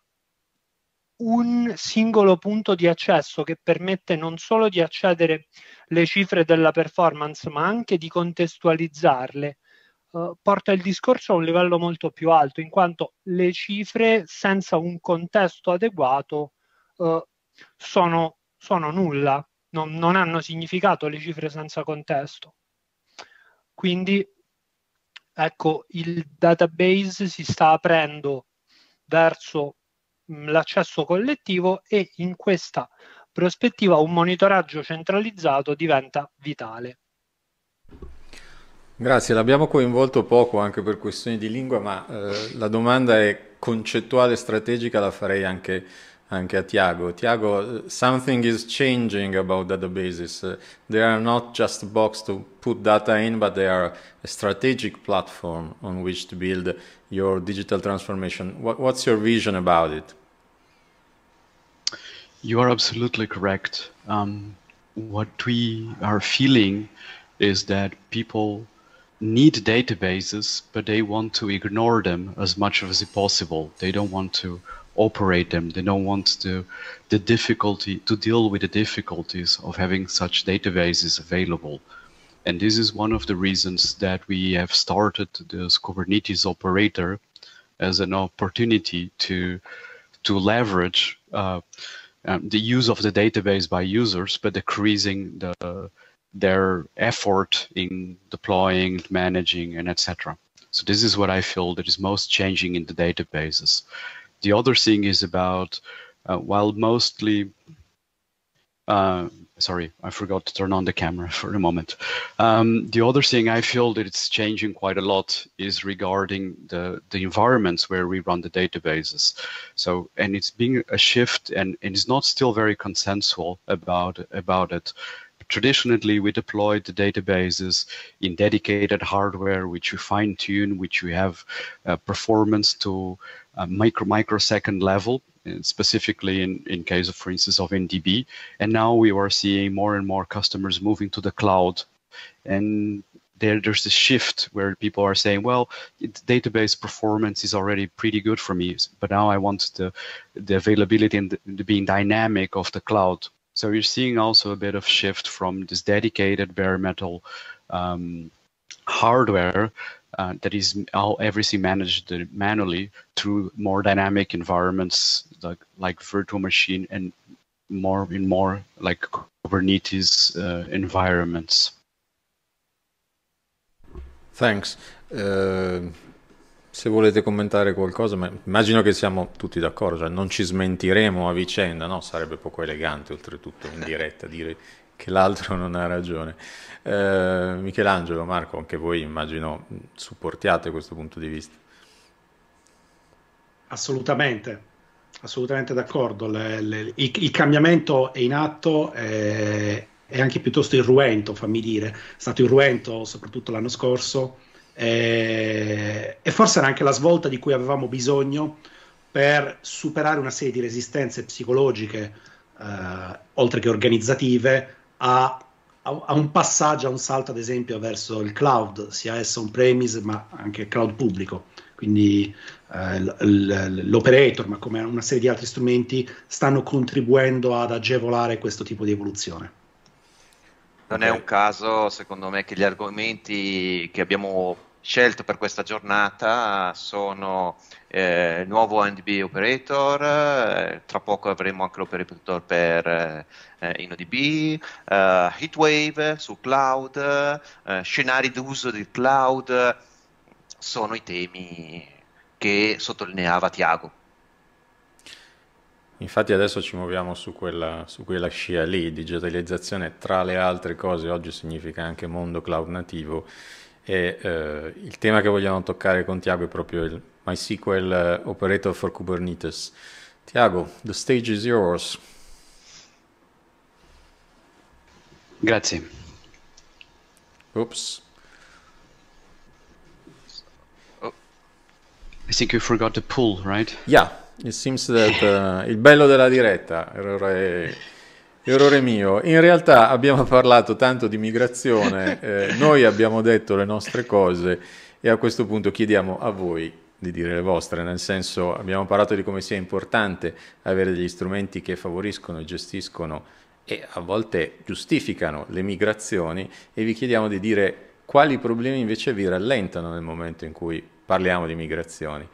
un singolo punto di accesso che permette non solo di accedere le cifre della performance, ma anche di contestualizzarle, uh, porta il discorso a un livello molto più alto, in quanto le cifre senza un contesto adeguato uh, sono, sono, nulla, non, non hanno significato le cifre senza contesto. Quindi ecco, il database si sta aprendo verso l'accesso collettivo e in questa prospettiva un monitoraggio centralizzato diventa vitale. Grazie, l'abbiamo coinvolto poco anche per questioni di lingua, ma eh, la domanda è concettuale e strategica, la farei anche, anche a Tiago. Tiago, eh, something is changing about databases. They are not just box to put data in, but they are a strategic platform on which to build your digital transformation. What, what's your vision about it? You are absolutely correct. Um, what we are feeling is that people need databases, but they want to ignore them as much as possible. They don't want to operate them. They don't want to the difficulty to deal with the difficulties of having such databases available. And this is one of the reasons that we have started this Kubernetes operator as an opportunity to to leverage uh, um, the use of the database by users, but decreasing the, their effort in deploying, managing, and etc. So this is what I feel that is most changing in the databases. The other thing is about uh, while mostly uh, sorry, I forgot to turn on the camera for a moment. Um, the other thing I feel that it's changing quite a lot is regarding the, the environments where we run the databases. So, and it's being a shift and, and it's not still very consensual about, about it traditionally we deployed the databases in dedicated hardware which you fine tune which we have uh, performance to micro microsecond level uh, specifically in, in case of for instance of ndb and now we are seeing more and more customers moving to the cloud and there, there's a shift where people are saying, well, it, database performance is already pretty good for me, but now I want the, the availability and the, the being dynamic of the cloud. So you're seeing also a bit of shift from this dedicated bare metal um, hardware uh, that is all everything managed manually through more dynamic environments like like virtual machine and more and more like Kubernetes uh, environments. Thanks. Uh, Se volete commentare qualcosa, ma immagino che siamo tutti d'accordo, cioè non ci smentiremo a vicenda, no? Sarebbe poco elegante oltretutto in diretta dire che l'altro non ha ragione. Eh, Michelangelo, Marco, anche voi immagino supportiate questo punto di vista. Assolutamente, assolutamente d'accordo. Le, le, il, il, cambiamento è in atto, è, è anche piuttosto irruento, fammi dire. È stato irruento soprattutto l'anno scorso eh, e forse era anche la svolta di cui avevamo bisogno per superare una serie di resistenze psicologiche, eh, oltre che organizzative, a, a, a, un passaggio, a un salto ad esempio verso il cloud, sia esso on premise ma anche cloud pubblico. Quindi eh, l'operator, ma come una serie di altri strumenti, stanno contribuendo ad agevolare questo tipo di evoluzione. Non okay. è un caso, secondo me, che gli argomenti che abbiamo scelto per questa giornata sono eh, il nuovo NDB operator, eh, tra poco avremo anche l'operator per eh, InnoDB, eh, Heatwave su cloud, eh, scenari d'uso di cloud, sono i temi che sottolineava Tiago. Infatti adesso ci muoviamo su quella, su quella, scia lì, digitalizzazione tra le altre cose, oggi significa anche mondo cloud nativo e eh, il tema che vogliamo toccare con Tiago è proprio il MySQL eh, Operator for Kubernetes. Tiago, the stage is yours. Grazie. Oops. Oh. I think you forgot the pool, right? Yeah, it seems that uh, il bello della diretta. Allora è... Errore mio, in realtà abbiamo parlato tanto di migrazione, eh, noi abbiamo detto le nostre cose e a questo punto chiediamo a voi di dire le vostre, nel senso abbiamo parlato di come sia importante avere degli strumenti che favoriscono, gestiscono e a volte giustificano le migrazioni e vi chiediamo di dire quali problemi invece vi rallentano nel momento in cui parliamo di migrazioni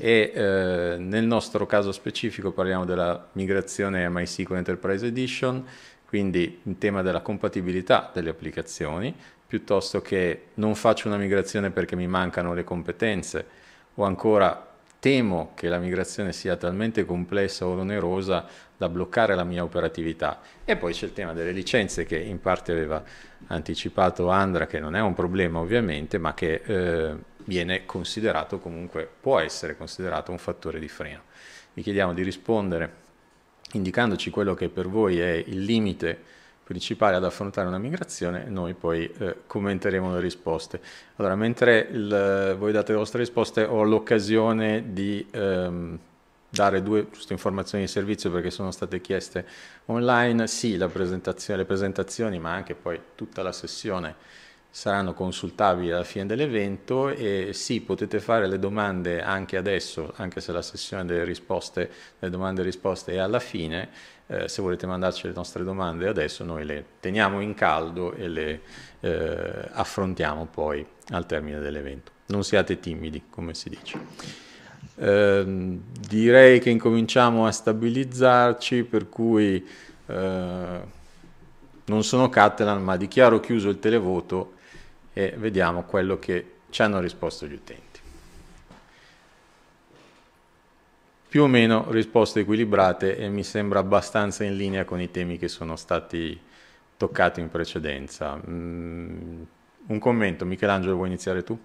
e eh, nel nostro caso specifico parliamo della migrazione a MySQL Enterprise Edition, quindi in tema della compatibilità delle applicazioni, piuttosto che non faccio una migrazione perché mi mancano le competenze o ancora temo che la migrazione sia talmente complessa o onerosa da bloccare la mia operatività. E poi c'è il tema delle licenze che in parte aveva anticipato Andra, che non è un problema ovviamente, ma che eh, viene considerato comunque, può essere considerato un fattore di freno. Vi chiediamo di rispondere indicandoci quello che per voi è il limite principale ad affrontare una migrazione, noi poi eh, commenteremo le risposte. Allora, mentre il, voi date le vostre risposte, ho l'occasione di ehm, dare due giuste informazioni di servizio perché sono state chieste online, sì, presentazione, le presentazioni, ma anche poi tutta la sessione saranno consultabili alla fine dell'evento e sì, potete fare le domande anche adesso, anche se la sessione delle risposte, delle domande e risposte è alla fine, eh, se volete mandarci le nostre domande adesso noi le teniamo in caldo e le eh, affrontiamo poi al termine dell'evento. Non siate timidi, come si dice. Eh, direi che incominciamo a stabilizzarci, per cui eh, non sono Catalan, ma dichiaro chiuso il televoto e vediamo quello che ci hanno risposto gli utenti. Più o meno risposte equilibrate e mi sembra abbastanza in linea con i temi che sono stati toccati in precedenza. Mm, un commento, Michelangelo vuoi iniziare tu?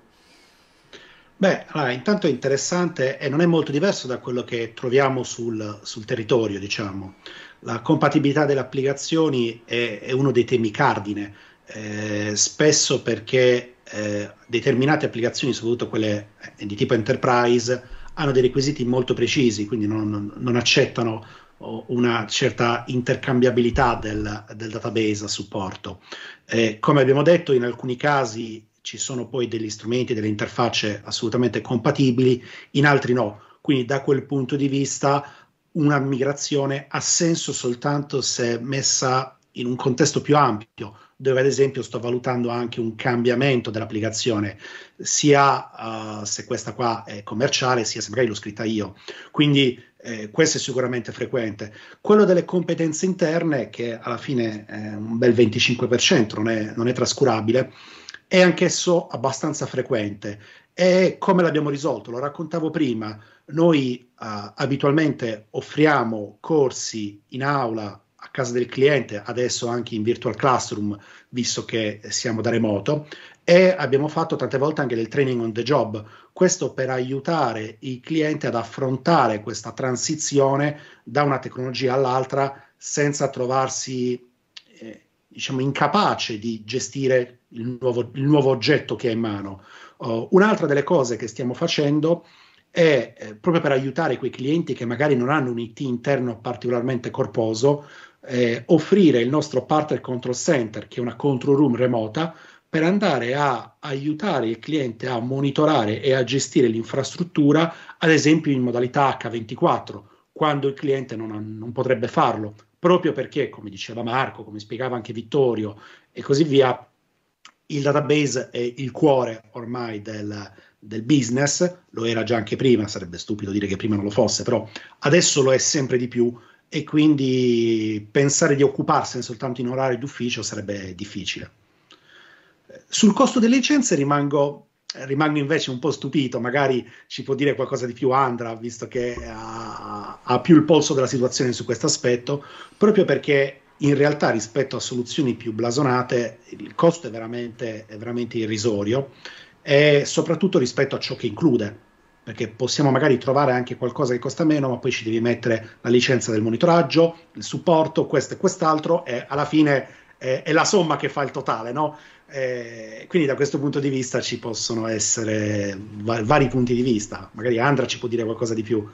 Beh, allora, intanto è interessante e non è molto diverso da quello che troviamo sul, sul territorio, diciamo. La compatibilità delle applicazioni è, è uno dei temi cardine eh, spesso perché eh, determinate applicazioni, soprattutto quelle eh, di tipo enterprise, hanno dei requisiti molto precisi, quindi non, non accettano una certa intercambiabilità del, del database a supporto. Eh, come abbiamo detto, in alcuni casi ci sono poi degli strumenti, delle interfacce assolutamente compatibili, in altri no. Quindi da quel punto di vista una migrazione ha senso soltanto se messa in un contesto più ampio, dove ad esempio sto valutando anche un cambiamento dell'applicazione, sia uh, se questa qua è commerciale, sia se magari l'ho scritta io. Quindi eh, questo è sicuramente frequente. Quello delle competenze interne, che alla fine è un bel 25%, non è, non è trascurabile, è anch'esso abbastanza frequente. E come l'abbiamo risolto? Lo raccontavo prima, noi uh, abitualmente offriamo corsi in aula a casa del cliente, adesso anche in virtual classroom, visto che siamo da remoto, e abbiamo fatto tante volte anche del training on the job, questo per aiutare i clienti ad affrontare questa transizione da una tecnologia all'altra senza trovarsi eh, diciamo incapace di gestire il nuovo, il nuovo, oggetto che ha in mano. Uh, un'altra delle cose che stiamo facendo è eh, proprio per aiutare quei clienti che magari non hanno un IT interno particolarmente corposo, eh, offrire il nostro partner control center, che è una control room remota, per andare a aiutare il cliente a monitorare e a gestire l'infrastruttura, ad esempio in modalità H24, quando il cliente non, ha, non potrebbe farlo, proprio perché, come diceva Marco, come spiegava anche Vittorio e così via, il database è il cuore ormai del, del, business, lo era già anche prima, sarebbe stupido dire che prima non lo fosse, però adesso lo è sempre di più e quindi pensare di occuparsene soltanto in orario d'ufficio sarebbe difficile. Sul costo delle licenze rimango, rimango invece un po' stupito, magari ci può dire qualcosa di più Andra, visto che ha, ha più il polso della situazione su questo aspetto, proprio perché in realtà rispetto a soluzioni più blasonate il costo è veramente, è veramente irrisorio e soprattutto rispetto a ciò che include perché possiamo magari trovare anche qualcosa che costa meno, ma poi ci devi mettere la licenza del monitoraggio, il supporto, questo e quest'altro, e alla fine è, è la somma che fa il totale, no? Eh, quindi da questo punto di vista ci possono essere va- vari punti di vista, magari Andra ci può dire qualcosa di più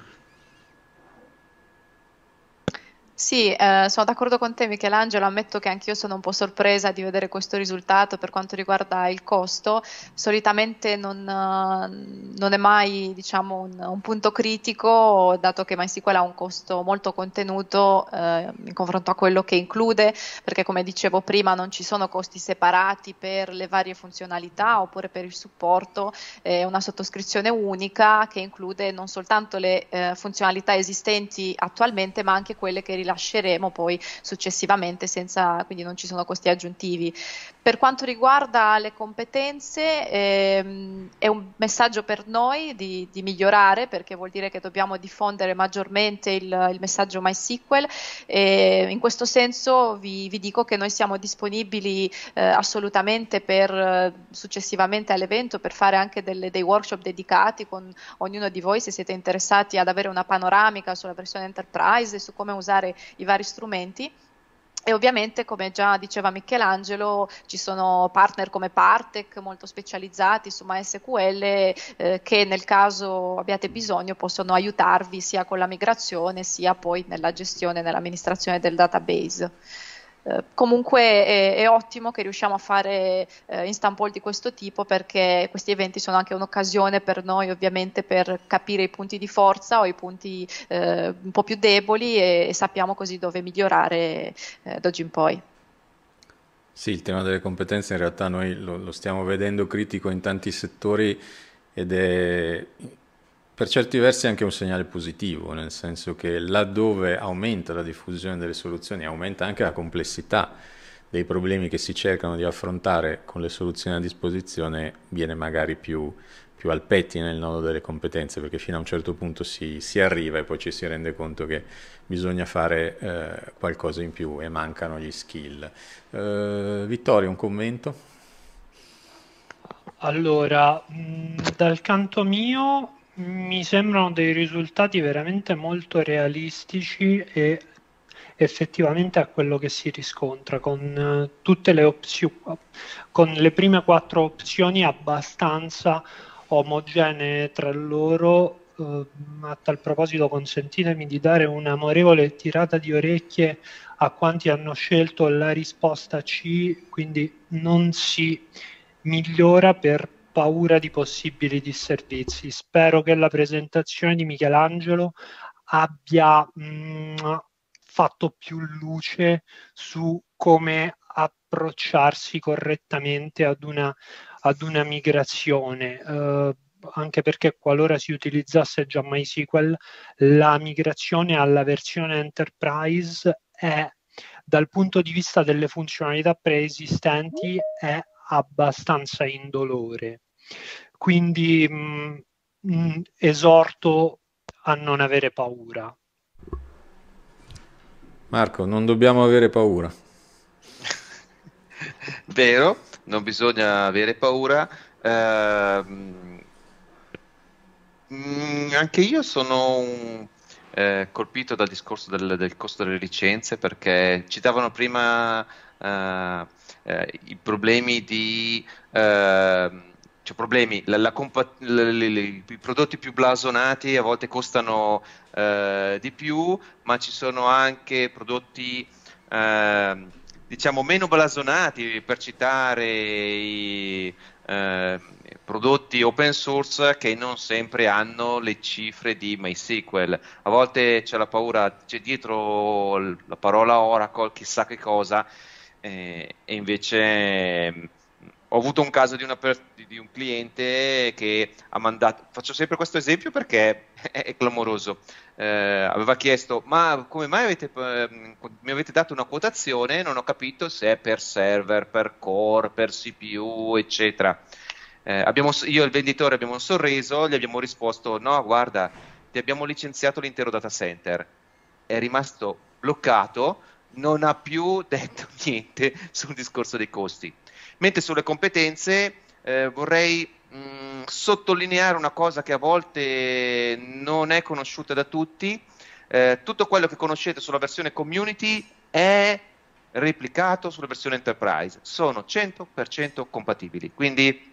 sì, eh, sono d'accordo con te Michelangelo, ammetto che anch'io sono un po' sorpresa di vedere questo risultato per quanto riguarda il costo, solitamente non, eh, non è mai diciamo, un, un, punto critico dato che MySQL ha un costo molto contenuto eh, in confronto a quello che include, perché come dicevo prima non ci sono costi separati per le varie funzionalità oppure per il supporto, è eh, una sottoscrizione unica che include non soltanto le eh, funzionalità esistenti attualmente ma anche quelle che rilasciano rilasceremo poi successivamente senza, quindi non ci sono costi aggiuntivi. Per quanto riguarda le competenze, ehm, è un messaggio per noi di, di, migliorare perché vuol dire che dobbiamo diffondere maggiormente il, il messaggio MySQL. E in questo senso vi, vi dico che noi siamo disponibili eh, assolutamente per, successivamente all'evento per fare anche delle, dei workshop dedicati con ognuno di voi se siete interessati ad avere una panoramica sulla versione enterprise e su come usare i vari strumenti. E ovviamente, come già diceva Michelangelo, ci sono partner come Partec molto specializzati su MySQL eh, che nel caso abbiate bisogno possono aiutarvi sia con la migrazione sia poi nella gestione e nell'amministrazione del database. Eh, comunque è, è, ottimo che riusciamo a fare eh, in stampo di questo tipo perché questi eventi sono anche un'occasione per noi ovviamente per capire i punti di forza o i punti eh, un po' più deboli e, e sappiamo così dove migliorare eh, da oggi in poi. Sì, il tema delle competenze in realtà noi lo, lo stiamo vedendo critico in tanti settori ed è per certi versi è anche un segnale positivo, nel senso che laddove aumenta la diffusione delle soluzioni, aumenta anche la complessità dei problemi che si cercano di affrontare con le soluzioni a disposizione, viene magari più, più al pettine nel nodo delle competenze, perché fino a un certo punto si, si, arriva e poi ci si rende conto che bisogna fare eh, qualcosa in più e mancano gli skill. Eh, Vittorio, un commento? Allora, mm, dal canto mio mi sembrano dei risultati veramente molto realistici e effettivamente a quello che si riscontra con eh, tutte le opzioni con le prime quattro opzioni abbastanza omogenee tra loro eh, a tal proposito consentitemi di dare un'amorevole tirata di orecchie a quanti hanno scelto la risposta C quindi non si migliora per paura di possibili disservizi. Spero che la presentazione di Michelangelo abbia mh, mm, fatto più luce su come approcciarsi correttamente ad una, ad una migrazione. Eh, anche perché qualora si utilizzasse già MySQL, la migrazione alla versione enterprise è dal punto di vista delle funzionalità preesistenti è abbastanza indolore. Quindi mh, mm, mh, mm, esorto a non avere paura. Marco, non dobbiamo avere paura. Vero, non bisogna avere paura. Eh, anche io sono eh, colpito dal discorso del, del, costo delle licenze perché citavano prima eh, eh, i problemi di... Eh, cioè problemi, la, la compa- le, le, le, i prodotti più blasonati a volte costano eh, di più, ma ci sono anche prodotti eh, diciamo meno blasonati per citare i eh, prodotti open source che non sempre hanno le cifre di MySQL. A volte c'è la paura, c'è dietro la parola Oracle, chissà che cosa, e, e invece mm, ho avuto un caso di, una, di, un cliente che ha mandato, faccio sempre questo esempio perché è, è clamoroso, eh, aveva chiesto ma come mai avete, eh, mi avete dato una quotazione, non ho capito se è per server, per core, per CPU, eccetera. Eh, abbiamo, io e il venditore abbiamo sorriso, gli abbiamo risposto no, guarda, ti abbiamo licenziato l'intero data center. È rimasto bloccato non ha più detto niente sul discorso dei costi. Mentre sulle competenze eh, vorrei mh, mm, sottolineare una cosa che a volte non è conosciuta da tutti. Eh, tutto quello che conoscete sulla versione community è replicato sulla versione enterprise, sono 100% compatibili. Quindi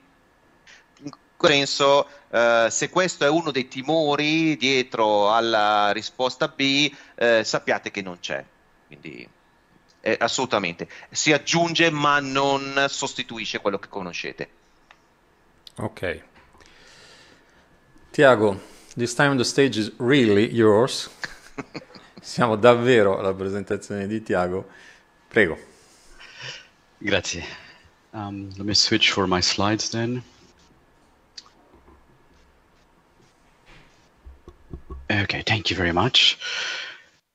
penso eh, se questo è uno dei timori dietro alla risposta B, eh, sappiate che non c'è. Quindi eh, assolutamente si aggiunge ma non sostituisce quello che conoscete. Ok. Tiago, this time the stage is really yours. Siamo davvero alla presentazione di Tiago. Prego. Grazie. Um, let me switch for my slides then. Okay, thank you very much.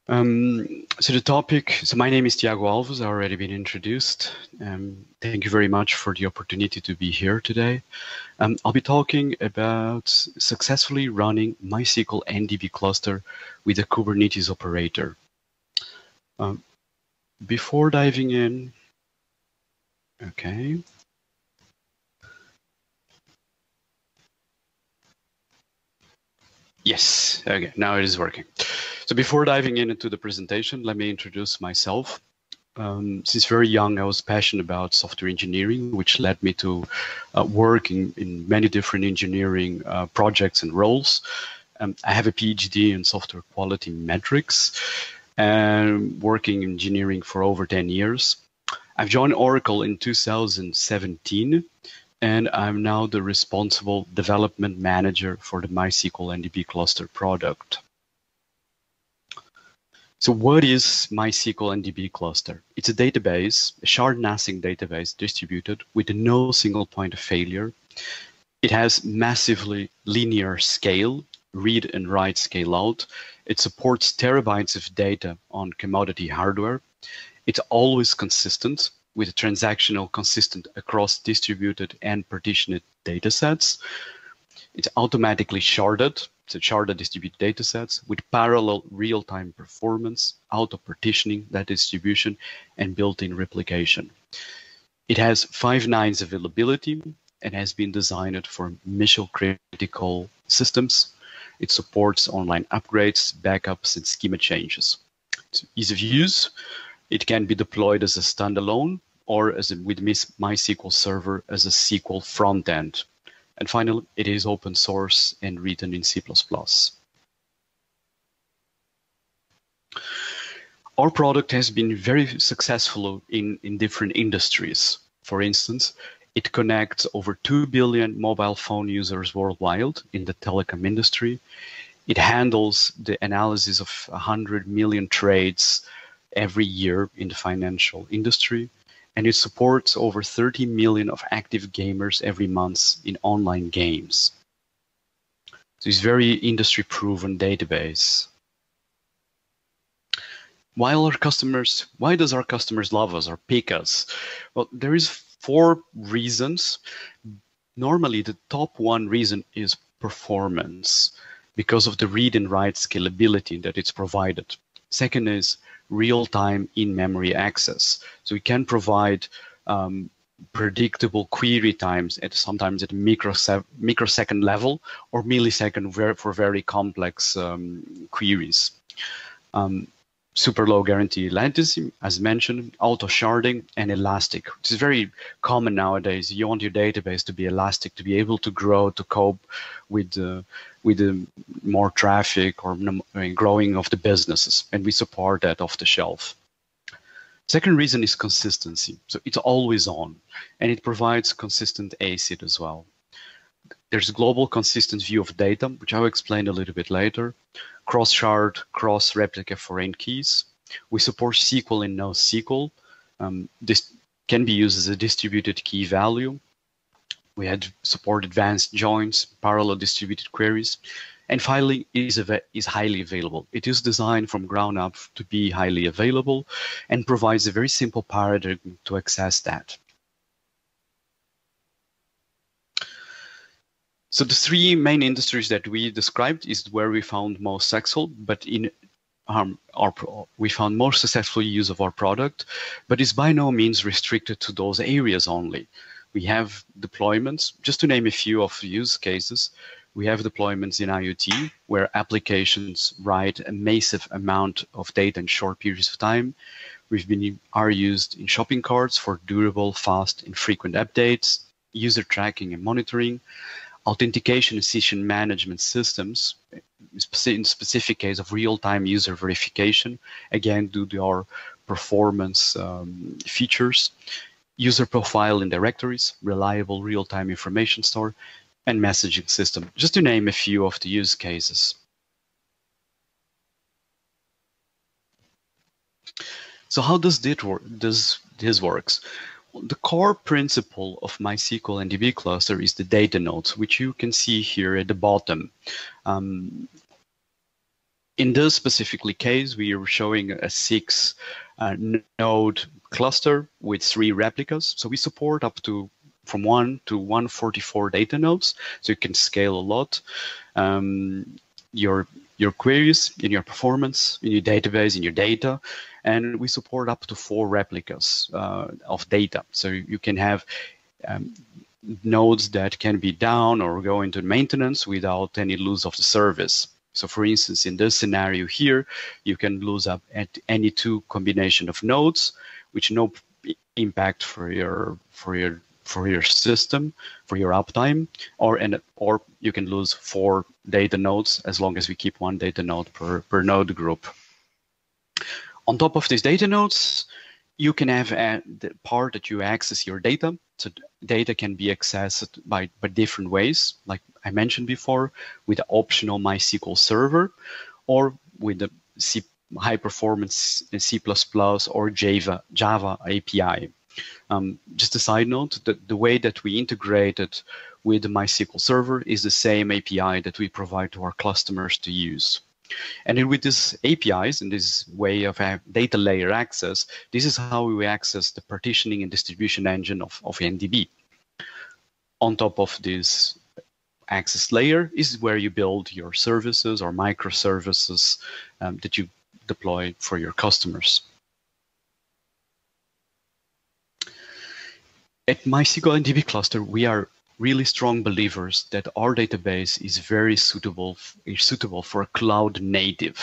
Um, so the topic, so my name is Tiago Alves, I've already been introduced. Um, thank you very much for the opportunity to be here today. Um, I'll be talking about successfully running MySQL NDB cluster with a Kubernetes operator. Um, before diving in, okay, Yes, okay, now it is working. So before diving in into the presentation, let me introduce myself. Um, since very young, I was passionate about software engineering, which led me to uh, work in, in many different engineering uh, projects and roles. Um, I have a PhD in software quality metrics and working in engineering for over 10 years. I've joined Oracle in 2017 and I'm now the responsible development manager for the MySQL NDB cluster product. So what is MySQL NDB cluster? It's a database, a shard NASing database distributed with no single point of failure. It has massively linear scale, read and write scale out. It supports terabytes of data on commodity hardware. It's always consistent with a transactional consistent across distributed and partitioned datasets. It's automatically sharded, so sharded distributed datasets with parallel real-time performance, auto-partitioning that distribution, and built-in replication. It has five nines availability and has been designed for mission-critical systems. It supports online upgrades, backups, and schema changes. It's ease of use, it can be deployed as a standalone or as a, with MySQL Server as a SQL front end. And finally, it is open source and written in C++. Our product has been very successful in, in different industries. For instance, it connects over 2 billion mobile phone users worldwide in the telecom industry. It handles the analysis of 100 million trades every year in the financial industry, and it supports over 30 million of active gamers every month in online games. So it's very industry proven database. Why our customers why does our customers love us or pick us? Well, there is four reasons. Normally the top one reason is performance because of the read and write scalability that it's provided. Second is real-time in-memory access. So we can provide um, predictable query times at sometimes at microse microsecond level or millisecond for very complex um, queries. Um, super low guarantee latency, as mentioned, auto sharding, and elastic. which is very common nowadays. You want your database to be elastic, to be able to grow, to cope with uh, with uh, more traffic or growing of the businesses, and we support that off the shelf. Second reason is consistency. So it's always on, and it provides consistent ACID as well. There's a global consistent view of data, which I'll explain a little bit later cross-shard, cross-replica foreign keys. We support SQL and NoSQL. Um, this can be used as a distributed key value. We had support advanced joins, parallel distributed queries, and finally, is, is highly available. It is designed from ground up to be highly available and provides a very simple paradigm to access that. So the three main industries that we described is where we found most successful, but in um, our we found more successful use of our product, but it's by no means restricted to those areas only. We have deployments, just to name a few of use cases. We have deployments in IoT where applications write a massive amount of data in short periods of time. We've been are used in shopping carts for durable, fast, and frequent updates, user tracking and monitoring, authentication and session management systems, in specific case of real-time user verification, again due to our performance um, features, user profile in directories, reliable real-time information store, and messaging system, just to name a few of the use cases. So how does this work? Does this works? The core principle of MySQL NDB cluster is the data nodes, which you can see here at the bottom. Um, in this specifically case, we are showing a six uh, node cluster with three replicas. So we support up to from one to 144 data nodes. So you can scale a lot. Um, your your queries, in your performance, in your database, in your data. And we support up to four replicas uh, of data. So you can have um, nodes that can be down or go into maintenance without any loss of the service. So for instance, in this scenario here, you can lose up at any two combination of nodes, which no impact for your for your for your system, for your uptime, or and or you can lose four data nodes as long as we keep one data node per, per node group. On top of these data nodes, you can have a, uh, the part that you access your data. So data can be accessed by, by different ways, like I mentioned before, with the optional MySQL server or with the C, high performance uh, C++ or Java, Java API. Um, just a side note, the, the way that we integrated with MySQL Server is the same API that we provide to our customers to use. And then with these APIs and this way of data layer access, this is how we access the partitioning and distribution engine of, of NDB. On top of this access layer is where you build your services or microservices um, that you deploy for your customers. At MySQL NDB cluster, we are really strong believers that our database is very suitable is suitable for cloud native.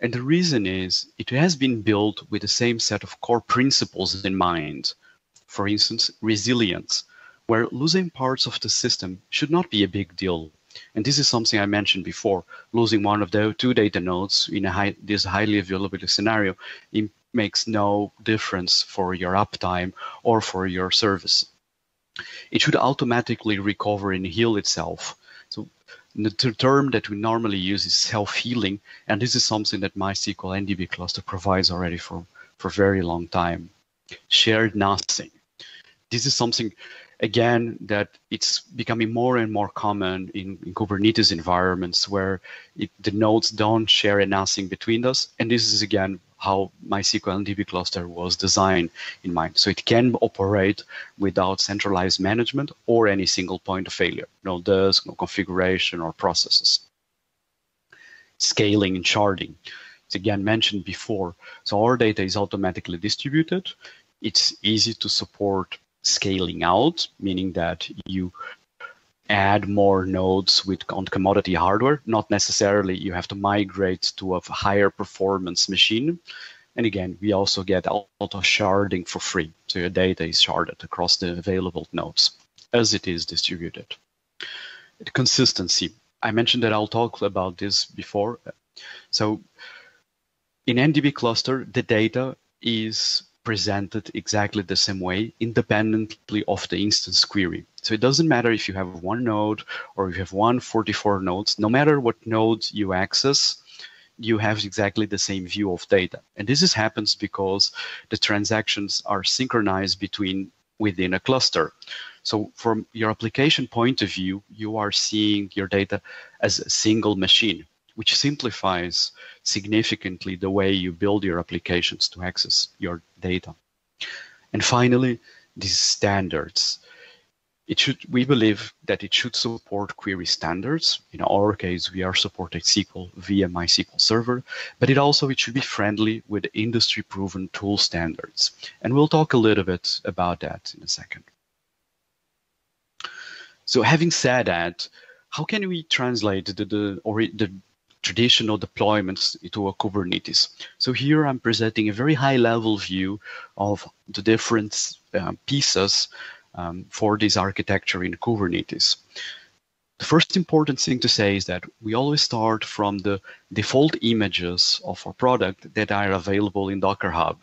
And the reason is it has been built with the same set of core principles in mind. For instance, resilience, where losing parts of the system should not be a big deal. And this is something I mentioned before. Losing one of the two data nodes in high, this highly availability scenario it makes no difference for your uptime or for your service it should automatically recover and heal itself. So the term that we normally use is self-healing, and this is something that MySQL NDB cluster provides already for, for very long time. Shared nothing. This is something, again, that it's becoming more and more common in, in Kubernetes environments where it, the nodes don't share a nothing between us, and this is, again, how MySQL DB cluster was designed in mind. So it can operate without centralized management or any single point of failure, no disk, no configuration or processes. Scaling and sharding. It's again mentioned before. So our data is automatically distributed. It's easy to support scaling out, meaning that you add more nodes with on commodity hardware. Not necessarily you have to migrate to a higher performance machine. And again, we also get auto sharding for free. So your data is sharded across the available nodes as it is distributed. The consistency. I mentioned that I'll talk about this before. So in NDB cluster, the data is presented exactly the same way independently of the instance query. So it doesn't matter if you have one node or you have one 44 nodes, no matter what node you access, you have exactly the same view of data. And this is, happens because the transactions are synchronized between within a cluster. So from your application point of view, you are seeing your data as a single machine, which simplifies significantly the way you build your applications to access your data. And finally, these standards it should we believe that it should support query standards. In our case, we are supporting SQL via MySQL Server, but it also it should be friendly with industry-proven tool standards. And we'll talk a little bit about that in a second. So having said that, how can we translate the, the, or the traditional deployments into a Kubernetes. So here I'm presenting a very high level view of the different um, pieces um, for this architecture in Kubernetes. The first important thing to say is that we always start from the default images of our product that are available in Docker Hub.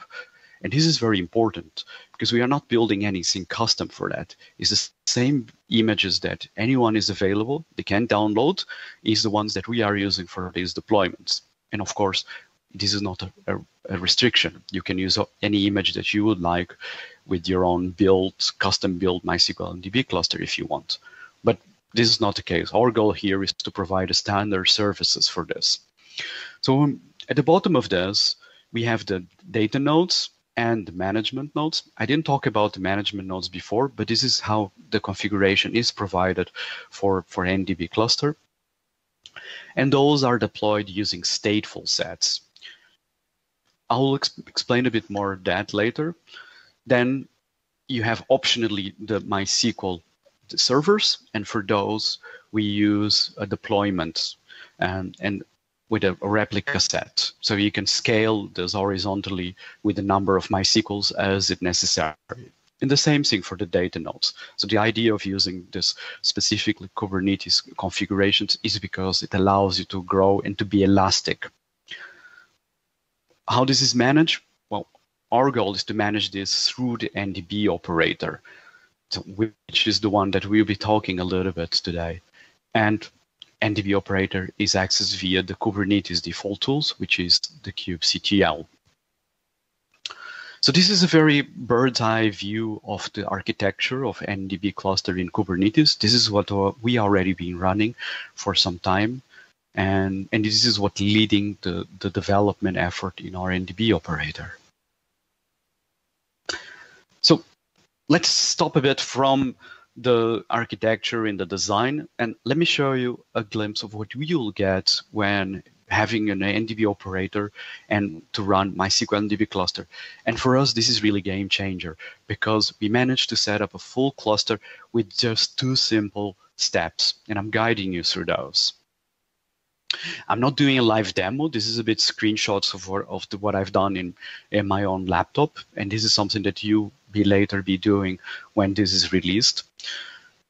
And this is very important because we are not building anything custom for that. It's the same images that anyone is available, they can download, is the ones that we are using for these deployments. And of course, this is not a, a, a, restriction. You can use any image that you would like with your own built, custom built MySQL and DB cluster if you want. But this is not the case. Our goal here is to provide standard services for this. So um, at the bottom of this, we have the data nodes and the management nodes. I didn't talk about the management nodes before, but this is how the configuration is provided for, for NDB cluster. And those are deployed using stateful sets. I'll ex explain a bit more of that later. Then you have optionally the MySQL servers, and for those we use a deployment and, um, and with a replica set. So you can scale this horizontally with the number of MySQLs as it necessary. And the same thing for the data nodes. So the idea of using this specifically Kubernetes configurations is because it allows you to grow and to be elastic. How this is managed? Well, our goal is to manage this through the NDB operator, which is the one that we'll be talking a little bit today. And NDB operator is accessed via the Kubernetes default tools, which is the kubectl. So this is a very bird's eye view of the architecture of NDB cluster in Kubernetes. This is what we already been running for some time. And, and this is what leading the, the development effort in our NDB operator. So let's stop a bit from the architecture and the design, and let me show you a glimpse of what you'll get when having an NDB operator and to run MySQL NDB cluster. And for us, this is really game changer because we managed to set up a full cluster with just two simple steps, and I'm guiding you through those. I'm not doing a live demo. This is a bit screenshots of, of the, what I've done in, in my own laptop. And this is something that you will later be doing when this is released.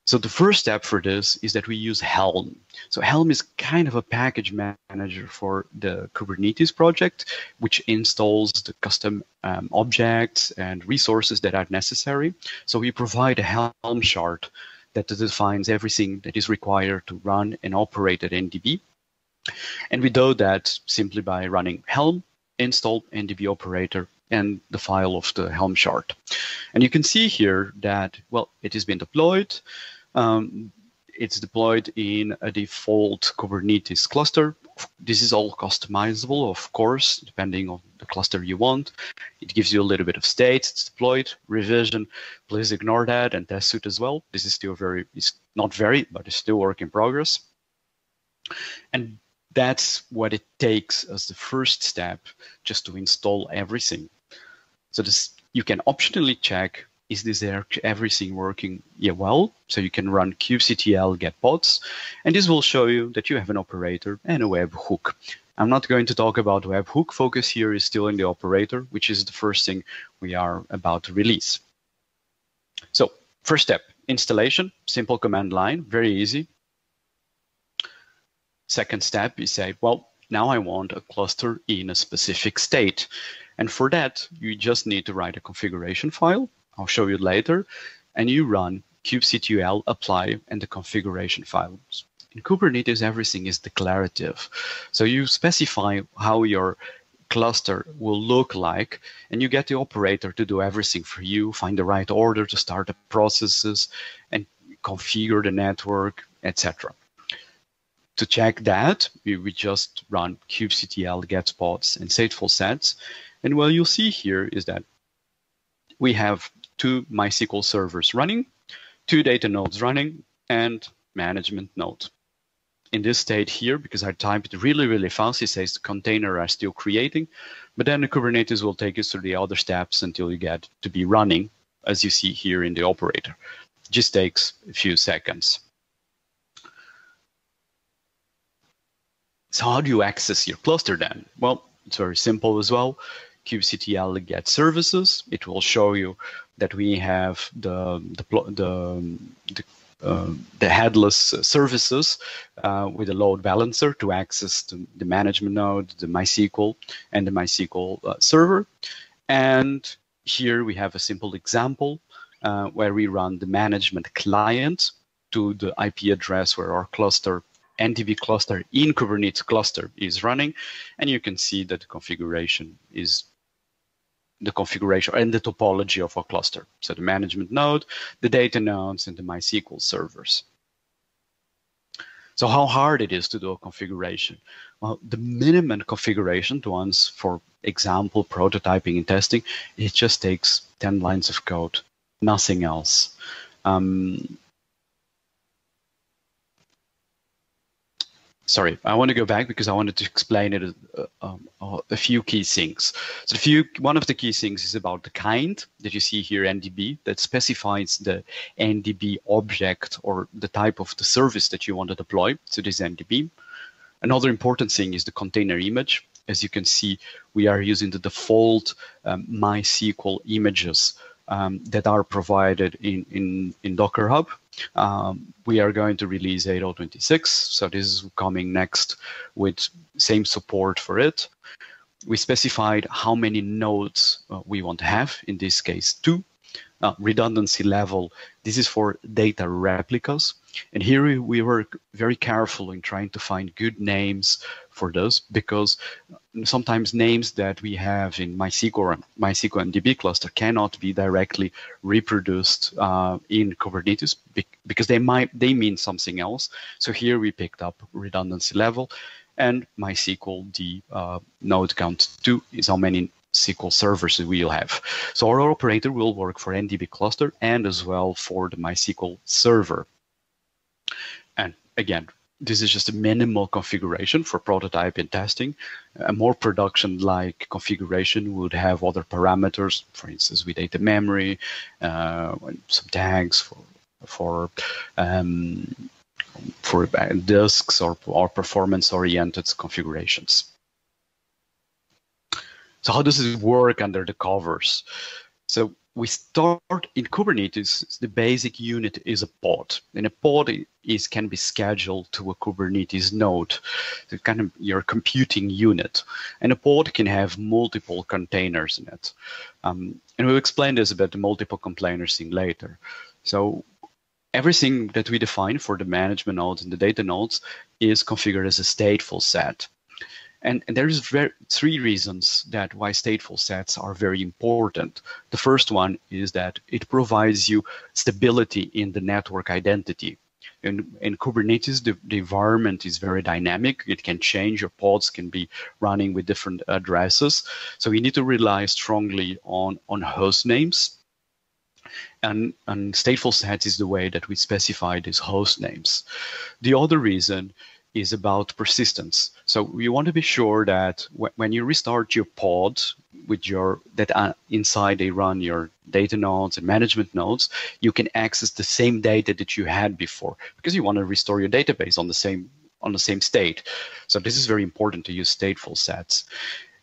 So the first step for this is that we use Helm. So Helm is kind of a package manager for the Kubernetes project, which installs the custom um, objects and resources that are necessary. So we provide a Helm chart that defines everything that is required to run and operate at NDB. And we do that simply by running helm install ndb operator and the file of the helm chart. And you can see here that, well, it has been deployed. Um, it's deployed in a default Kubernetes cluster. This is all customizable, of course, depending on the cluster you want. It gives you a little bit of state. It's deployed, revision. Please ignore that and test suit as well. This is still very, it's not very, but it's still work in progress. And that's what it takes as the first step just to install everything. So this, you can optionally check, is this everything working yeah, well? So you can run kubectl get pods, and this will show you that you have an operator and a webhook. I'm not going to talk about webhook. Focus here is still in the operator, which is the first thing we are about to release. So first step, installation, simple command line, very easy. Second step, you say, well, now I want a cluster in a specific state. And for that, you just need to write a configuration file. I'll show you later. And you run kubectl apply and the configuration files. In Kubernetes, everything is declarative. So you specify how your cluster will look like, and you get the operator to do everything for you, find the right order to start the processes, and configure the network, etc to check that, we, we just run kubectl get pods and stateful sets. And what you'll see here is that we have two MySQL servers running, two data nodes running, and management node. In this state here, because I typed really, really fast, it says the container are still creating, but then the Kubernetes will take you through the other steps until you get to be running, as you see here in the operator. Just takes a few seconds. So how do you access your cluster then? Well, it's very simple as well. kubectl get services. It will show you that we have the the the, the, uh, the headless services uh, with a load balancer to access the, the, management node, the MySQL, and the MySQL uh, server. And here we have a simple example uh, where we run the management client to the IP address where our cluster NTV cluster in Kubernetes cluster is running. And you can see that the configuration is the configuration and the topology of our cluster. So the management node, the data nodes, and the MySQL servers. So how hard it is to do a configuration? Well, the minimum configuration the ones for example prototyping and testing, it just takes 10 lines of code, nothing else. Um, sorry, I want to go back because I wanted to explain it uh, um, a few key things. So the few, one of the key things is about the kind that you see here, NDB, that specifies the NDB object or the type of the service that you want to deploy to this NDB. Another important thing is the container image. As you can see, we are using the default um, MySQL images um, that are provided in, in, in Docker Hub um, we are going to release 8.0.26, so this is coming next with same support for it. We specified how many nodes uh, we want to have, in this case two. Uh, redundancy level, this is for data replicas. And here we were very careful in trying to find good names for those because sometimes names that we have in MySQL, MySQL and DB cluster cannot be directly reproduced uh, in Kubernetes because they might they mean something else. So here we picked up redundancy level, and MySQL the uh, node count two is how many SQL servers we'll have. So our operator will work for NDB cluster and as well for the MySQL server. And again, this is just a minimal configuration for prototype and testing. A more production-like configuration would have other parameters, for instance, with data memory, uh, some tags for for um, for disks or, or performance-oriented configurations. So how does it work under the covers? So we start in Kubernetes, the basic unit is a pod, and a pod is can be scheduled to a Kubernetes node, the kind of your computing unit, and a pod can have multiple containers in it. Um, and we'll explain this about the multiple containers thing later. So everything that we define for the management nodes and the data nodes is configured as a stateful set. And, and there's very, three reasons that why stateful sets are very important. The first one is that it provides you stability in the network identity. In, in Kubernetes, the, the environment is very dynamic. It can change. Your pods can be running with different addresses. So we need to rely strongly on, on host names. And, and stateful sets is the way that we specify these host names. The other reason is about persistence. So you want to be sure that when you restart your pod with your that uh, inside they run your data nodes and management nodes, you can access the same data that you had before because you want to restore your database on the same on the same state. So this is very important to use stateful sets.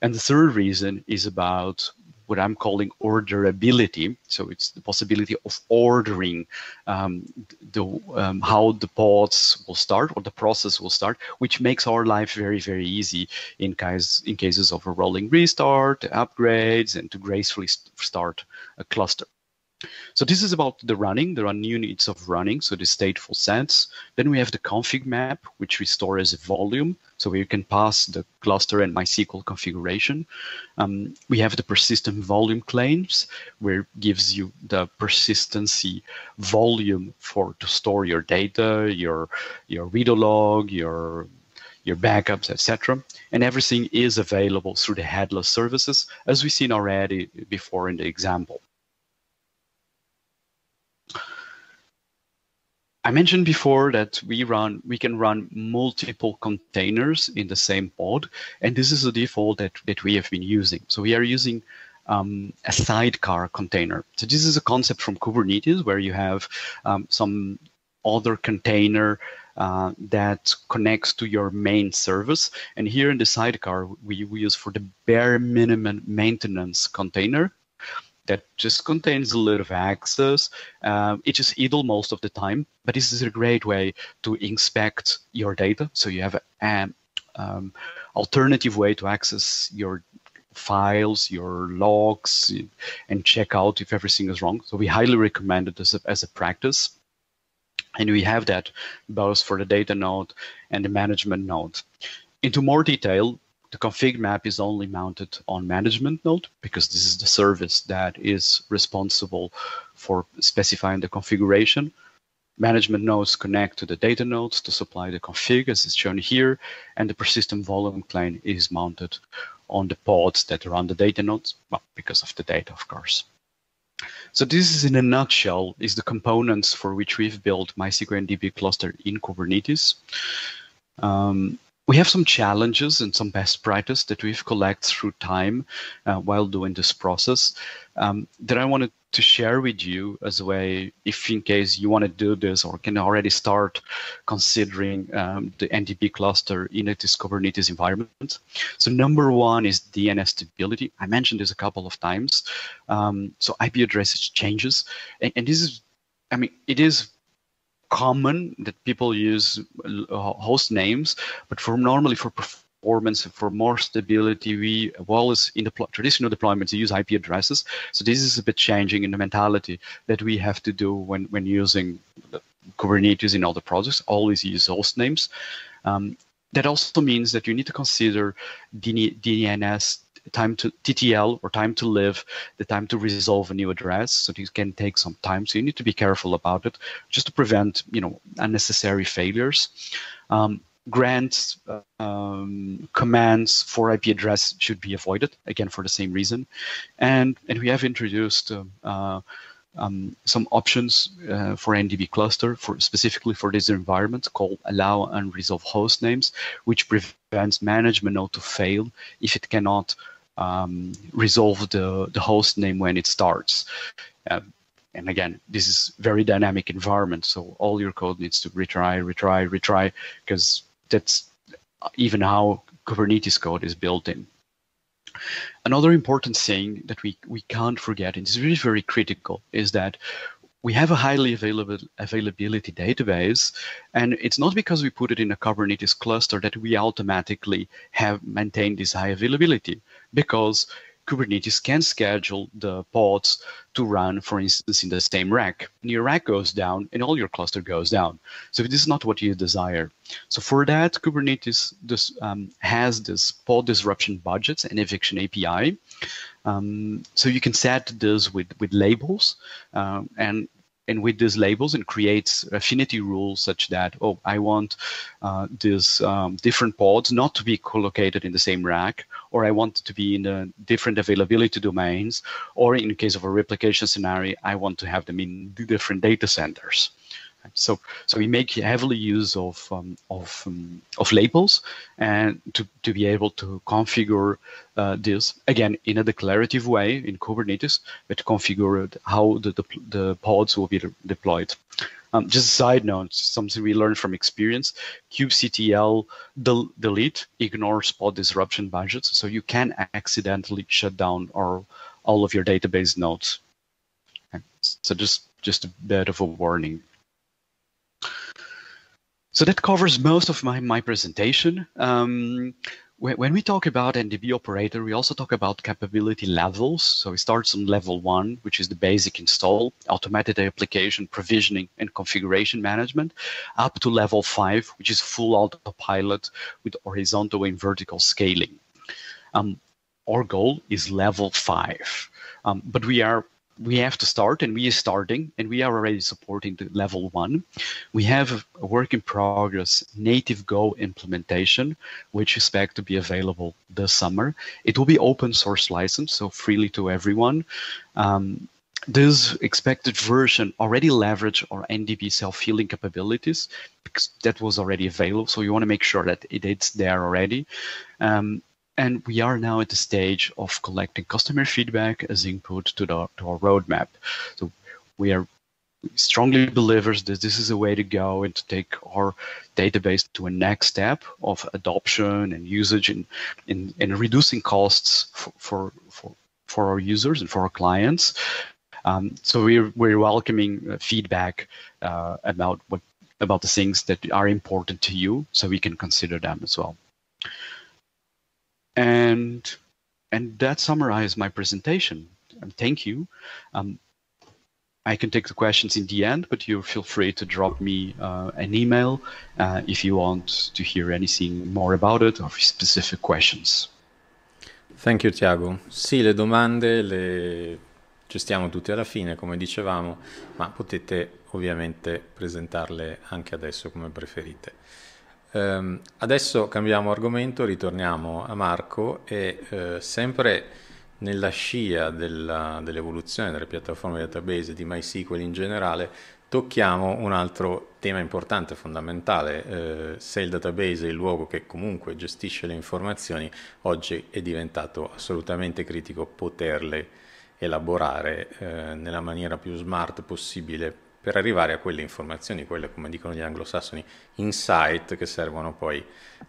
And the third reason is about what I'm calling orderability. So it's the possibility of ordering um, the um, how the pods will start or the process will start, which makes our life very very easy in case in cases of a rolling restart, upgrades, and to gracefully start a cluster. So this is about the running. There are new needs of running, so the stateful sets. Then we have the config map, which we store as a volume, so we can pass the cluster and MySQL configuration. Um, we have the persistent volume claims, where gives you the persistency volume for to store your data, your your read log, your your backups, etc. And everything is available through the headless services, as we've seen already before in the example. I mentioned before that we run we can run multiple containers in the same pod, and this is the default that, that we have been using. So we are using um, a sidecar container. So this is a concept from Kubernetes where you have um, some other container uh, that connects to your main service. And here in the sidecar, we, we use for the bare minimum maintenance container that just contains a lot of access. Um, it is idle most of the time, but this is a great way to inspect your data. So you have an um, alternative way to access your files, your logs, and check out if everything is wrong. So we highly recommend it as a, as a practice. And we have that both for the data node and the management node. Into more detail, the config map is only mounted on management node because this is the service that is responsible for specifying the configuration. Management nodes connect to the data nodes to supply the config as is shown here, and the persistent volume claim is mounted on the pods that run the data nodes, well, because of the data, of course. So this is in a nutshell, is the components for which we've built MySQL and DB cluster in Kubernetes. Um, we have some challenges and some best practice that we've collected through time uh, while doing this process um, that I wanted to share with you as a way, if in case you want to do this or can already start considering um, the NDB cluster in a Kubernetes environment. So number one is DNS stability. I mentioned this a couple of times. Um, so IP addresses changes, and, and this is, I mean, it is common that people use uh, host names, but for normally for performance for more stability, we well as in the traditional deployments you use IP addresses. So this is a bit changing in the mentality that we have to do when when using Kubernetes in other projects. Always use host names. Um, that also means that you need to consider DNS time to TTL or time to live, the time to resolve a new address. So these can take some time. So you need to be careful about it just to prevent, you know, unnecessary failures. Um, grants, um, commands for IP address should be avoided, again, for the same reason. And, and we have introduced uh, uh, um, some options uh, for NDB cluster for specifically for this environment called allow and resolve host names, which prevents management node to fail if it cannot um, resolve the, the host name when it starts. Uh, and again, this is very dynamic environment, so all your code needs to retry, retry, retry, because that's even how Kubernetes code is built in. Another important thing that we, we can't forget, and is really very critical, is that we have a highly available availability database, and it's not because we put it in a Kubernetes cluster that we automatically have maintained this high availability because Kubernetes can schedule the pods to run, for instance, in the same rack. And your rack goes down and all your cluster goes down. So this is not what you desire. So for that, Kubernetes this, um, has this pod disruption budgets and eviction API. Um, so you can set this with, with labels. Uh, and and with these labels and creates affinity rules such that, oh, I want uh, these um, different pods not to be collocated in the same rack, or I want to be in different availability domains, or in case of a replication scenario, I want to have them in different data centers. So, so we make heavily use of um, of um, of labels, and to, to be able to configure uh, this again in a declarative way in Kubernetes, but configure how the, the, the pods will be de deployed. Um, just a side note, something we learned from experience: kubectl del delete ignores pod disruption budgets, so you can accidentally shut down or all of your database nodes. Okay. So just just a bit of a warning. So that covers most of my, my presentation. Um, when we talk about NDB operator, we also talk about capability levels. So it starts on level one, which is the basic install, automated application provisioning and configuration management, up to level five, which is full autopilot with horizontal and vertical scaling. Um, our goal is level five, um, but we are we have to start and we are starting and we are already supporting the level one we have a work in progress native go implementation which is expect to be available this summer it will be open source license so freely to everyone um, this expected version already leverage our ndb self-healing capabilities because that was already available so you want to make sure that it, it's there already um, and we are now at the stage of collecting customer feedback as input to, the, to our roadmap. So we are strongly believers that this is a way to go and to take our database to a next step of adoption and usage and, and, and reducing costs for, for, for, for our users and for our clients. Um, so we're, we're welcoming uh, feedback uh, about what about the things that are important to you so we can consider them as well. And and that summarizes my presentation. Um, thank you. Um, I can take the questions in the end, but you feel free to drop me uh, an email uh, if you want to hear anything more about it or specific questions. Thank you Tiago. Sì, le domande le gestiamo tutte alla fine, come dicevamo, ma potete ovviamente presentarle anche adesso come preferite. Um, adesso cambiamo argomento, ritorniamo a Marco e uh, sempre nella scia della, dell'evoluzione delle piattaforme database di MySQL in generale tocchiamo un altro tema importante, fondamentale, uh, se il database è il luogo che comunque gestisce le informazioni, oggi è diventato assolutamente critico poterle elaborare uh, nella maniera più smart possibile per arrivare a quelle informazioni, quelle come dicono gli anglosassoni, insight che servono poi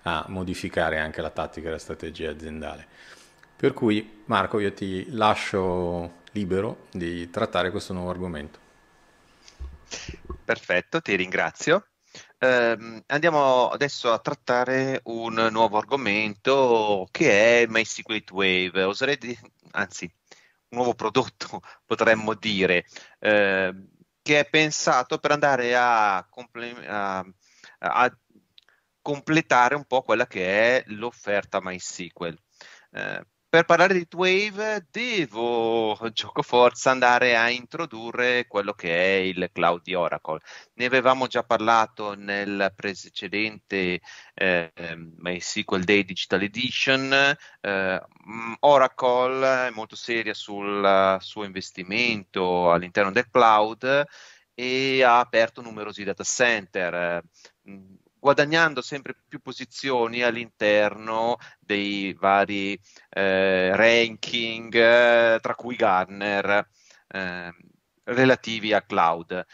a modificare anche la tattica e la strategia aziendale. Per cui Marco io ti lascio libero di trattare questo nuovo argomento. Perfetto, ti ringrazio. Eh, andiamo adesso a trattare un nuovo argomento che è MySQL Wave. Oserei di... anzi, un nuovo prodotto potremmo dire. Eh, che è pensato per andare a, comple- a, a completare un po' quella che è l'offerta MySQL. Eh, per parlare di Twave devo, gioco forza, andare a introdurre quello che è il cloud di Oracle. Ne avevamo già parlato nel precedente eh, MySQL Day Digital Edition. Eh, Oracle è molto seria sul suo investimento all'interno del cloud e ha aperto numerosi data center guadagnando sempre più posizioni all'interno dei vari eh, ranking, eh, tra cui Gartner, eh, relativi a cloud.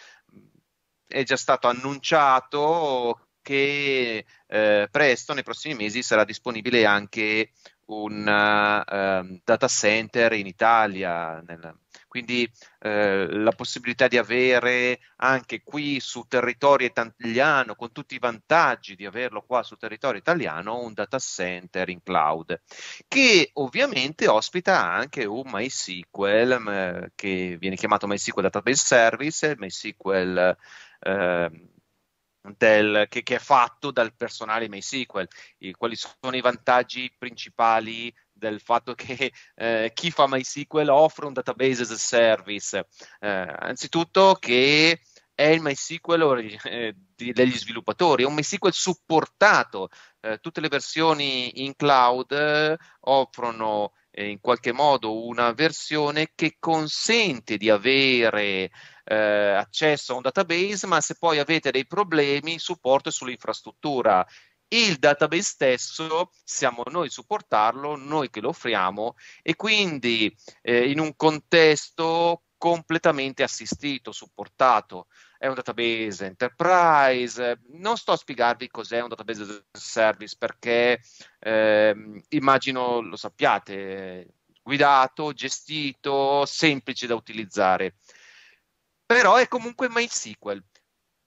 È già stato annunciato che eh, presto, nei prossimi mesi, sarà disponibile anche un uh, data center in Italia, nel, quindi eh, la possibilità di avere anche qui su territorio italiano, con tutti i vantaggi di averlo qua su territorio italiano, un data center in cloud, che ovviamente ospita anche un MySQL mh, che viene chiamato MySQL Database Service, MySQL eh, del, che, che, è fatto dal personale MySQL. E quali sono i vantaggi principali del fatto che eh, chi fa MySQL offre un database as a service. Eh, anzitutto che è il MySQL or- eh, degli sviluppatori, è un MySQL supportato. Eh, tutte le versioni in cloud eh, offrono eh, in qualche modo una versione che consente di avere eh, accesso a un database, ma se poi avete dei problemi, supporto sull'infrastruttura. Il database stesso siamo noi a supportarlo, noi che lo offriamo e quindi eh, in un contesto completamente assistito, supportato. È un database enterprise. Non sto a spiegarvi cos'è un database as service perché eh, immagino lo sappiate, guidato, gestito, semplice da utilizzare. Però è comunque MySQL.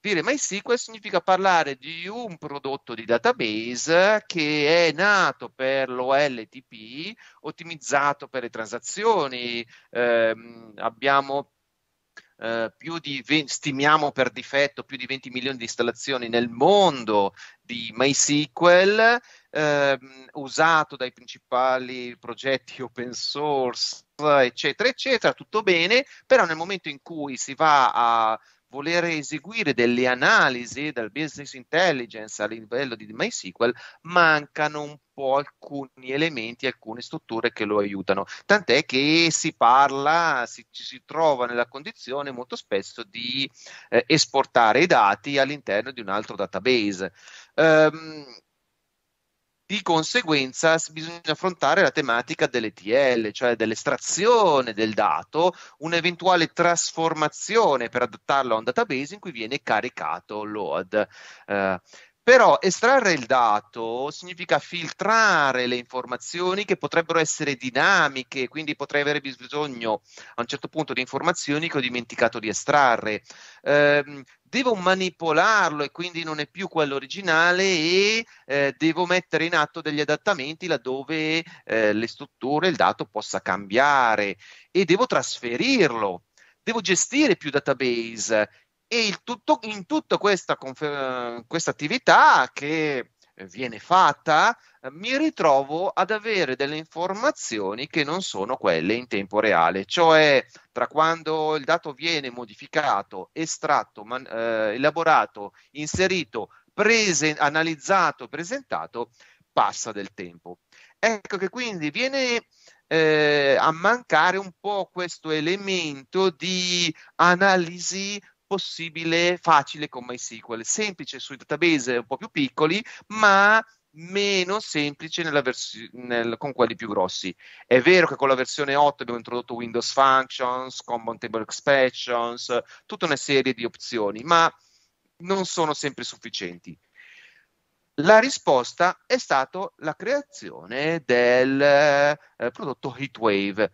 Dire MySQL significa parlare di un prodotto di database che è nato per l'OLTP, ottimizzato per le transazioni. Ehm, eh, abbiamo Uh, più di 20, stimiamo per difetto più di 20 milioni di installazioni nel mondo di MySQL, uh, usato dai principali progetti open source, eccetera, eccetera, tutto bene, però nel momento in cui si va a volere eseguire delle analisi del business intelligence a livello di MySQL, mancano un po' alcuni elementi, alcune strutture che lo aiutano. Tant'è che si parla, si, ci si trova nella condizione molto spesso di eh, esportare i dati all'interno di un altro database. Um, di conseguenza bisogna affrontare la tematica dell'ETL, cioè dell'estrazione del dato, un'eventuale trasformazione per adattarlo a un database in cui viene caricato load. Eh, però estrarre il dato significa filtrare le informazioni che potrebbero essere dinamiche, quindi potrei avere bisogno a un certo punto di informazioni che ho dimenticato di estrarre. Eh, devo manipolarlo e quindi non è più quello originale e eh, devo mettere in atto degli adattamenti laddove eh, le strutture, il dato possa cambiare e devo trasferirlo devo gestire più database e tutto, in tutta questa, confer- questa attività che eh, viene fatta, eh, mi ritrovo ad avere delle informazioni che non sono quelle in tempo reale, cioè tra quando il dato viene modificato, estratto, man- eh, elaborato, inserito, prese- analizzato, presentato, passa del tempo. Ecco che quindi viene eh, a mancare un po' questo elemento di analisi possibile facile con MySQL, semplice sui database un po' più piccoli, ma meno semplice versi- nel, con quelli più grossi. È vero che con la versione 8 abbiamo introdotto Windows Functions, Common Table Expressions, tutta una serie di opzioni, ma non sono sempre sufficienti. La risposta è stata la creazione del eh, prodotto Heatwave,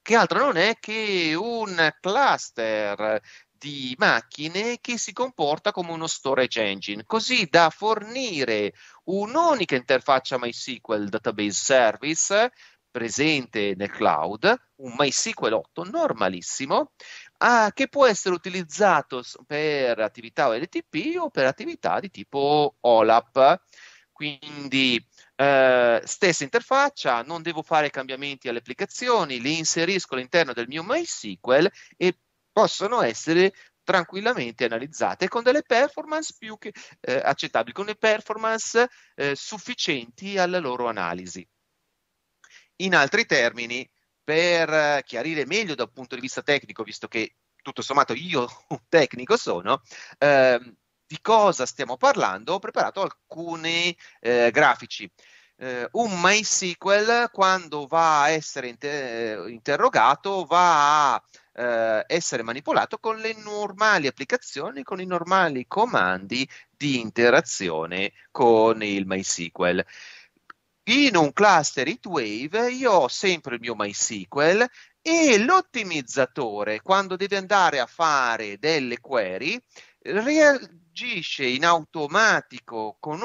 che altro non è che un cluster di macchine che si comporta come uno storage engine, così da fornire un'unica interfaccia MySQL Database Service presente nel cloud, un MySQL 8 normalissimo, a, che può essere utilizzato per attività OLTP o per attività di tipo OLAP. Quindi eh, stessa interfaccia, non devo fare cambiamenti alle applicazioni, li inserisco all'interno del mio MySQL e possono essere tranquillamente analizzate con delle performance più che eh, accettabili, con le performance eh, sufficienti alla loro analisi. In altri termini, per eh, chiarire meglio dal punto di vista tecnico, visto che tutto sommato io un tecnico sono, eh, di cosa stiamo parlando, ho preparato alcuni eh, grafici eh, un MySQL quando va a essere inter- eh, interrogato va a eh, essere manipolato con le normali applicazioni, con i normali comandi di interazione con il MySQL. In un cluster HeatWave io ho sempre il mio MySQL e l'ottimizzatore quando deve andare a fare delle query real- agisce in automatico, con,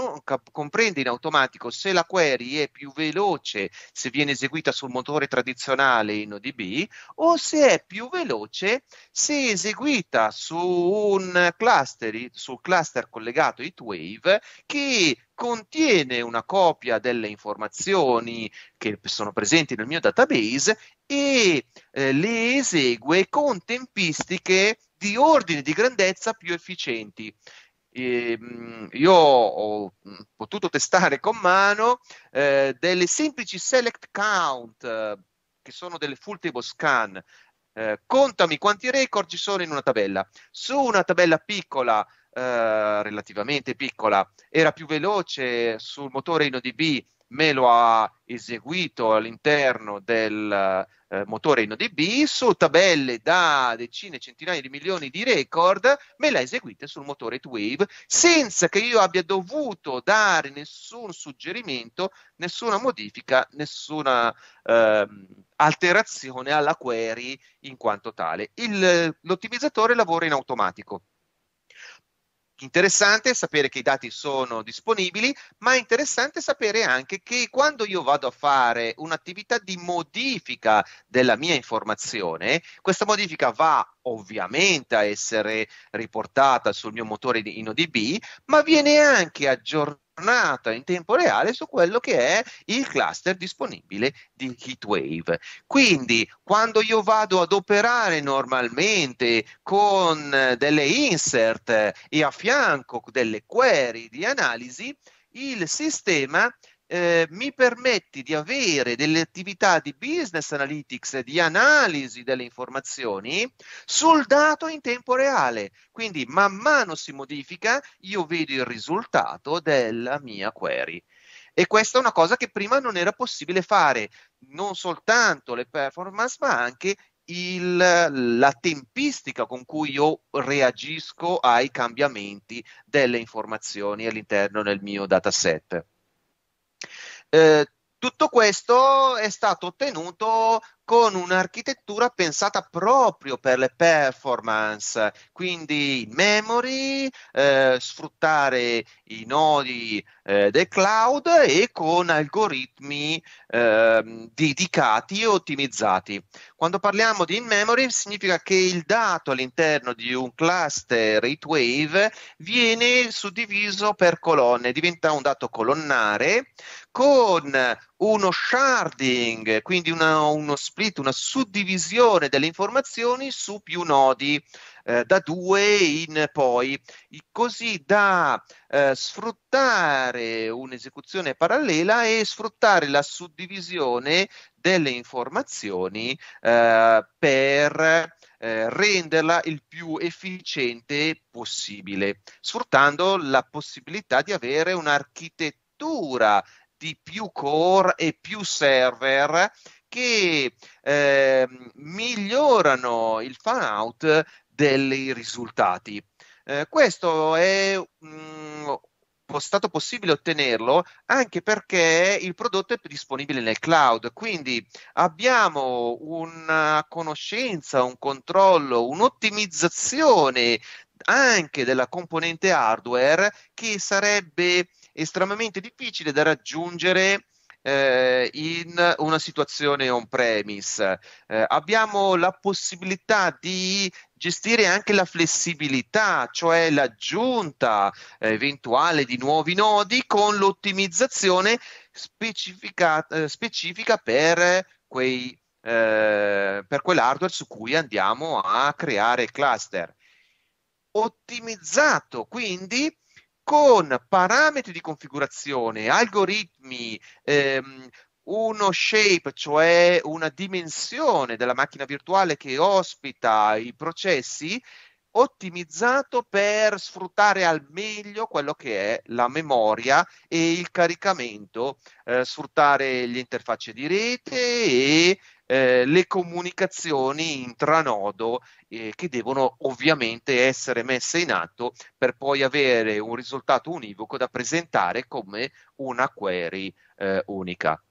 comprende in automatico se la query è più veloce se viene eseguita sul motore tradizionale in ODB o se è più veloce se eseguita su un cluster, sul cluster collegato Heatwave che contiene una copia delle informazioni che sono presenti nel mio database e eh, le esegue con tempistiche di ordini di grandezza più efficienti eh, io ho mm, potuto testare con mano eh, delle semplici select count, eh, che sono delle full table scan. Eh, contami quanti record ci sono in una tabella. Su una tabella piccola, eh, relativamente piccola, era più veloce sul motore InnoDB me lo ha eseguito all'interno del eh, motore InnoDB su tabelle da decine, centinaia di milioni di record, me l'ha eseguita sul motore Wave senza che io abbia dovuto dare nessun suggerimento, nessuna modifica, nessuna eh, alterazione alla query in quanto tale. Il, l'ottimizzatore lavora in automatico. Interessante sapere che i dati sono disponibili, ma è interessante sapere anche che quando io vado a fare un'attività di modifica della mia informazione, questa modifica va ovviamente a essere riportata sul mio motore in ODB, ma viene anche aggiornata in tempo reale su quello che è il cluster disponibile di Heatwave. Quindi quando io vado ad operare normalmente con delle insert e a fianco delle query di analisi, il sistema eh, mi permetti di avere delle attività di business analytics, di analisi delle informazioni sul dato in tempo reale. Quindi man mano si modifica, io vedo il risultato della mia query. E questa è una cosa che prima non era possibile fare, non soltanto le performance, ma anche il, la tempistica con cui io reagisco ai cambiamenti delle informazioni all'interno del mio dataset. Eh, tutto questo è stato ottenuto con un'architettura pensata proprio per le performance, quindi in memory, eh, sfruttare i nodi eh, del cloud e con algoritmi eh, dedicati e ottimizzati. Quando parliamo di in memory significa che il dato all'interno di un cluster 8 wave viene suddiviso per colonne, diventa un dato colonnare con uno sharding, quindi una, uno split costruito una suddivisione delle informazioni su più nodi, eh, da due in poi, così da eh, sfruttare un'esecuzione parallela e sfruttare la suddivisione delle informazioni eh, per eh, renderla il più efficiente possibile, sfruttando la possibilità di avere un'architettura di più core e più server che eh, migliorano il fan out dei risultati. Eh, questo è mh, stato possibile ottenerlo anche perché il prodotto è disponibile nel cloud, quindi abbiamo una conoscenza, un controllo, un'ottimizzazione anche della componente hardware che sarebbe estremamente difficile da raggiungere eh, in una situazione on-premise. Eh, abbiamo la possibilità di gestire anche la flessibilità, cioè l'aggiunta eh, eventuale di nuovi nodi con l'ottimizzazione specifica, eh, specifica per quei eh, per quell'hardware su cui andiamo a creare cluster. Ottimizzato quindi con parametri di configurazione, algoritmi, ehm, uno shape, cioè una dimensione della macchina virtuale che ospita i processi, ottimizzato per sfruttare al meglio quello che è la memoria e il caricamento, eh, sfruttare le interfacce di rete e eh, le comunicazioni intranodo eh, che devono ovviamente essere messe in atto per poi avere un risultato univoco da presentare come una query eh, unica.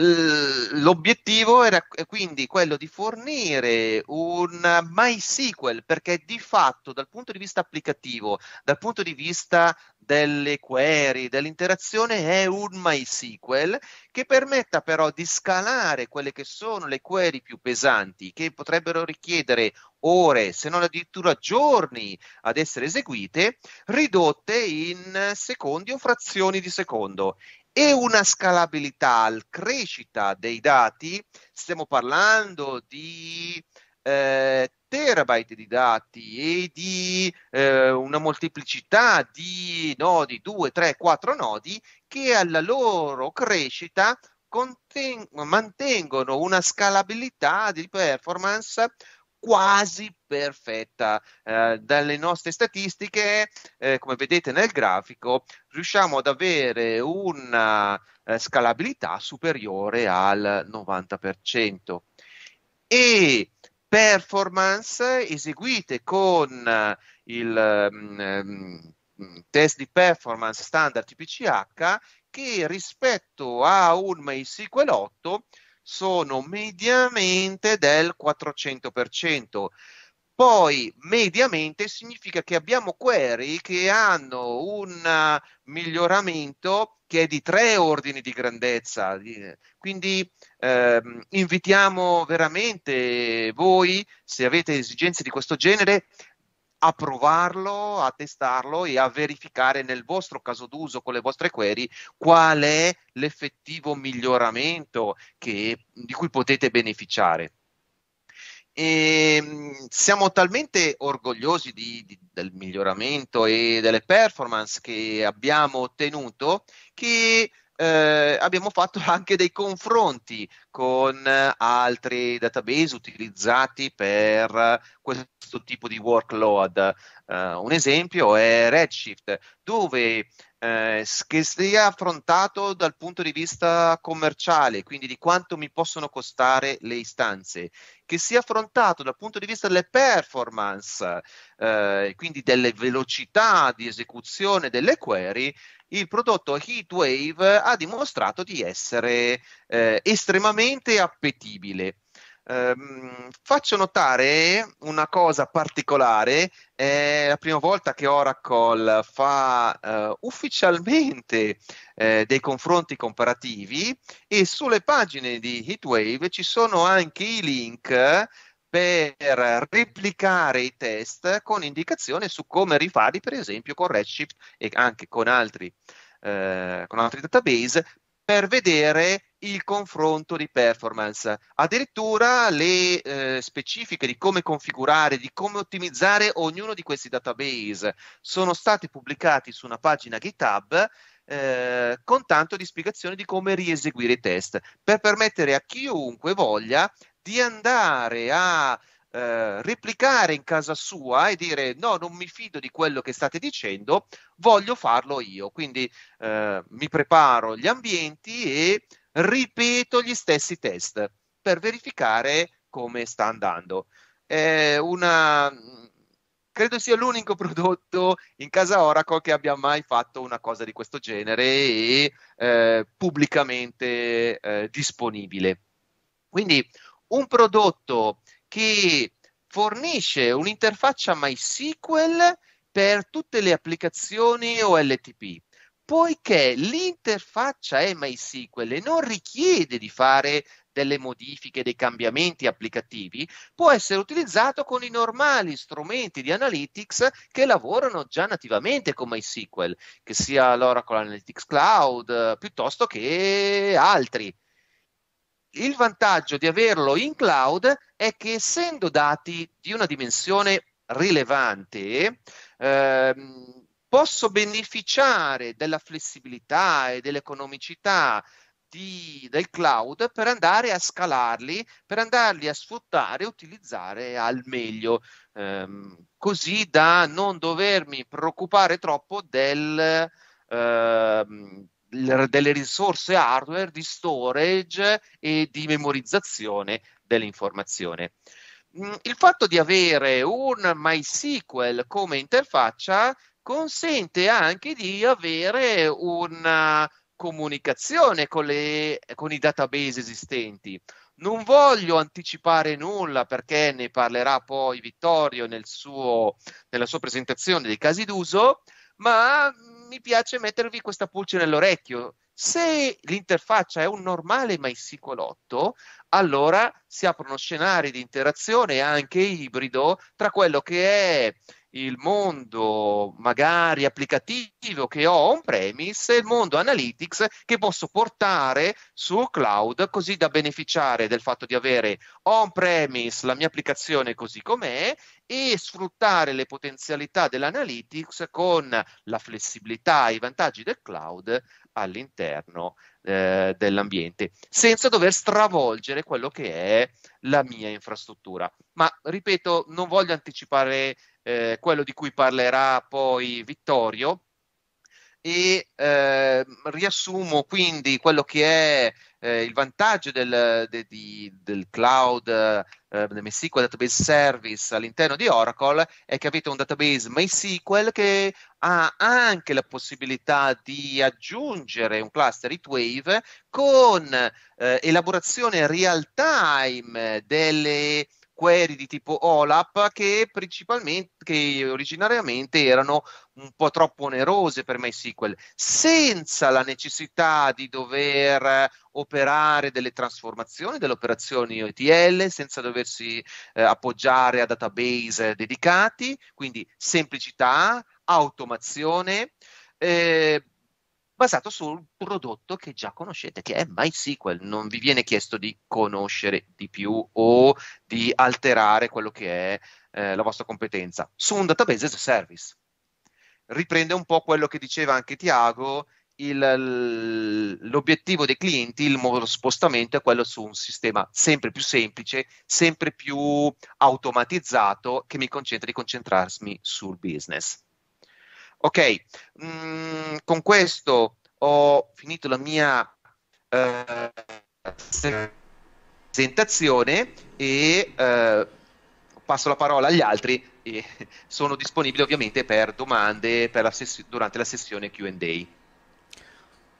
L'obiettivo era quindi quello di fornire un MySQL perché di fatto dal punto di vista applicativo, dal punto di vista delle query, dell'interazione è un MySQL che permetta però di scalare quelle che sono le query più pesanti che potrebbero richiedere ore, se non addirittura giorni ad essere eseguite, ridotte in secondi o frazioni di secondo e una scalabilità al crescita dei dati, stiamo parlando di eh, terabyte di dati e di eh, una molteplicità di nodi, 2, 3, 4 nodi, che alla loro crescita mantengono una scalabilità di performance quasi perfetta. Eh, dalle nostre statistiche, eh, come vedete nel grafico, riusciamo ad avere una eh, scalabilità superiore al 90%. E performance eseguite con eh, il um, um, test di performance standard TPCH che rispetto a un MySQL 8 sono mediamente del 400%. Poi mediamente significa che abbiamo query che hanno un eh, miglioramento che è di tre ordini di grandezza. Quindi ehm, invitiamo veramente voi, se avete esigenze di questo genere, a provarlo, a testarlo e a verificare nel vostro caso d'uso con le vostre query qual è l'effettivo miglioramento che, di cui potete beneficiare. E ehm, siamo talmente orgogliosi di, di, del miglioramento e delle performance che abbiamo ottenuto che eh, abbiamo fatto anche dei confronti con eh, altri database utilizzati per questo tipo di workload. Uh, un esempio è Redshift, dove eh, che sia affrontato dal punto di vista commerciale, quindi di quanto mi possono costare le istanze, che sia affrontato dal punto di vista delle performance, eh, quindi delle velocità di esecuzione delle query, il prodotto HeatWave ha dimostrato di essere eh, estremamente appetibile. Ehm, faccio notare una cosa particolare, è la prima volta che Oracle fa eh, ufficialmente eh, dei confronti comparativi e sulle pagine di Heatwave ci sono anche i link per replicare i test con indicazione su come rifarli, per esempio con Redshift e anche con altri, eh, con altri database, per vedere il confronto di performance. Addirittura le eh, specifiche di come configurare, di come ottimizzare ognuno di questi database sono stati pubblicati su una pagina GitHub eh, con tanto di spiegazioni di come rieseguire i test per permettere a chiunque voglia di andare a eh, replicare in casa sua e dire no, non mi fido di quello che state dicendo, voglio farlo io. Quindi eh, mi preparo gli ambienti e ripeto gli stessi test per verificare come sta andando. È una, credo sia l'unico prodotto in casa Oracle che abbia mai fatto una cosa di questo genere e eh, pubblicamente eh, disponibile. Quindi un prodotto che fornisce un'interfaccia MySQL per tutte le applicazioni OLTP. Poiché l'interfaccia è MySQL e non richiede di fare delle modifiche, dei cambiamenti applicativi, può essere utilizzato con i normali strumenti di analytics che lavorano già nativamente con MySQL, che sia l'Oracle Analytics Cloud eh, piuttosto che altri il vantaggio di averlo in cloud è che essendo dati di una dimensione rilevante, ehm, posso beneficiare della flessibilità e dell'economicità di, del cloud per andare a scalarli, per andarli a sfruttare e utilizzare al meglio, ehm, così da non dovermi preoccupare troppo del, ehm, delle risorse hardware di storage e di memorizzazione dell'informazione. Mm, il fatto di avere un MySQL come interfaccia consente anche di avere una comunicazione con, le, con i database esistenti. Non voglio anticipare nulla perché ne parlerà poi Vittorio nel suo, nella sua presentazione dei casi d'uso, ma mm, mi piace mettervi questa pulce nell'orecchio. Se l'interfaccia è un normale MySQL 8, allora si aprono scenari di interazione anche ibrido tra quello che è il mondo magari applicativo che ho on-premise e il mondo analytics che posso portare sul cloud così da beneficiare del fatto di avere on-premise la mia applicazione così com'è e sfruttare le potenzialità dell'analytics con la flessibilità e i vantaggi del cloud all'interno eh, dell'ambiente, senza dover stravolgere quello che è la mia infrastruttura. Ma ripeto, non voglio anticipare eh, quello di cui parlerà poi Vittorio, e eh, riassumo quindi quello che è eh, il vantaggio del, de, de, del cloud eh, MySQL Database Service all'interno di Oracle è che avete un database MySQL che ha anche la possibilità di aggiungere un cluster HeatWave con eh, elaborazione real time delle query di tipo OLAP che, principalmente, che originariamente erano un po' troppo onerose per MySQL, senza la necessità di dover operare delle trasformazioni delle operazioni OETL senza doversi eh, appoggiare a database dedicati, quindi semplicità, automazione. Eh, basato sul prodotto che già conoscete, che è MySQL. Non vi viene chiesto di conoscere di più o di alterare quello che è eh, la vostra competenza su un database as a service. Riprende un po' quello che diceva anche Tiago, il, l'obiettivo dei clienti, il modo spostamento è quello su un sistema sempre più semplice, sempre più automatizzato che mi consente di concentrarmi sul business. Ok, mm, con questo ho finito la mia eh, presentazione e eh, passo la parola agli altri e sono disponibile ovviamente per domande per la sess- durante la sessione QA.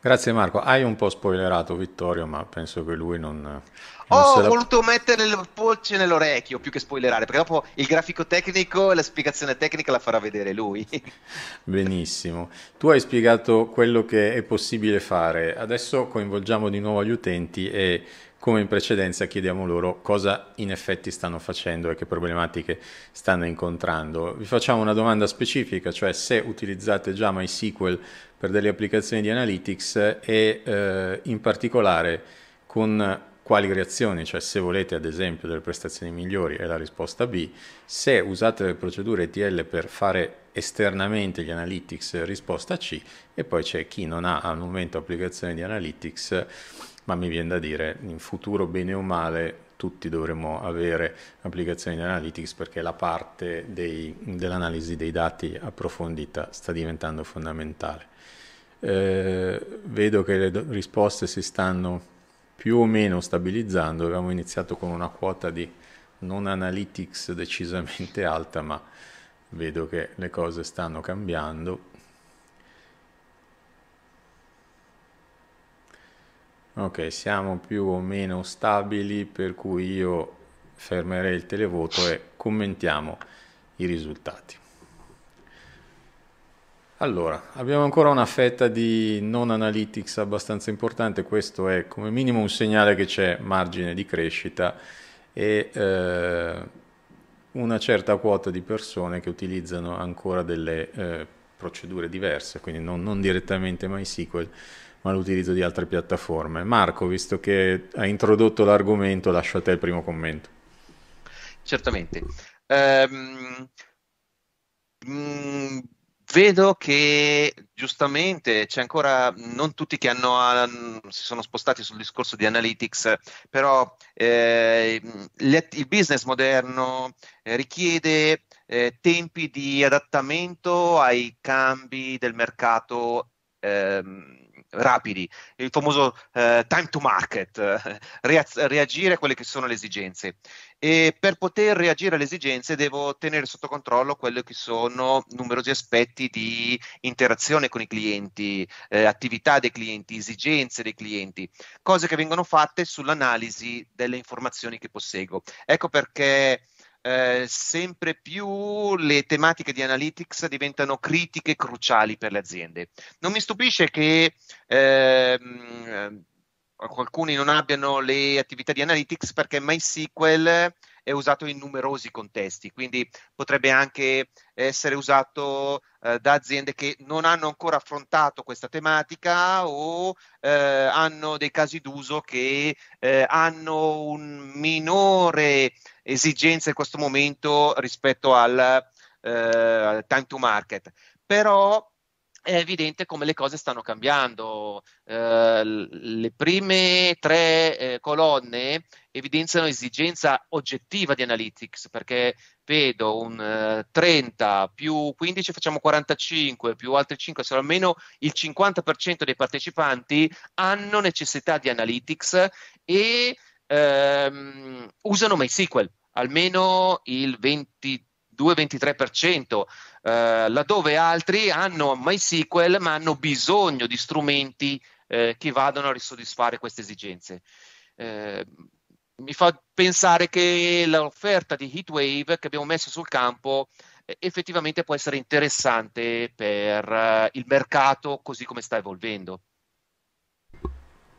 Grazie Marco, hai un po' spoilerato Vittorio, ma penso che lui non... non Ho la... voluto mettere il polce nell'orecchio più che spoilerare, perché dopo il grafico tecnico e la spiegazione tecnica la farà vedere lui. Benissimo, tu hai spiegato quello che è possibile fare, adesso coinvolgiamo di nuovo gli utenti e come in precedenza chiediamo loro cosa in effetti stanno facendo e che problematiche stanno incontrando. Vi facciamo una domanda specifica, cioè se utilizzate già MySQL per delle applicazioni di Analytics e eh, in particolare con quali reazioni, cioè se volete ad esempio delle prestazioni migliori è la risposta B, se usate le procedure ETL per fare esternamente gli analytics risposta C e poi c'è chi non ha al momento applicazioni di analytics, ma mi viene da dire in futuro bene o male tutti dovremmo avere applicazioni di analytics perché la parte dell'analisi dei dati approfondita sta diventando fondamentale eh, vedo che le risposte si stanno più o meno stabilizzando, abbiamo iniziato con una quota di non analytics decisamente alta, ma vedo che le cose stanno cambiando. Ok, siamo più o meno stabili, per cui io fermerei il televoto e commentiamo i risultati. Allora, abbiamo ancora una fetta di non analytics abbastanza importante, questo è come minimo un segnale che c'è margine di crescita e eh, una certa quota di persone che utilizzano ancora delle eh, procedure diverse, quindi non, non direttamente MySQL, ma l'utilizzo di altre piattaforme. Marco, visto che hai introdotto l'argomento, lascio a te il primo commento. Certamente. Um, mm, Vedo che giustamente c'è ancora non tutti che hanno, ah, si sono spostati sul discorso di analytics, però eh, le, il business moderno eh, richiede eh, tempi di adattamento ai cambi del mercato. Ehm, rapidi, il famoso eh, time to market, reaz- reagire a quelle che sono le esigenze. E per poter reagire alle esigenze devo tenere sotto controllo quelli che sono numerosi aspetti di interazione con i clienti, eh, attività dei clienti, esigenze dei clienti, cose che vengono fatte sull'analisi delle informazioni che possego. Ecco perché eh, sempre più le tematiche di analytics diventano critiche cruciali per le aziende. Non mi stupisce che ehm, eh, alcuni non abbiano le attività di analytics perché MySQL è usato in numerosi contesti, quindi potrebbe anche essere usato eh, da aziende che non hanno ancora affrontato questa tematica o eh, hanno dei casi d'uso che eh, hanno un minore esigenze in questo momento rispetto al, eh, time to market. Però è evidente come le cose stanno cambiando. Eh, le prime tre eh, colonne evidenziano esigenza oggettiva di analytics, perché vedo un eh, 30 più 15 facciamo 45, più altri 5, sono almeno il 50% dei partecipanti hanno necessità di analytics e ehm, usano MySQL, almeno il 22-23%, eh, laddove altri hanno MySQL ma hanno bisogno di strumenti eh, che vadano a risoddisfare queste esigenze. Eh, mi fa pensare che l'offerta di Heatwave che abbiamo messo sul campo eh, effettivamente può essere interessante per eh, il mercato così come sta evolvendo.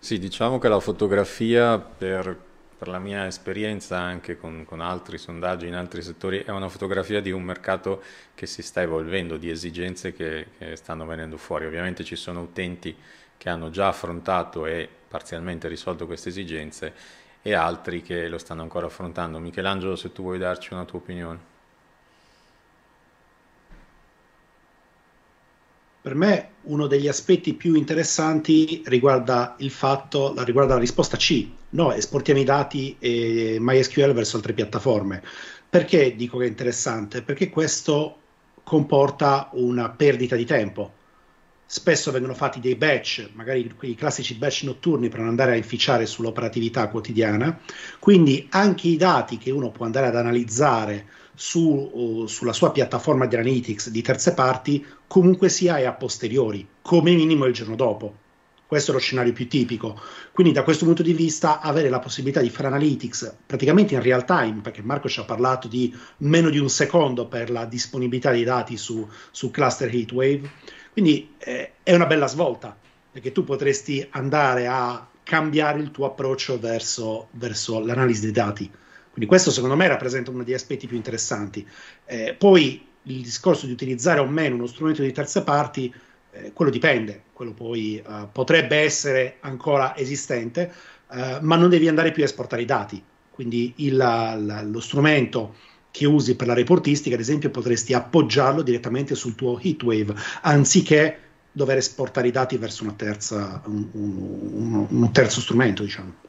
Sì, diciamo che la fotografia, per, per la mia esperienza anche con, con, altri sondaggi in altri settori, è una fotografia di un mercato che si sta evolvendo, di esigenze che, che stanno venendo fuori. Ovviamente ci sono utenti che hanno già affrontato e parzialmente risolto queste esigenze e altri che lo stanno ancora affrontando. Michelangelo, se tu vuoi darci una tua opinione. Per me uno degli aspetti più interessanti riguarda il fatto, riguarda la risposta C, no, esportiamo i dati e MySQL verso altre piattaforme. Perché dico che è interessante? Perché questo comporta una perdita di tempo. Spesso vengono fatti dei batch, magari i classici batch notturni per non andare a inficiare sull'operatività quotidiana, quindi anche i dati che uno può andare ad analizzare su, sulla sua piattaforma di analytics di terze parti comunque sia è a posteriori, come minimo il giorno dopo. Questo è lo scenario più tipico. Quindi da questo punto di vista avere la possibilità di fare analytics praticamente in real time, perché Marco ci ha parlato di meno di un secondo per la disponibilità dei dati su, su cluster heatwave, quindi eh, è una bella svolta, perché tu potresti andare a cambiare il tuo approccio verso, verso l'analisi dei dati. Quindi questo secondo me rappresenta uno degli aspetti più interessanti. Eh, poi il discorso di utilizzare o meno uno strumento di terze parti, eh, quello dipende, quello poi eh, potrebbe essere ancora esistente, eh, ma non devi andare più a esportare i dati. Quindi il, la, lo strumento che usi per la reportistica, ad esempio, potresti appoggiarlo direttamente sul tuo heatwave, anziché dover esportare i dati verso terza, un, un, un, un terzo strumento, diciamo.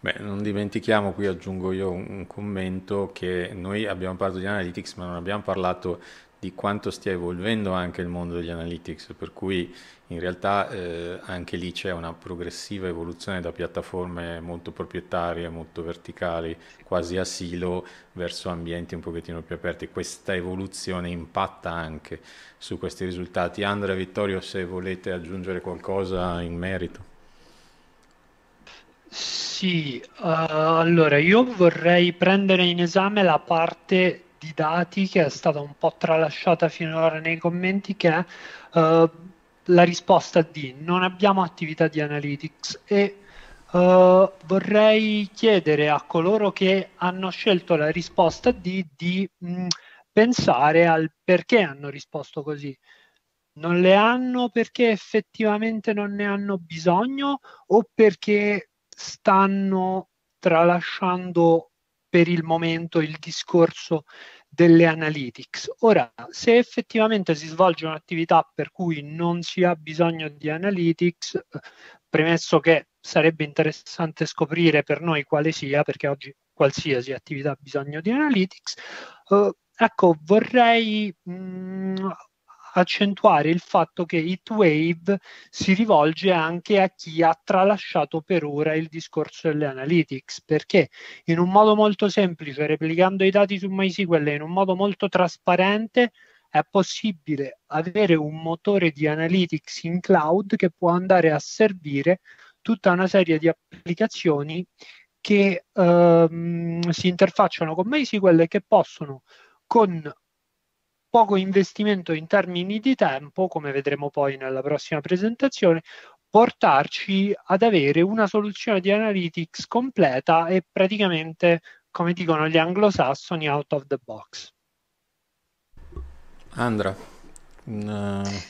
Beh, non dimentichiamo, qui aggiungo io un commento, che noi abbiamo parlato di analytics, ma non abbiamo parlato di quanto stia evolvendo anche il mondo degli analytics, per cui in realtà eh, anche lì c'è una progressiva evoluzione da piattaforme molto proprietarie, molto verticali, quasi a silo, verso ambienti un pochettino più aperti. Questa evoluzione impatta anche su questi risultati. Andrea Vittorio, se volete aggiungere qualcosa in merito. Sì, uh, allora io vorrei prendere in esame la parte di dati che è stata un po' tralasciata finora nei commenti, che è uh, la risposta di non abbiamo attività di analytics e uh, vorrei chiedere a coloro che hanno scelto la risposta di, di mh, mm, pensare al perché hanno risposto così non le hanno perché effettivamente non ne hanno bisogno o perché stanno tralasciando per il momento il discorso delle analytics. Ora, se effettivamente si svolge un'attività per cui non si ha bisogno di analytics, premesso che sarebbe interessante scoprire per noi quale sia, perché oggi qualsiasi attività ha bisogno di analytics, eh, ecco, vorrei mh, mm, accentuare il fatto che Heatwave si rivolge anche a chi ha tralasciato per ora il discorso delle analytics, perché in un modo molto semplice, replicando i dati su MySQL in un modo molto trasparente, è possibile avere un motore di analytics in cloud che può andare a servire tutta una serie di applicazioni che ehm, si interfacciano con MySQL e che possono con poco investimento in termini di tempo, come vedremo poi nella prossima presentazione, portarci ad avere una soluzione di analytics completa e praticamente, come dicono gli anglosassoni, out of the box. Andra. No. Mm, eh.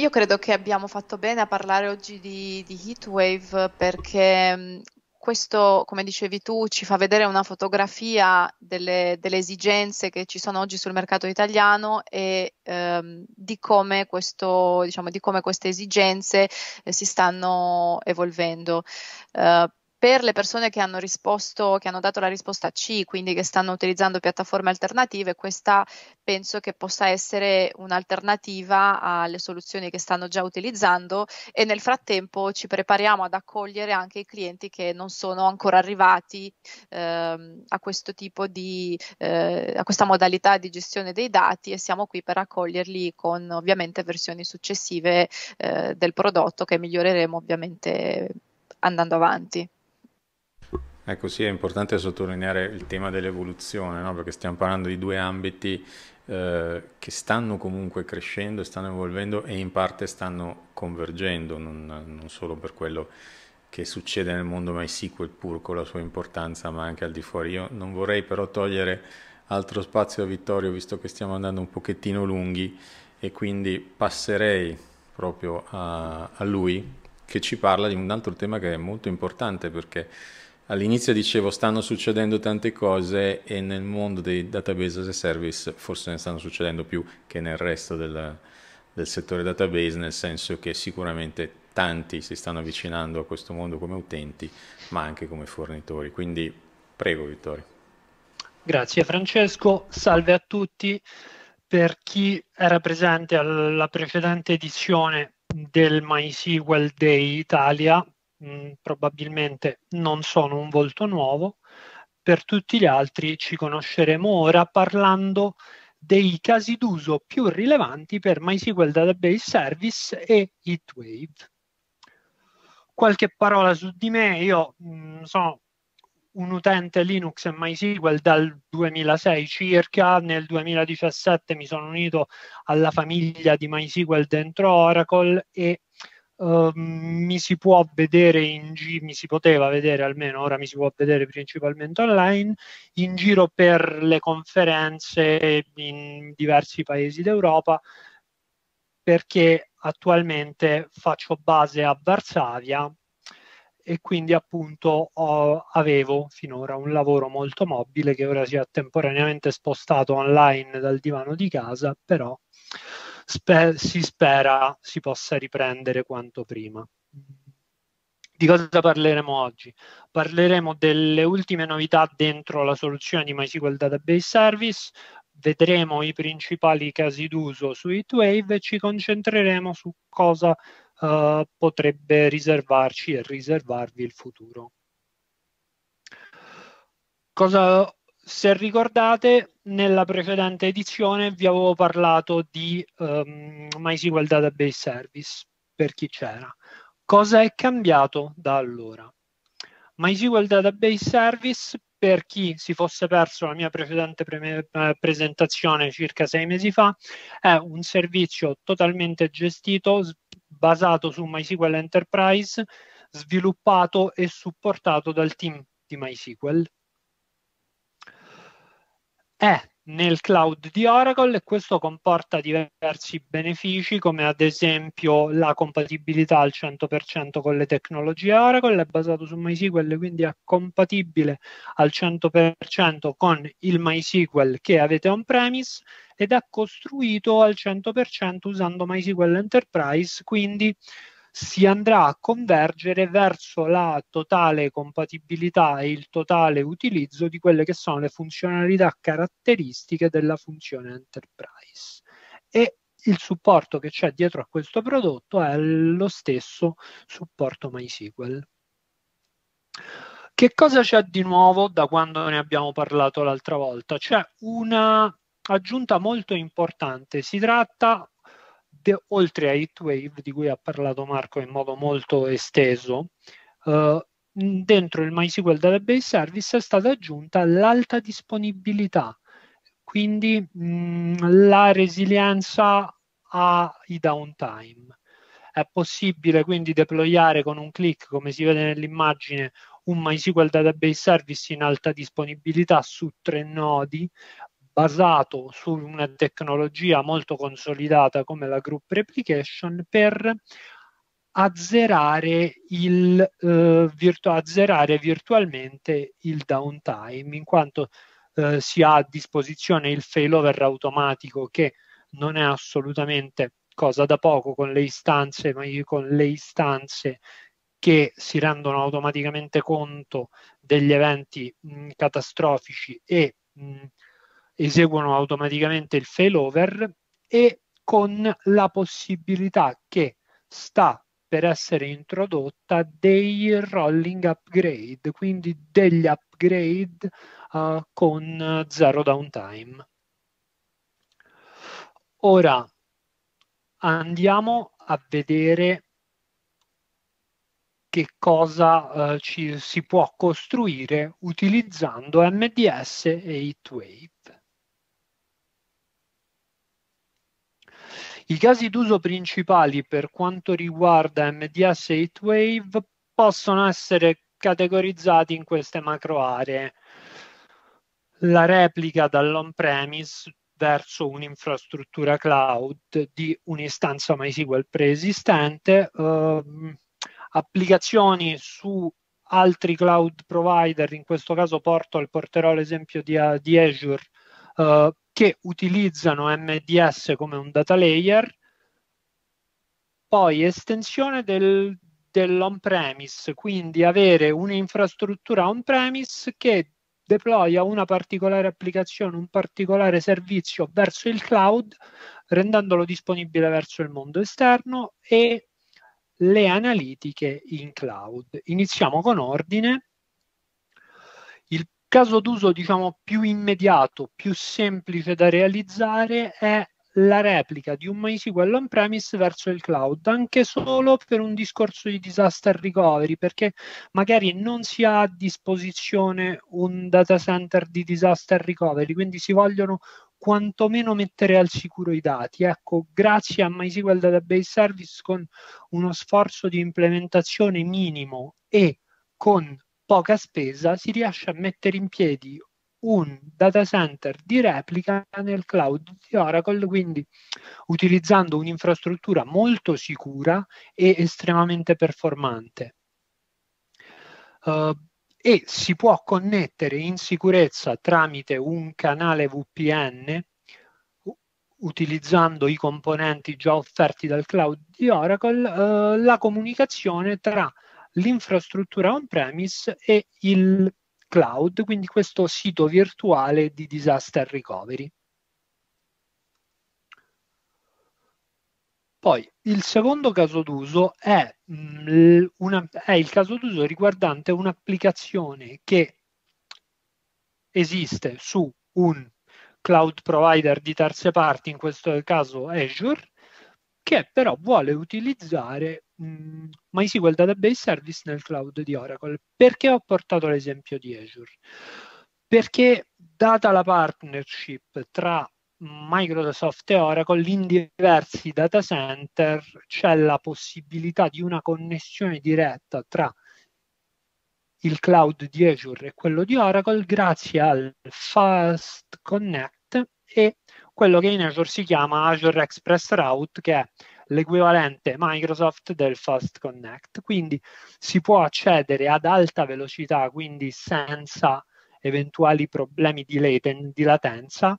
Io credo che abbiamo fatto bene a parlare oggi di, di Heatwave perché mm, questo, come dicevi tu, ci fa vedere una fotografia delle, delle esigenze che ci sono oggi sul mercato italiano e ehm, di, come questo, diciamo, di, come queste esigenze eh, si stanno evolvendo. Eh, per le persone che hanno risposto, che hanno dato la risposta C, quindi che stanno utilizzando piattaforme alternative, questa penso che possa essere un'alternativa alle soluzioni che stanno già utilizzando e nel frattempo ci prepariamo ad accogliere anche i clienti che non sono ancora arrivati eh, a questo tipo di eh, a questa modalità di gestione dei dati e siamo qui per accoglierli con ovviamente versioni successive eh, del prodotto che miglioreremo ovviamente andando avanti. Ecco sì, è importante sottolineare il tema dell'evoluzione, no? perché stiamo parlando di due ambiti eh, che stanno comunque crescendo, stanno evolvendo e in parte stanno convergendo, non, non solo per quello che succede nel mondo MySQL pur con la sua importanza, ma anche al di fuori. Io non vorrei però togliere altro spazio a Vittorio, visto che stiamo andando un pochettino lunghi, e quindi passerei proprio a, a lui che ci parla di un altro tema che è molto importante perché All'inizio dicevo stanno succedendo tante cose e nel mondo dei database as a service forse ne stanno succedendo più che nel resto del, del settore database, nel senso che sicuramente tanti si stanno avvicinando a questo mondo come utenti, ma anche come fornitori. Quindi prego Vittorio. Grazie Francesco, salve a tutti. Per chi era presente alla precedente edizione del MySQL Day Italia, mh, mm, probabilmente non sono un volto nuovo, per tutti gli altri ci conosceremo ora parlando dei casi d'uso più rilevanti per MySQL Database Service e HeatWave. Qualche parola su di me, io mh, mm, sono un utente Linux e MySQL dal 2006 circa, nel 2017 mi sono unito alla famiglia di MySQL dentro Oracle e Uh, mi si può vedere in giro, mi si poteva vedere almeno, ora mi si può vedere principalmente online, in giro per le conferenze in diversi paesi d'Europa, perché attualmente faccio base a Varsavia e quindi appunto ho, avevo finora un lavoro molto mobile che ora si è temporaneamente spostato online dal divano di casa, però spe- si spera si possa riprendere quanto prima. Di cosa parleremo oggi? Parleremo delle ultime novità dentro la soluzione di MySQL Database Service, vedremo i principali casi d'uso su HeatWave e ci concentreremo su cosa uh, potrebbe riservarci e riservarvi il futuro. Cosa se ricordate, nella precedente edizione vi avevo parlato di um, ehm, MySQL Database Service, per chi c'era. Cosa è cambiato da allora? MySQL Database Service, per chi si fosse perso la mia precedente pre eh, presentazione circa sei mesi fa, è un servizio totalmente gestito, basato su MySQL Enterprise, sviluppato e supportato dal team di MySQL è eh. nel cloud di Oracle e questo comporta diversi benefici come ad esempio la compatibilità al 100% con le tecnologie Oracle, è basato su MySQL quindi è compatibile al 100% con il MySQL che avete on-premise ed è costruito al 100% usando MySQL Enterprise, quindi si andrà a convergere verso la totale compatibilità e il totale utilizzo di quelle che sono le funzionalità caratteristiche della funzione enterprise. E il supporto che c'è dietro a questo prodotto è lo stesso supporto MySQL. Che cosa c'è di nuovo da quando ne abbiamo parlato l'altra volta? C'è una aggiunta molto importante. Si tratta de, oltre a Heatwave, di cui ha parlato Marco in modo molto esteso, eh, dentro il MySQL Database Service è stata aggiunta l'alta disponibilità, quindi mh, la resilienza ai downtime. È possibile quindi deployare con un click, come si vede nell'immagine, un MySQL Database Service in alta disponibilità su tre nodi basato su una tecnologia molto consolidata come la group replication per azzerare, il, eh, virtu- azzerare virtualmente il downtime in quanto eh, si ha a disposizione il failover automatico che non è assolutamente cosa da poco con le istanze, ma con le istanze che si rendono automaticamente conto degli eventi mh, mm, catastrofici e mh, mm, eseguono automaticamente il failover e con la possibilità che sta per essere introdotta dei rolling upgrade, quindi degli upgrade uh, con zero downtime. Ora andiamo a vedere che cosa uh, ci si può costruire utilizzando MDS e Hitwave. I casi d'uso principali per quanto riguarda MDS e Heatwave possono essere categorizzati in queste macro aree. La replica dall'on-premise verso un'infrastruttura cloud di un'istanza MySQL preesistente, ehm, applicazioni su altri cloud provider, in questo caso porto, porterò l'esempio di, di Azure, eh, che utilizzano MDS come un data layer, poi estensione del, dell'on-premise, quindi avere un'infrastruttura on-premise che deploya una particolare applicazione, un particolare servizio verso il cloud, rendendolo disponibile verso il mondo esterno e le analitiche in cloud. Iniziamo con ordine caso d'uso diciamo più immediato, più semplice da realizzare è la replica di un MySQL on-premise verso il cloud, anche solo per un discorso di disaster recovery, perché magari non si ha a disposizione un data center di disaster recovery, quindi si vogliono quantomeno mettere al sicuro i dati. Ecco, grazie a MySQL Database Service con uno sforzo di implementazione minimo e con poca spesa si riesce a mettere in piedi un data center di replica nel cloud di Oracle, quindi utilizzando un'infrastruttura molto sicura e estremamente performante. Uh, e si può connettere in sicurezza tramite un canale VPN utilizzando i componenti già offerti dal cloud di Oracle, uh, la comunicazione tra l'infrastruttura on-premise e il cloud, quindi questo sito virtuale di disaster recovery. Poi il secondo caso d'uso è, mm, è, il caso d'uso riguardante un'applicazione che esiste su un cloud provider di terze parti, in questo caso Azure, che però vuole utilizzare MySQL mm, Database Service nel cloud di Oracle. Perché ho portato l'esempio di Azure? Perché data la partnership tra Microsoft e Oracle in diversi data center c'è la possibilità di una connessione diretta tra il cloud di Azure e quello di Oracle grazie al Fast Connect e quello che in Azure si chiama Azure Express Route che è l'equivalente Microsoft del Fast Connect. Quindi si può accedere ad alta velocità, quindi senza eventuali problemi di, laten- di latenza,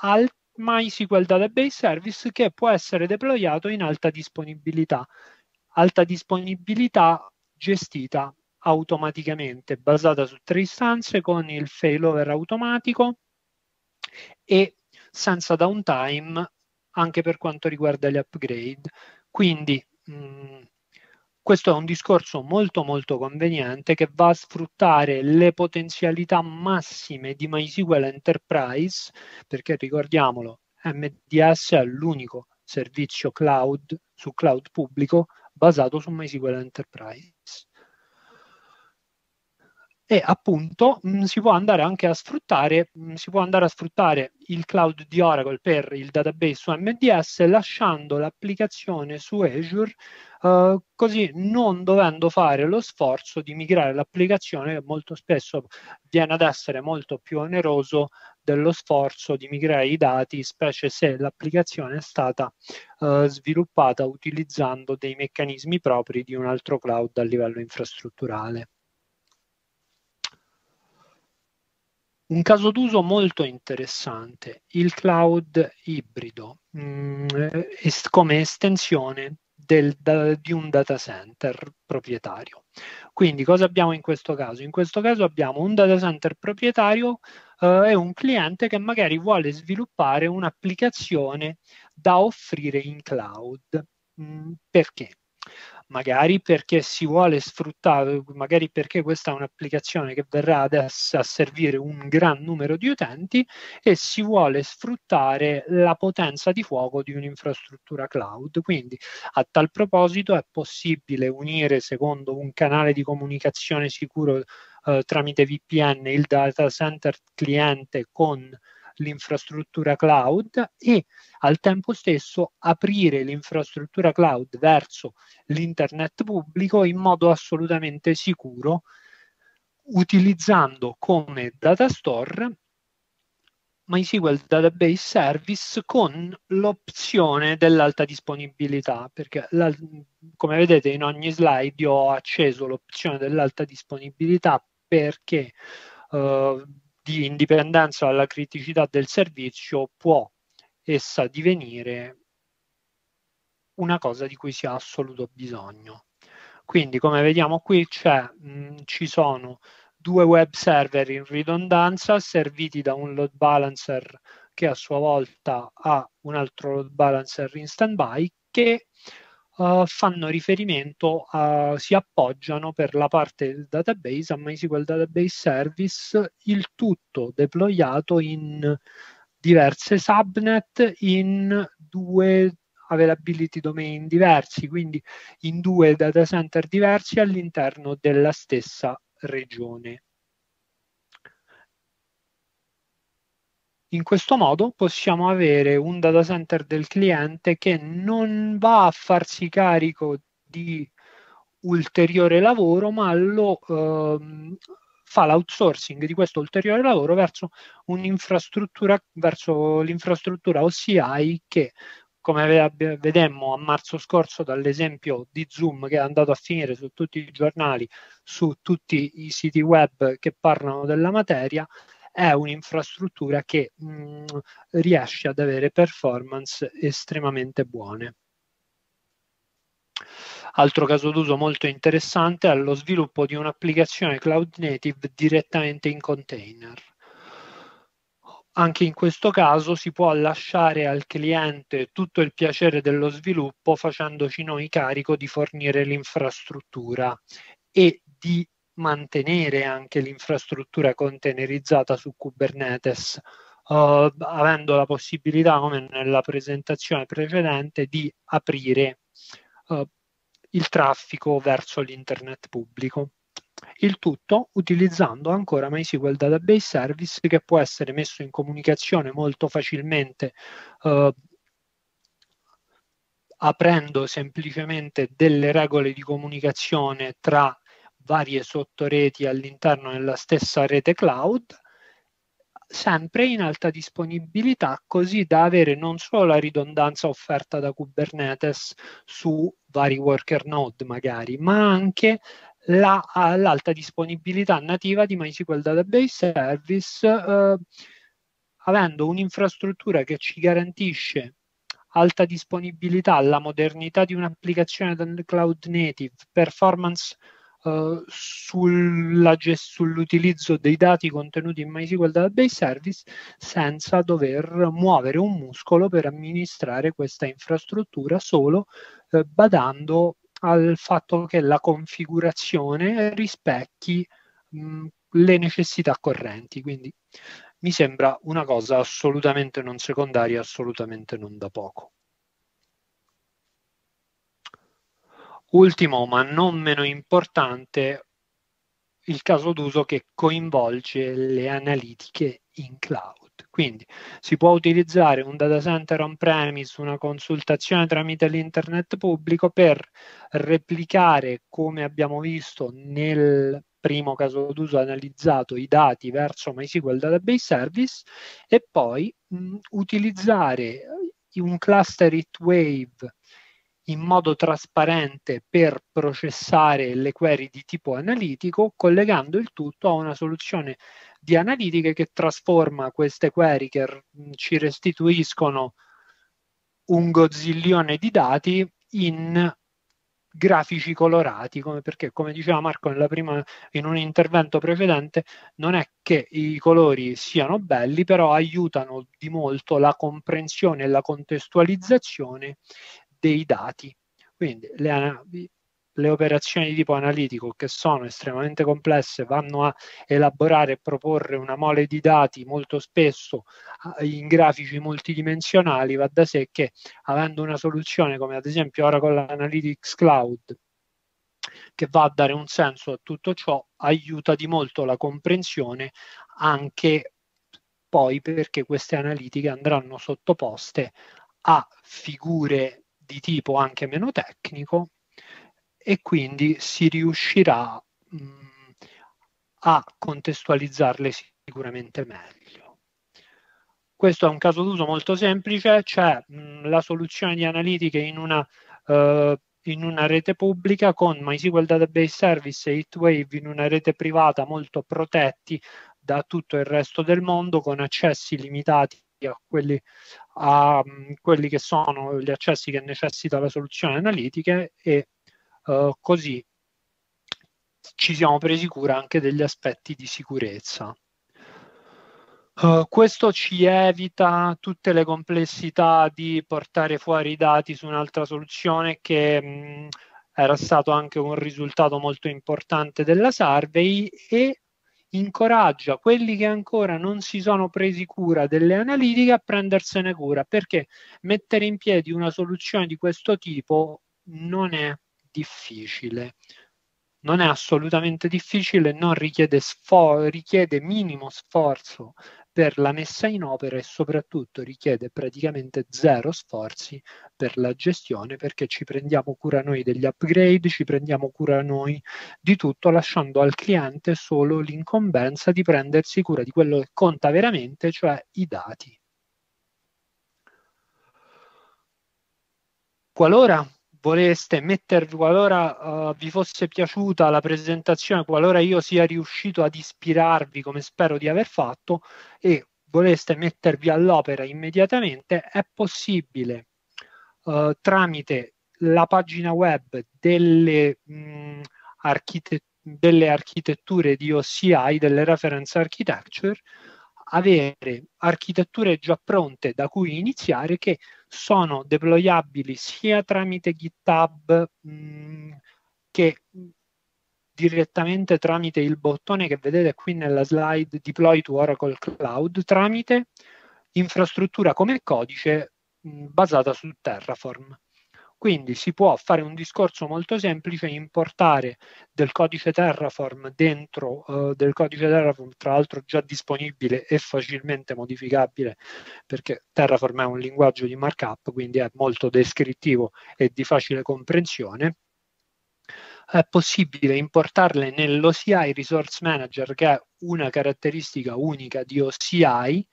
al MySQL Database Service che può essere deployato in alta disponibilità. Alta disponibilità gestita automaticamente, basata su tre istanze con il failover automatico e senza downtime anche per quanto riguarda gli upgrade. Quindi mh, mm, questo è un discorso molto molto conveniente che va a sfruttare le potenzialità massime di MySQL Enterprise, perché ricordiamolo, MDS è l'unico servizio cloud su cloud pubblico basato su MySQL Enterprise e appunto mh, mm, si, può andare anche a sfruttare, mh, mm, si può andare a sfruttare il cloud di Oracle per il database su MDS lasciando l'applicazione su Azure uh, così non dovendo fare lo sforzo di migrare l'applicazione che molto spesso viene ad essere molto più oneroso dello sforzo di migrare i dati, specie se l'applicazione è stata uh, sviluppata utilizzando dei meccanismi propri di un altro cloud a livello infrastrutturale. Un caso d'uso molto interessante, il cloud ibrido, mh, mm, eh, est come estensione del, da, di un data center proprietario. Quindi cosa abbiamo in questo caso? In questo caso abbiamo un data center proprietario eh, e un cliente che magari vuole sviluppare un'applicazione da offrire in cloud. Mh, mm, perché? magari perché si vuole sfruttare, magari perché questa è un'applicazione che verrà adesso a servire un gran numero di utenti e si vuole sfruttare la potenza di fuoco di un'infrastruttura cloud. Quindi a tal proposito è possibile unire secondo un canale di comunicazione sicuro eh, tramite VPN il data center cliente con l'infrastruttura cloud e al tempo stesso aprire l'infrastruttura cloud verso l'internet pubblico in modo assolutamente sicuro utilizzando come data store MySQL Database Service con l'opzione dell'alta disponibilità, perché la, come vedete in ogni slide io ho acceso l'opzione dell'alta disponibilità perché uh, di indipendenza dalla criticità del servizio può essa divenire una cosa di cui si ha assoluto bisogno. Quindi, come vediamo qui, mh, ci sono due web server in ridondanza serviti da un load balancer che a sua volta ha un altro load balancer in standby che eh, fanno riferimento, a, si appoggiano per la parte del database a MySQL Database Service, il tutto deployato in diverse subnet in due availability domain diversi, quindi in due data center diversi all'interno della stessa regione. In questo modo possiamo avere un data center del cliente che non va a farsi carico di ulteriore lavoro, ma lo, eh, fa l'outsourcing di questo ulteriore lavoro verso un'infrastruttura, verso l'infrastruttura OCI che come vedemmo a marzo scorso dall'esempio di Zoom che è andato a finire su tutti i giornali, su tutti i siti web che parlano della materia, è un'infrastruttura che mh, mm, riesce ad avere performance estremamente buone. Altro caso d'uso molto interessante è lo sviluppo di un'applicazione cloud native direttamente in container. Anche in questo caso si può lasciare al cliente tutto il piacere dello sviluppo facendoci noi carico di fornire l'infrastruttura e di mantenere anche l'infrastruttura containerizzata su Kubernetes, uh, eh, avendo la possibilità, come nella presentazione precedente, di aprire uh, il traffico verso l'internet pubblico. Il tutto utilizzando ancora MySQL Database Service che può essere messo in comunicazione molto facilmente uh, aprendo semplicemente delle regole di comunicazione tra varie sottoreti all'interno della stessa rete cloud, sempre in alta disponibilità, così da avere non solo la ridondanza offerta da Kubernetes su vari worker node magari, ma anche la, l'alta disponibilità nativa di MySQL Database Service, eh, avendo un'infrastruttura che ci garantisce alta disponibilità, la modernità di un'applicazione cloud native, performance Uh, sulla, sull'utilizzo dei dati contenuti in MySQL Database Service senza dover muovere un muscolo per amministrare questa infrastruttura, solo uh, badando al fatto che la configurazione rispecchi mh, mm, le necessità correnti. Quindi mi sembra una cosa assolutamente non secondaria, assolutamente non da poco. Ultimo, ma non meno importante, il caso d'uso che coinvolge le analitiche in cloud. Quindi si può utilizzare un data center on-premise, una consultazione tramite l'internet pubblico per replicare, come abbiamo visto nel primo caso d'uso analizzato, i dati verso MySQL Database Service e poi mh, utilizzare un cluster heat wave in modo trasparente per processare le query di tipo analitico, collegando il tutto a una soluzione di analitiche che trasforma queste query che r- ci restituiscono un gozzillione di dati in grafici colorati, come perché come diceva Marco prima, in un intervento precedente, non è che i colori siano belli, però aiutano di molto la comprensione e la contestualizzazione dei dati. Quindi le, le operazioni di tipo analitico che sono estremamente complesse vanno a elaborare e proporre una mole di dati molto spesso in grafici multidimensionali, va da sé che avendo una soluzione come ad esempio Oracle Analytics Cloud che va a dare un senso a tutto ciò, aiuta di molto la comprensione anche poi perché queste analitiche andranno sottoposte a figure di tipo anche meno tecnico e quindi si riuscirà mh, mm, a contestualizzarle sicuramente meglio. Questo è un caso d'uso molto semplice, cioè mh, mm, la soluzione di analitiche in una, uh, in una rete pubblica con MySQL Database Service e HitWave in una rete privata molto protetti da tutto il resto del mondo con accessi limitati a quelli, a quelli, che sono gli accessi che necessita la soluzione analitica e uh, così ci siamo presi cura anche degli aspetti di sicurezza. Uh, questo ci evita tutte le complessità di portare fuori i dati su un'altra soluzione che mh, era stato anche un risultato molto importante della survey e incoraggia quelli che ancora non si sono presi cura delle analitiche a prendersene cura, perché mettere in piedi una soluzione di questo tipo non è difficile. Non è assolutamente difficile, non richiede, sfor- richiede minimo sforzo per la messa in opera e soprattutto richiede praticamente zero sforzi per la gestione perché ci prendiamo cura noi degli upgrade, ci prendiamo cura noi di tutto lasciando al cliente solo l'incombenza di prendersi cura di quello che conta veramente, cioè i dati. Qualora voleste mettervi qualora uh, vi fosse piaciuta la presentazione, qualora io sia riuscito ad ispirarvi come spero di aver fatto e voleste mettervi all'opera immediatamente, è possibile uh, tramite la pagina web delle, mh, mm, archite- delle architetture di OCI, delle reference architecture, avere architetture già pronte da cui iniziare che sono deployabili sia tramite GitHub mm, che direttamente tramite il bottone che vedete qui nella slide Deploy to Oracle Cloud tramite infrastruttura come codice mm, basata su Terraform. Quindi si può fare un discorso molto semplice, importare del codice Terraform dentro eh, del codice Terraform, tra l'altro già disponibile e facilmente modificabile, perché Terraform è un linguaggio di markup, quindi è molto descrittivo e di facile comprensione è possibile importarle nell'OCI Resource Manager, che è una caratteristica unica di OCI,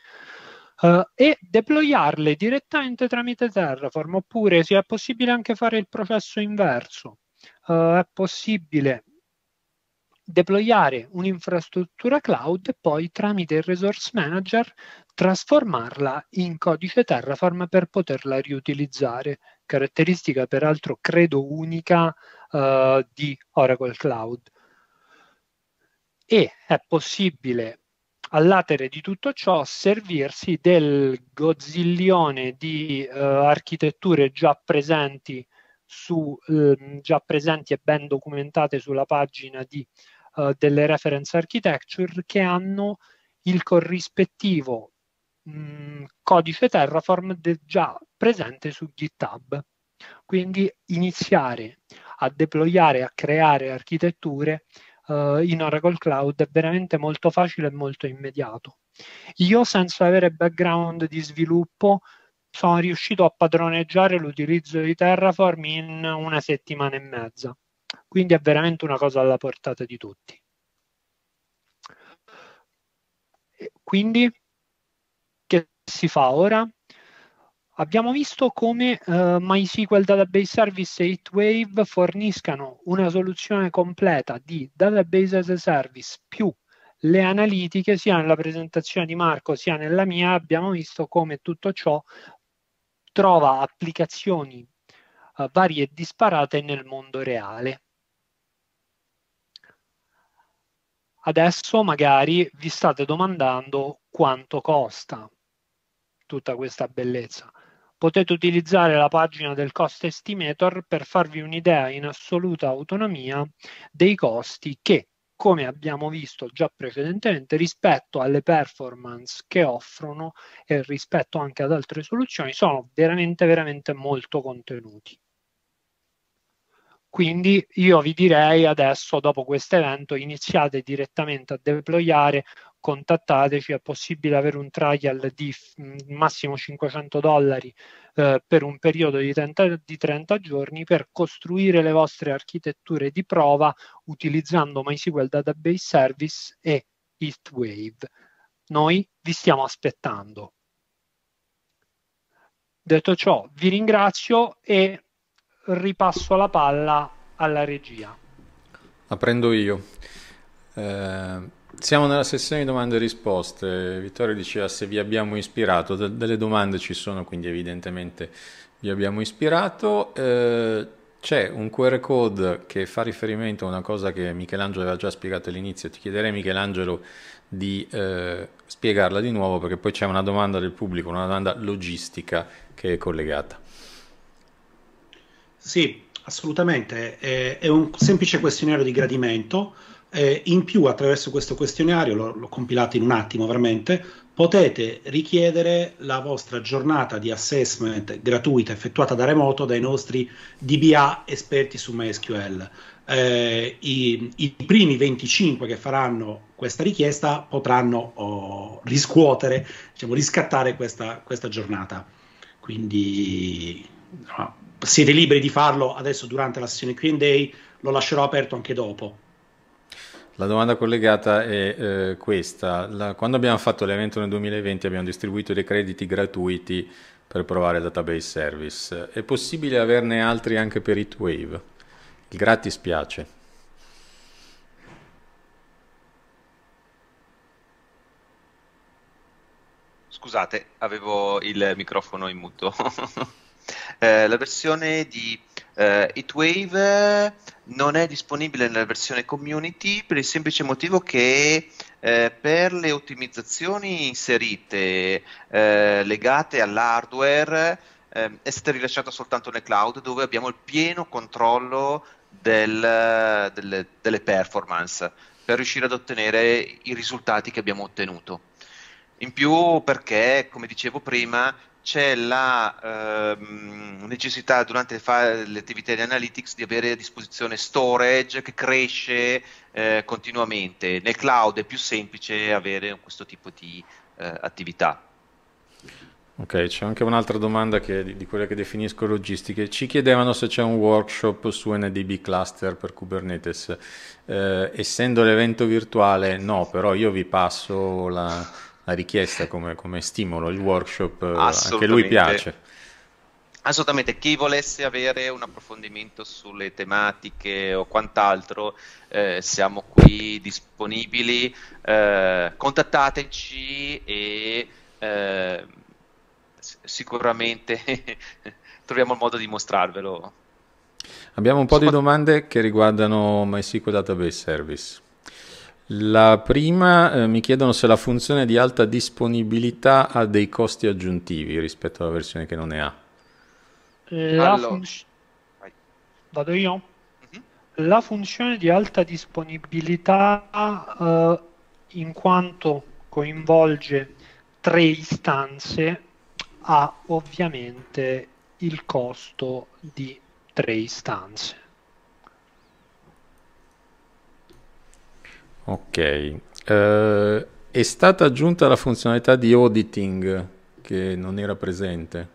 uh, e deployarle direttamente tramite Terraform, oppure sì, è possibile anche fare il processo inverso. Uh, è possibile deployare un'infrastruttura cloud e poi tramite il resource manager trasformarla in codice Terraform per poterla riutilizzare, caratteristica peraltro credo unica uh, di Oracle Cloud. E è possibile all'atere di tutto ciò servirsi del gozzillione di eh, architetture già presenti, su, eh, già presenti e ben documentate sulla pagina di, eh, delle reference architecture che hanno il corrispettivo mh, mm, codice Terraform de- già presente su GitHub. Quindi iniziare a deployare, a creare architetture eh, in Oracle Cloud è veramente molto facile e molto immediato. Io senza avere background di sviluppo sono riuscito a padroneggiare l'utilizzo di Terraform in una settimana e mezza, quindi è veramente una cosa alla portata di tutti. Quindi che si fa ora? Abbiamo visto come eh, MySQL Database Service e HitWave forniscano una soluzione completa di Database as a Service più le analitiche, sia nella presentazione di Marco sia nella mia, abbiamo visto come tutto ciò trova applicazioni eh, varie e disparate nel mondo reale. Adesso magari vi state domandando quanto costa tutta questa bellezza potete utilizzare la pagina del cost estimator per farvi un'idea in assoluta autonomia dei costi che, come abbiamo visto già precedentemente, rispetto alle performance che offrono e rispetto anche ad altre soluzioni, sono veramente, veramente molto contenuti. Quindi io vi direi adesso, dopo questo evento, iniziate direttamente a deployare contattateci, è possibile avere un trial di mm, massimo 500 dollari eh, per un periodo di 30, di 30, giorni per costruire le vostre architetture di prova utilizzando MySQL Database Service e HeatWave. Noi vi stiamo aspettando. Detto ciò, vi ringrazio e ripasso la palla alla regia. La prendo io. Eh... Siamo nella sessione di domande e risposte. Vittorio diceva se vi abbiamo ispirato, De- delle domande ci sono, quindi evidentemente vi abbiamo ispirato. Eh, c'è un QR code che fa riferimento a una cosa che Michelangelo aveva già spiegato all'inizio. Ti chiederei Michelangelo di eh, spiegarla di nuovo perché poi c'è una domanda del pubblico, una domanda logistica che è collegata. Sì, assolutamente. è un semplice questionario di gradimento eh, in più, attraverso questo questionario, l'ho, l'ho compilato in un attimo veramente, potete richiedere la vostra giornata di assessment gratuita effettuata da remoto dai nostri DBA esperti su MySQL. Eh, i, i, primi 25 che faranno questa richiesta potranno oh, riscuotere, diciamo, riscattare questa, questa giornata. Quindi no, siete liberi di farlo adesso durante la sessione QA, lo lascerò aperto anche dopo la domanda collegata è eh, questa. La, quando abbiamo fatto l'evento nel 2020 abbiamo distribuito dei crediti gratuiti per provare database service. È possibile averne altri anche per HeatWave? Il gratis piace. Scusate, avevo il microfono in muto. eh, la versione di Uh, eh, Heatwave eh, non è disponibile nella versione community per il semplice motivo che eh, per le ottimizzazioni inserite eh, legate all'hardware eh, è stata rilasciata soltanto nel cloud dove abbiamo il pieno controllo del, delle, delle performance per riuscire ad ottenere i risultati che abbiamo ottenuto. In più perché, come dicevo prima, c'è la eh, necessità durante le, attività di analytics di avere a disposizione storage che cresce eh, continuamente. Nel cloud è più semplice avere questo tipo di eh, attività. Ok, c'è anche un'altra domanda che, di, di quelle che definisco logistiche. Ci chiedevano se c'è un workshop su NDB cluster per Kubernetes. Eh, essendo l'evento virtuale, no, però io vi passo la la richiesta come, come stimolo, il workshop eh, anche lui piace. Assolutamente, chi volesse avere un approfondimento sulle tematiche o quant'altro, eh, siamo qui disponibili, eh, contattateci e eh, sicuramente troviamo il modo di mostrarvelo. Abbiamo un po' Sono... di domande che riguardano MySQL Database Service. La prima eh, mi chiedono se la funzione di alta disponibilità ha dei costi aggiuntivi rispetto alla versione che non ne ha. La allora. Vado io. Mm-hmm. La funzione di alta disponibilità eh, in quanto coinvolge tre istanze ha ovviamente il costo di tre istanze. Ok, uh, è stata aggiunta la funzionalità di auditing che non era presente.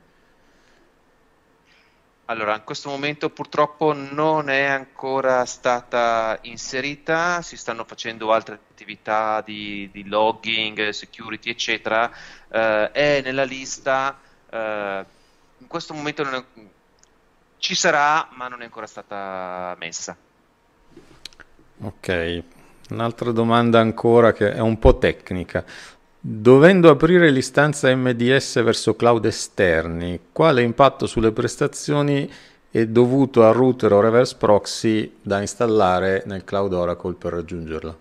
Allora, in questo momento purtroppo non è ancora stata inserita, si stanno facendo altre attività di, di logging, security, eccetera. Eh, è nella lista, eh, in questo momento è, ci sarà, ma non è ancora stata messa. Ok, Un'altra domanda ancora che è un po' tecnica. Dovendo aprire l'istanza MDS verso cloud esterni, quale impatto sulle prestazioni è dovuto al router o reverse proxy da installare nel cloud Oracle per raggiungerla?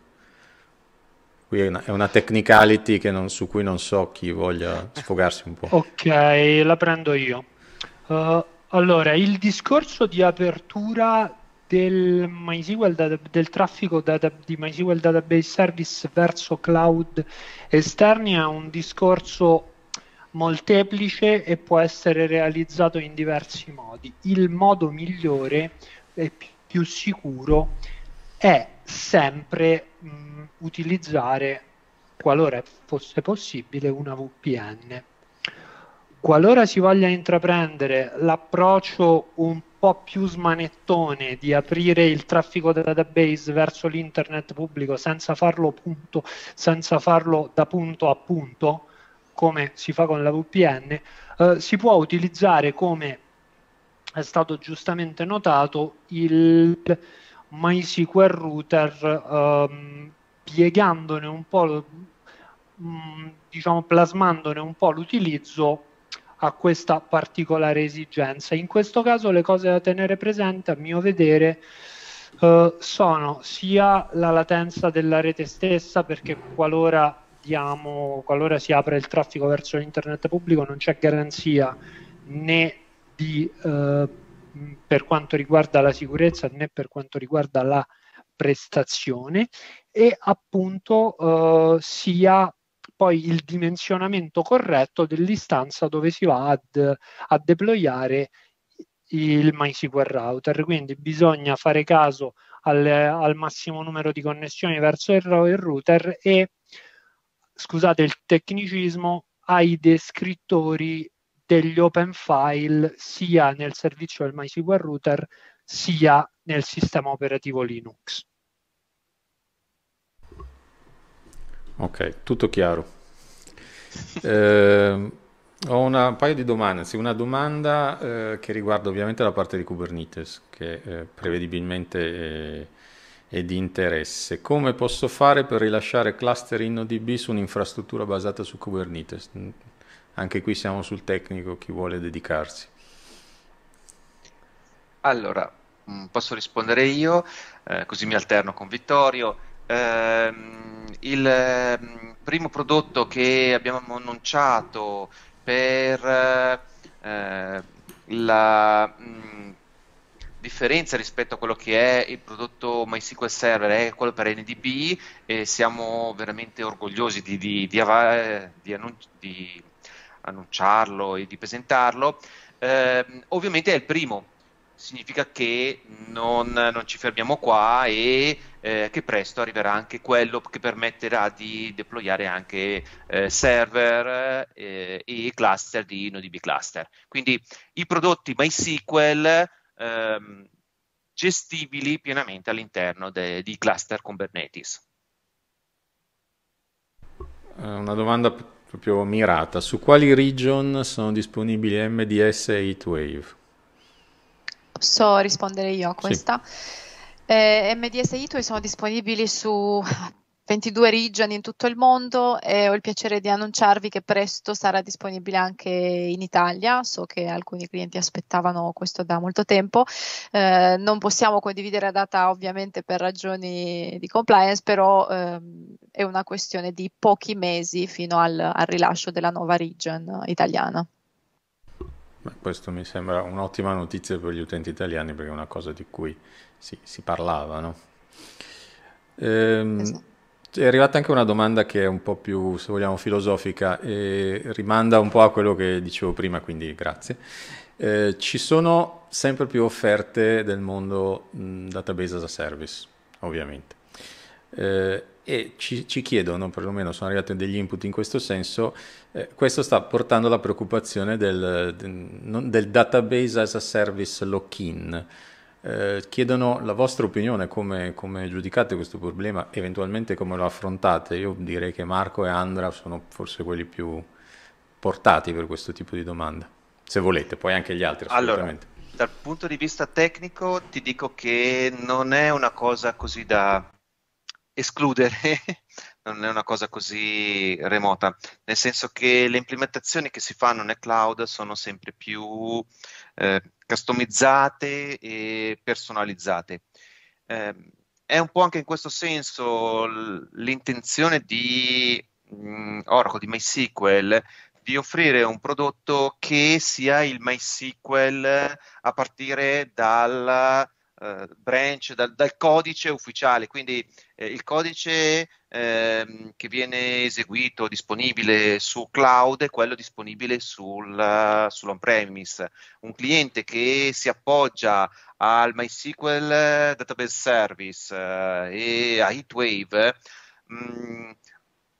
Qui è una, è una technicality non, su cui non so chi voglia sfogarsi un po'. Ok, la prendo io. Uh, allora, il discorso di apertura del MySQL data, del traffico data, di MySQL Database Service verso cloud esterni è un discorso molteplice e può essere realizzato in diversi modi. Il modo migliore e più sicuro è sempre mh, utilizzare, qualora fosse possibile, una VPN. Qualora si voglia intraprendere l'approccio un po' più smanettone di aprire il traffico database verso l'internet pubblico senza farlo, punto, senza farlo da punto a punto, come si fa con la VPN, eh, si può utilizzare come è stato giustamente notato il MySQL router ehm, piegandone un po' mh, mm, diciamo plasmandone un po' l'utilizzo a questa particolare esigenza. In questo caso le cose da tenere presente, a mio vedere, eh, sono sia la latenza della rete stessa, perché qualora, diamo, qualora si apre il traffico verso l'internet pubblico non c'è garanzia né di, eh, per quanto riguarda la sicurezza né per quanto riguarda la prestazione e appunto eh, sia poi il dimensionamento corretto dell'istanza dove si va ad, a deployare il MySQL router, quindi bisogna fare caso al, al massimo numero di connessioni verso il, il router e, scusate il tecnicismo, ai descrittori degli open file sia nel servizio del MySQL router sia nel sistema operativo Linux. Ok, tutto chiaro. eh, ho una, un paio di domande, sì, una domanda eh, che riguarda ovviamente la parte di Kubernetes, che eh, prevedibilmente è, è, di interesse. Come posso fare per rilasciare cluster in ODB su un'infrastruttura basata su Kubernetes? Anche qui siamo sul tecnico, chi vuole dedicarsi. Allora, mm, posso rispondere io, eh, così mi alterno con Vittorio. Ehm, il ehm, primo prodotto che abbiamo annunciato per eh, la mh, mm, differenza rispetto a quello che è il prodotto MySQL Server è quello per NDB e siamo veramente orgogliosi di, di, di, av- di annun- annunciarlo e di presentarlo. Eh, ovviamente è il primo significa che non, non ci fermiamo qua e eh, che presto arriverà anche quello che permetterà di deployare anche eh, server eh, e cluster di NoDB cluster. Quindi i prodotti MySQL ehm, gestibili pienamente all'interno de- di cluster Kubernetes. Eh, una domanda proprio mirata. Su quali region sono disponibili MDS e HeatWave? So rispondere io a questa. Sì. Eh, MDSI Tool sono disponibili su 22 region in tutto il mondo e ho il piacere di annunciarvi che presto sarà disponibile anche in Italia. So che alcuni clienti aspettavano questo da molto tempo. Eh, non possiamo condividere la data ovviamente per ragioni di compliance, però ehm, è una questione di pochi mesi fino al, al rilascio della nuova region italiana. Beh, questo mi sembra un'ottima notizia per gli utenti italiani perché è una cosa di cui si, si parlava. No? Ehm, esatto. È arrivata anche una domanda che è un po' più, se vogliamo, filosofica e rimanda un po' a quello che dicevo prima, quindi grazie. Eh, ci sono sempre più offerte del mondo mh, database as a service, ovviamente. Eh, e ci, ci, chiedono, perlomeno sono arrivati degli input in questo senso, eh, questo sta portando alla preoccupazione del, del database as a service lock-in. Eh, chiedono la vostra opinione, come, come, giudicate questo problema, eventualmente come lo affrontate. Io direi che Marco e Andra sono forse quelli più portati per questo tipo di domanda, se volete, poi anche gli altri assolutamente. Allora, dal punto di vista tecnico ti dico che non è una cosa così da escludere non è una cosa così remota, nel senso che le implementazioni che si fanno nel cloud sono sempre più eh, customizzate e personalizzate. Eh, è un po' anche in questo senso l'intenzione di mh, mm, Oracle, di MySQL, di offrire un prodotto che sia il MySQL a partire dalla eh, branch, dal, dal, codice ufficiale, quindi eh, il codice ehm, che viene eseguito, disponibile su cloud, è quello disponibile sul, uh, sull'on-premise. Un cliente che si appoggia al MySQL eh, Database Service uh, e a HeatWave mh, mm,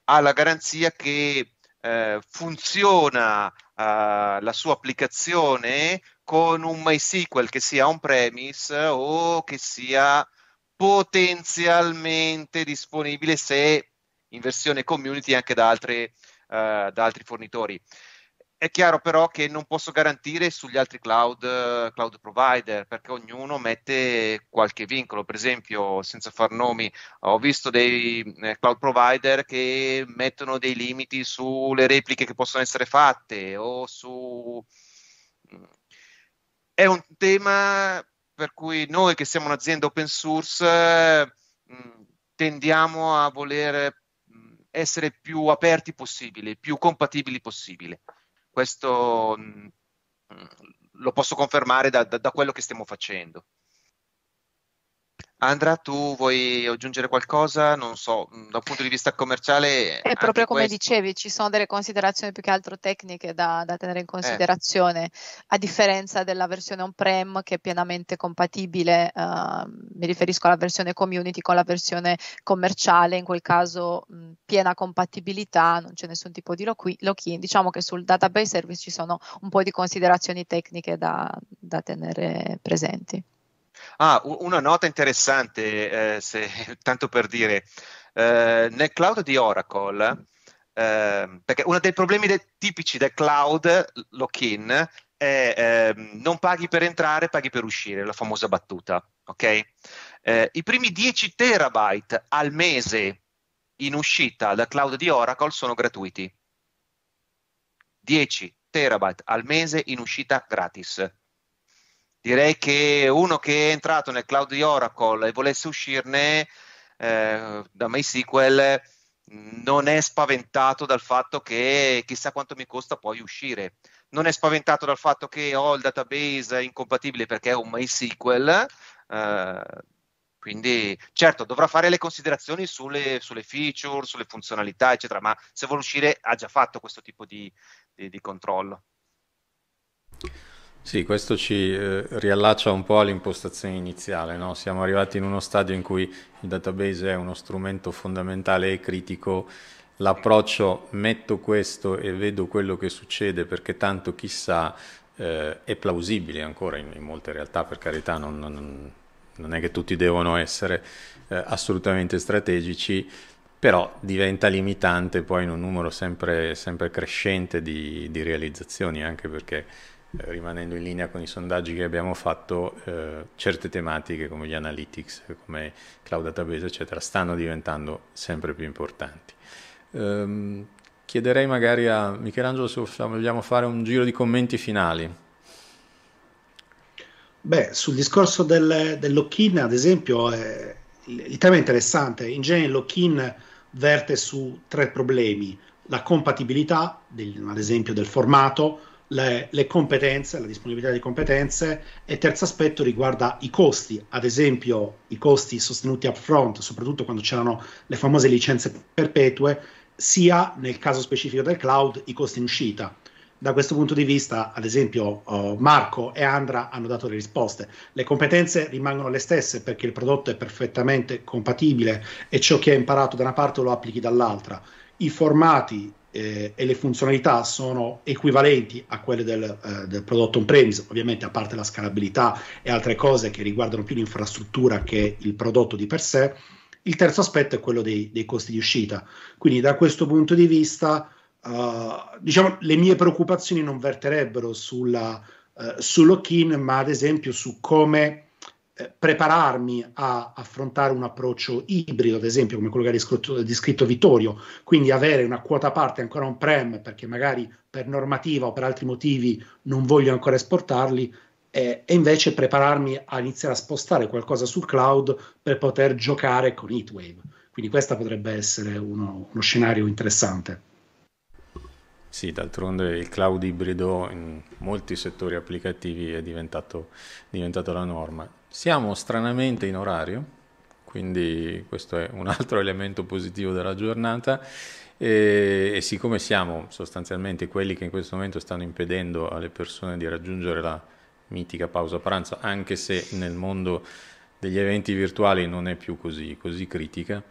ha la garanzia che uh, funziona la sua applicazione con un MySQL che sia on-premise o che sia potenzialmente disponibile se in versione community anche da altri, eh, da altri fornitori. È chiaro però che non posso garantire sugli altri cloud, eh, cloud, provider perché ognuno mette qualche vincolo. Per esempio, senza far nomi, ho visto dei eh, cloud provider che mettono dei limiti sulle repliche che possono essere fatte o su è un tema per cui noi che siamo un'azienda open source eh, mm, tendiamo a voler mm, essere più aperti possibile, più compatibili possibile. Questo mm, lo posso confermare da, da, da quello che stiamo facendo. Andra, tu vuoi aggiungere qualcosa? Non so, mm, dal punto di vista commerciale. È proprio come questo... dicevi, ci sono delle considerazioni più che altro tecniche da, da tenere in eh. considerazione, eh. a differenza della versione on-prem che è pienamente compatibile, uh, mi riferisco alla versione community con la versione commerciale, in quel caso mh, mm, piena compatibilità, non c'è nessun tipo di lock-in. Diciamo che sul database service ci sono un po' di considerazioni tecniche da, da tenere presenti. Ah, una nota interessante, eh, se, tanto per dire, eh, nel cloud di Oracle, eh, perché uno dei problemi de- tipici del cloud lock-in è ehm, non paghi per entrare, paghi per uscire, la famosa battuta, ok? Eh, I primi 10 terabyte al mese in uscita dal cloud di Oracle sono gratuiti. 10 terabyte al mese in uscita gratis. Direi che uno che è entrato nel cloud di Oracle e volesse uscirne eh, da MySQL non è spaventato dal fatto che chissà quanto mi costa poi uscire, non è spaventato dal fatto che ho il database incompatibile perché è un MySQL, eh, quindi certo dovrà fare le considerazioni sulle, sulle, feature, sulle funzionalità, eccetera, ma se vuole uscire ha già fatto questo tipo di, di, di controllo. Sì, questo ci eh, riallaccia un po' all'impostazione iniziale. No? Siamo arrivati in uno stadio in cui il database è uno strumento fondamentale e critico. L'approccio metto questo e vedo quello che succede perché tanto chissà eh, è plausibile ancora in, in, molte realtà, per carità, non, non, non è che tutti devono essere eh, assolutamente strategici, però diventa limitante poi in un numero sempre, sempre crescente di, di realizzazioni, anche perché eh, rimanendo in linea con i sondaggi che abbiamo fatto, eh, certe tematiche come gli analytics, come cloud database, eccetera, stanno diventando sempre più importanti. Ehm, chiederei magari a Michelangelo se vogliamo fare un giro di commenti finali. Beh, sul discorso del, lock in ad esempio, eh, il, il tema è interessante. In genere il lock in verte su tre problemi. La compatibilità, del, ad esempio, del formato, le, le, competenze, la disponibilità di competenze e terzo aspetto riguarda i costi, ad esempio i costi sostenuti upfront, soprattutto quando c'erano le famose licenze perpetue, sia nel caso specifico del cloud i costi in uscita. Da questo punto di vista, ad esempio, uh, Marco e Andra hanno dato le risposte. Le competenze rimangono le stesse perché il prodotto è perfettamente compatibile e ciò che hai imparato da una parte lo applichi dall'altra. I formati eh, e le funzionalità sono equivalenti a quelle del, eh, del prodotto on-premise, ovviamente a parte la scalabilità e altre cose che riguardano più l'infrastruttura che il prodotto di per sé. Il terzo aspetto è quello dei, dei costi di uscita. Quindi da questo punto di vista, eh, diciamo, le mie preoccupazioni non verterebbero sulla, eh, lock-in, ma ad esempio su come eh, prepararmi a affrontare un approccio ibrido, ad esempio, come quello che ha descritto, descritto Vittorio, quindi avere una quota parte ancora on-prem perché magari per normativa o per altri motivi non voglio ancora esportarli, eh, e invece prepararmi a iniziare a spostare qualcosa sul cloud per poter giocare con Heatwave. Quindi questo potrebbe essere uno, uno scenario interessante. Sì, d'altronde il cloud ibrido in molti settori applicativi è diventato, diventato la norma. Siamo stranamente in orario, quindi questo è un altro elemento positivo della giornata. E, e, siccome siamo sostanzialmente quelli che in questo momento stanno impedendo alle persone di raggiungere la mitica pausa pranzo, anche se nel mondo degli eventi virtuali non è più così, così critica,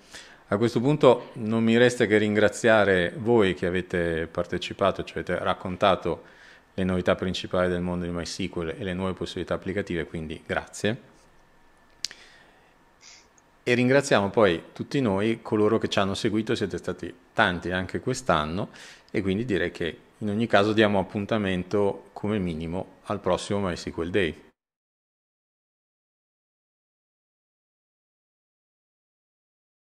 a questo punto non mi resta che ringraziare voi che avete partecipato, ci cioè avete raccontato le novità principali del mondo di MySQL e le nuove possibilità applicative, quindi grazie. E ringraziamo poi tutti noi, coloro che ci hanno seguito, siete stati tanti anche quest'anno e quindi direi che in ogni caso diamo appuntamento come minimo al prossimo MySQL Day.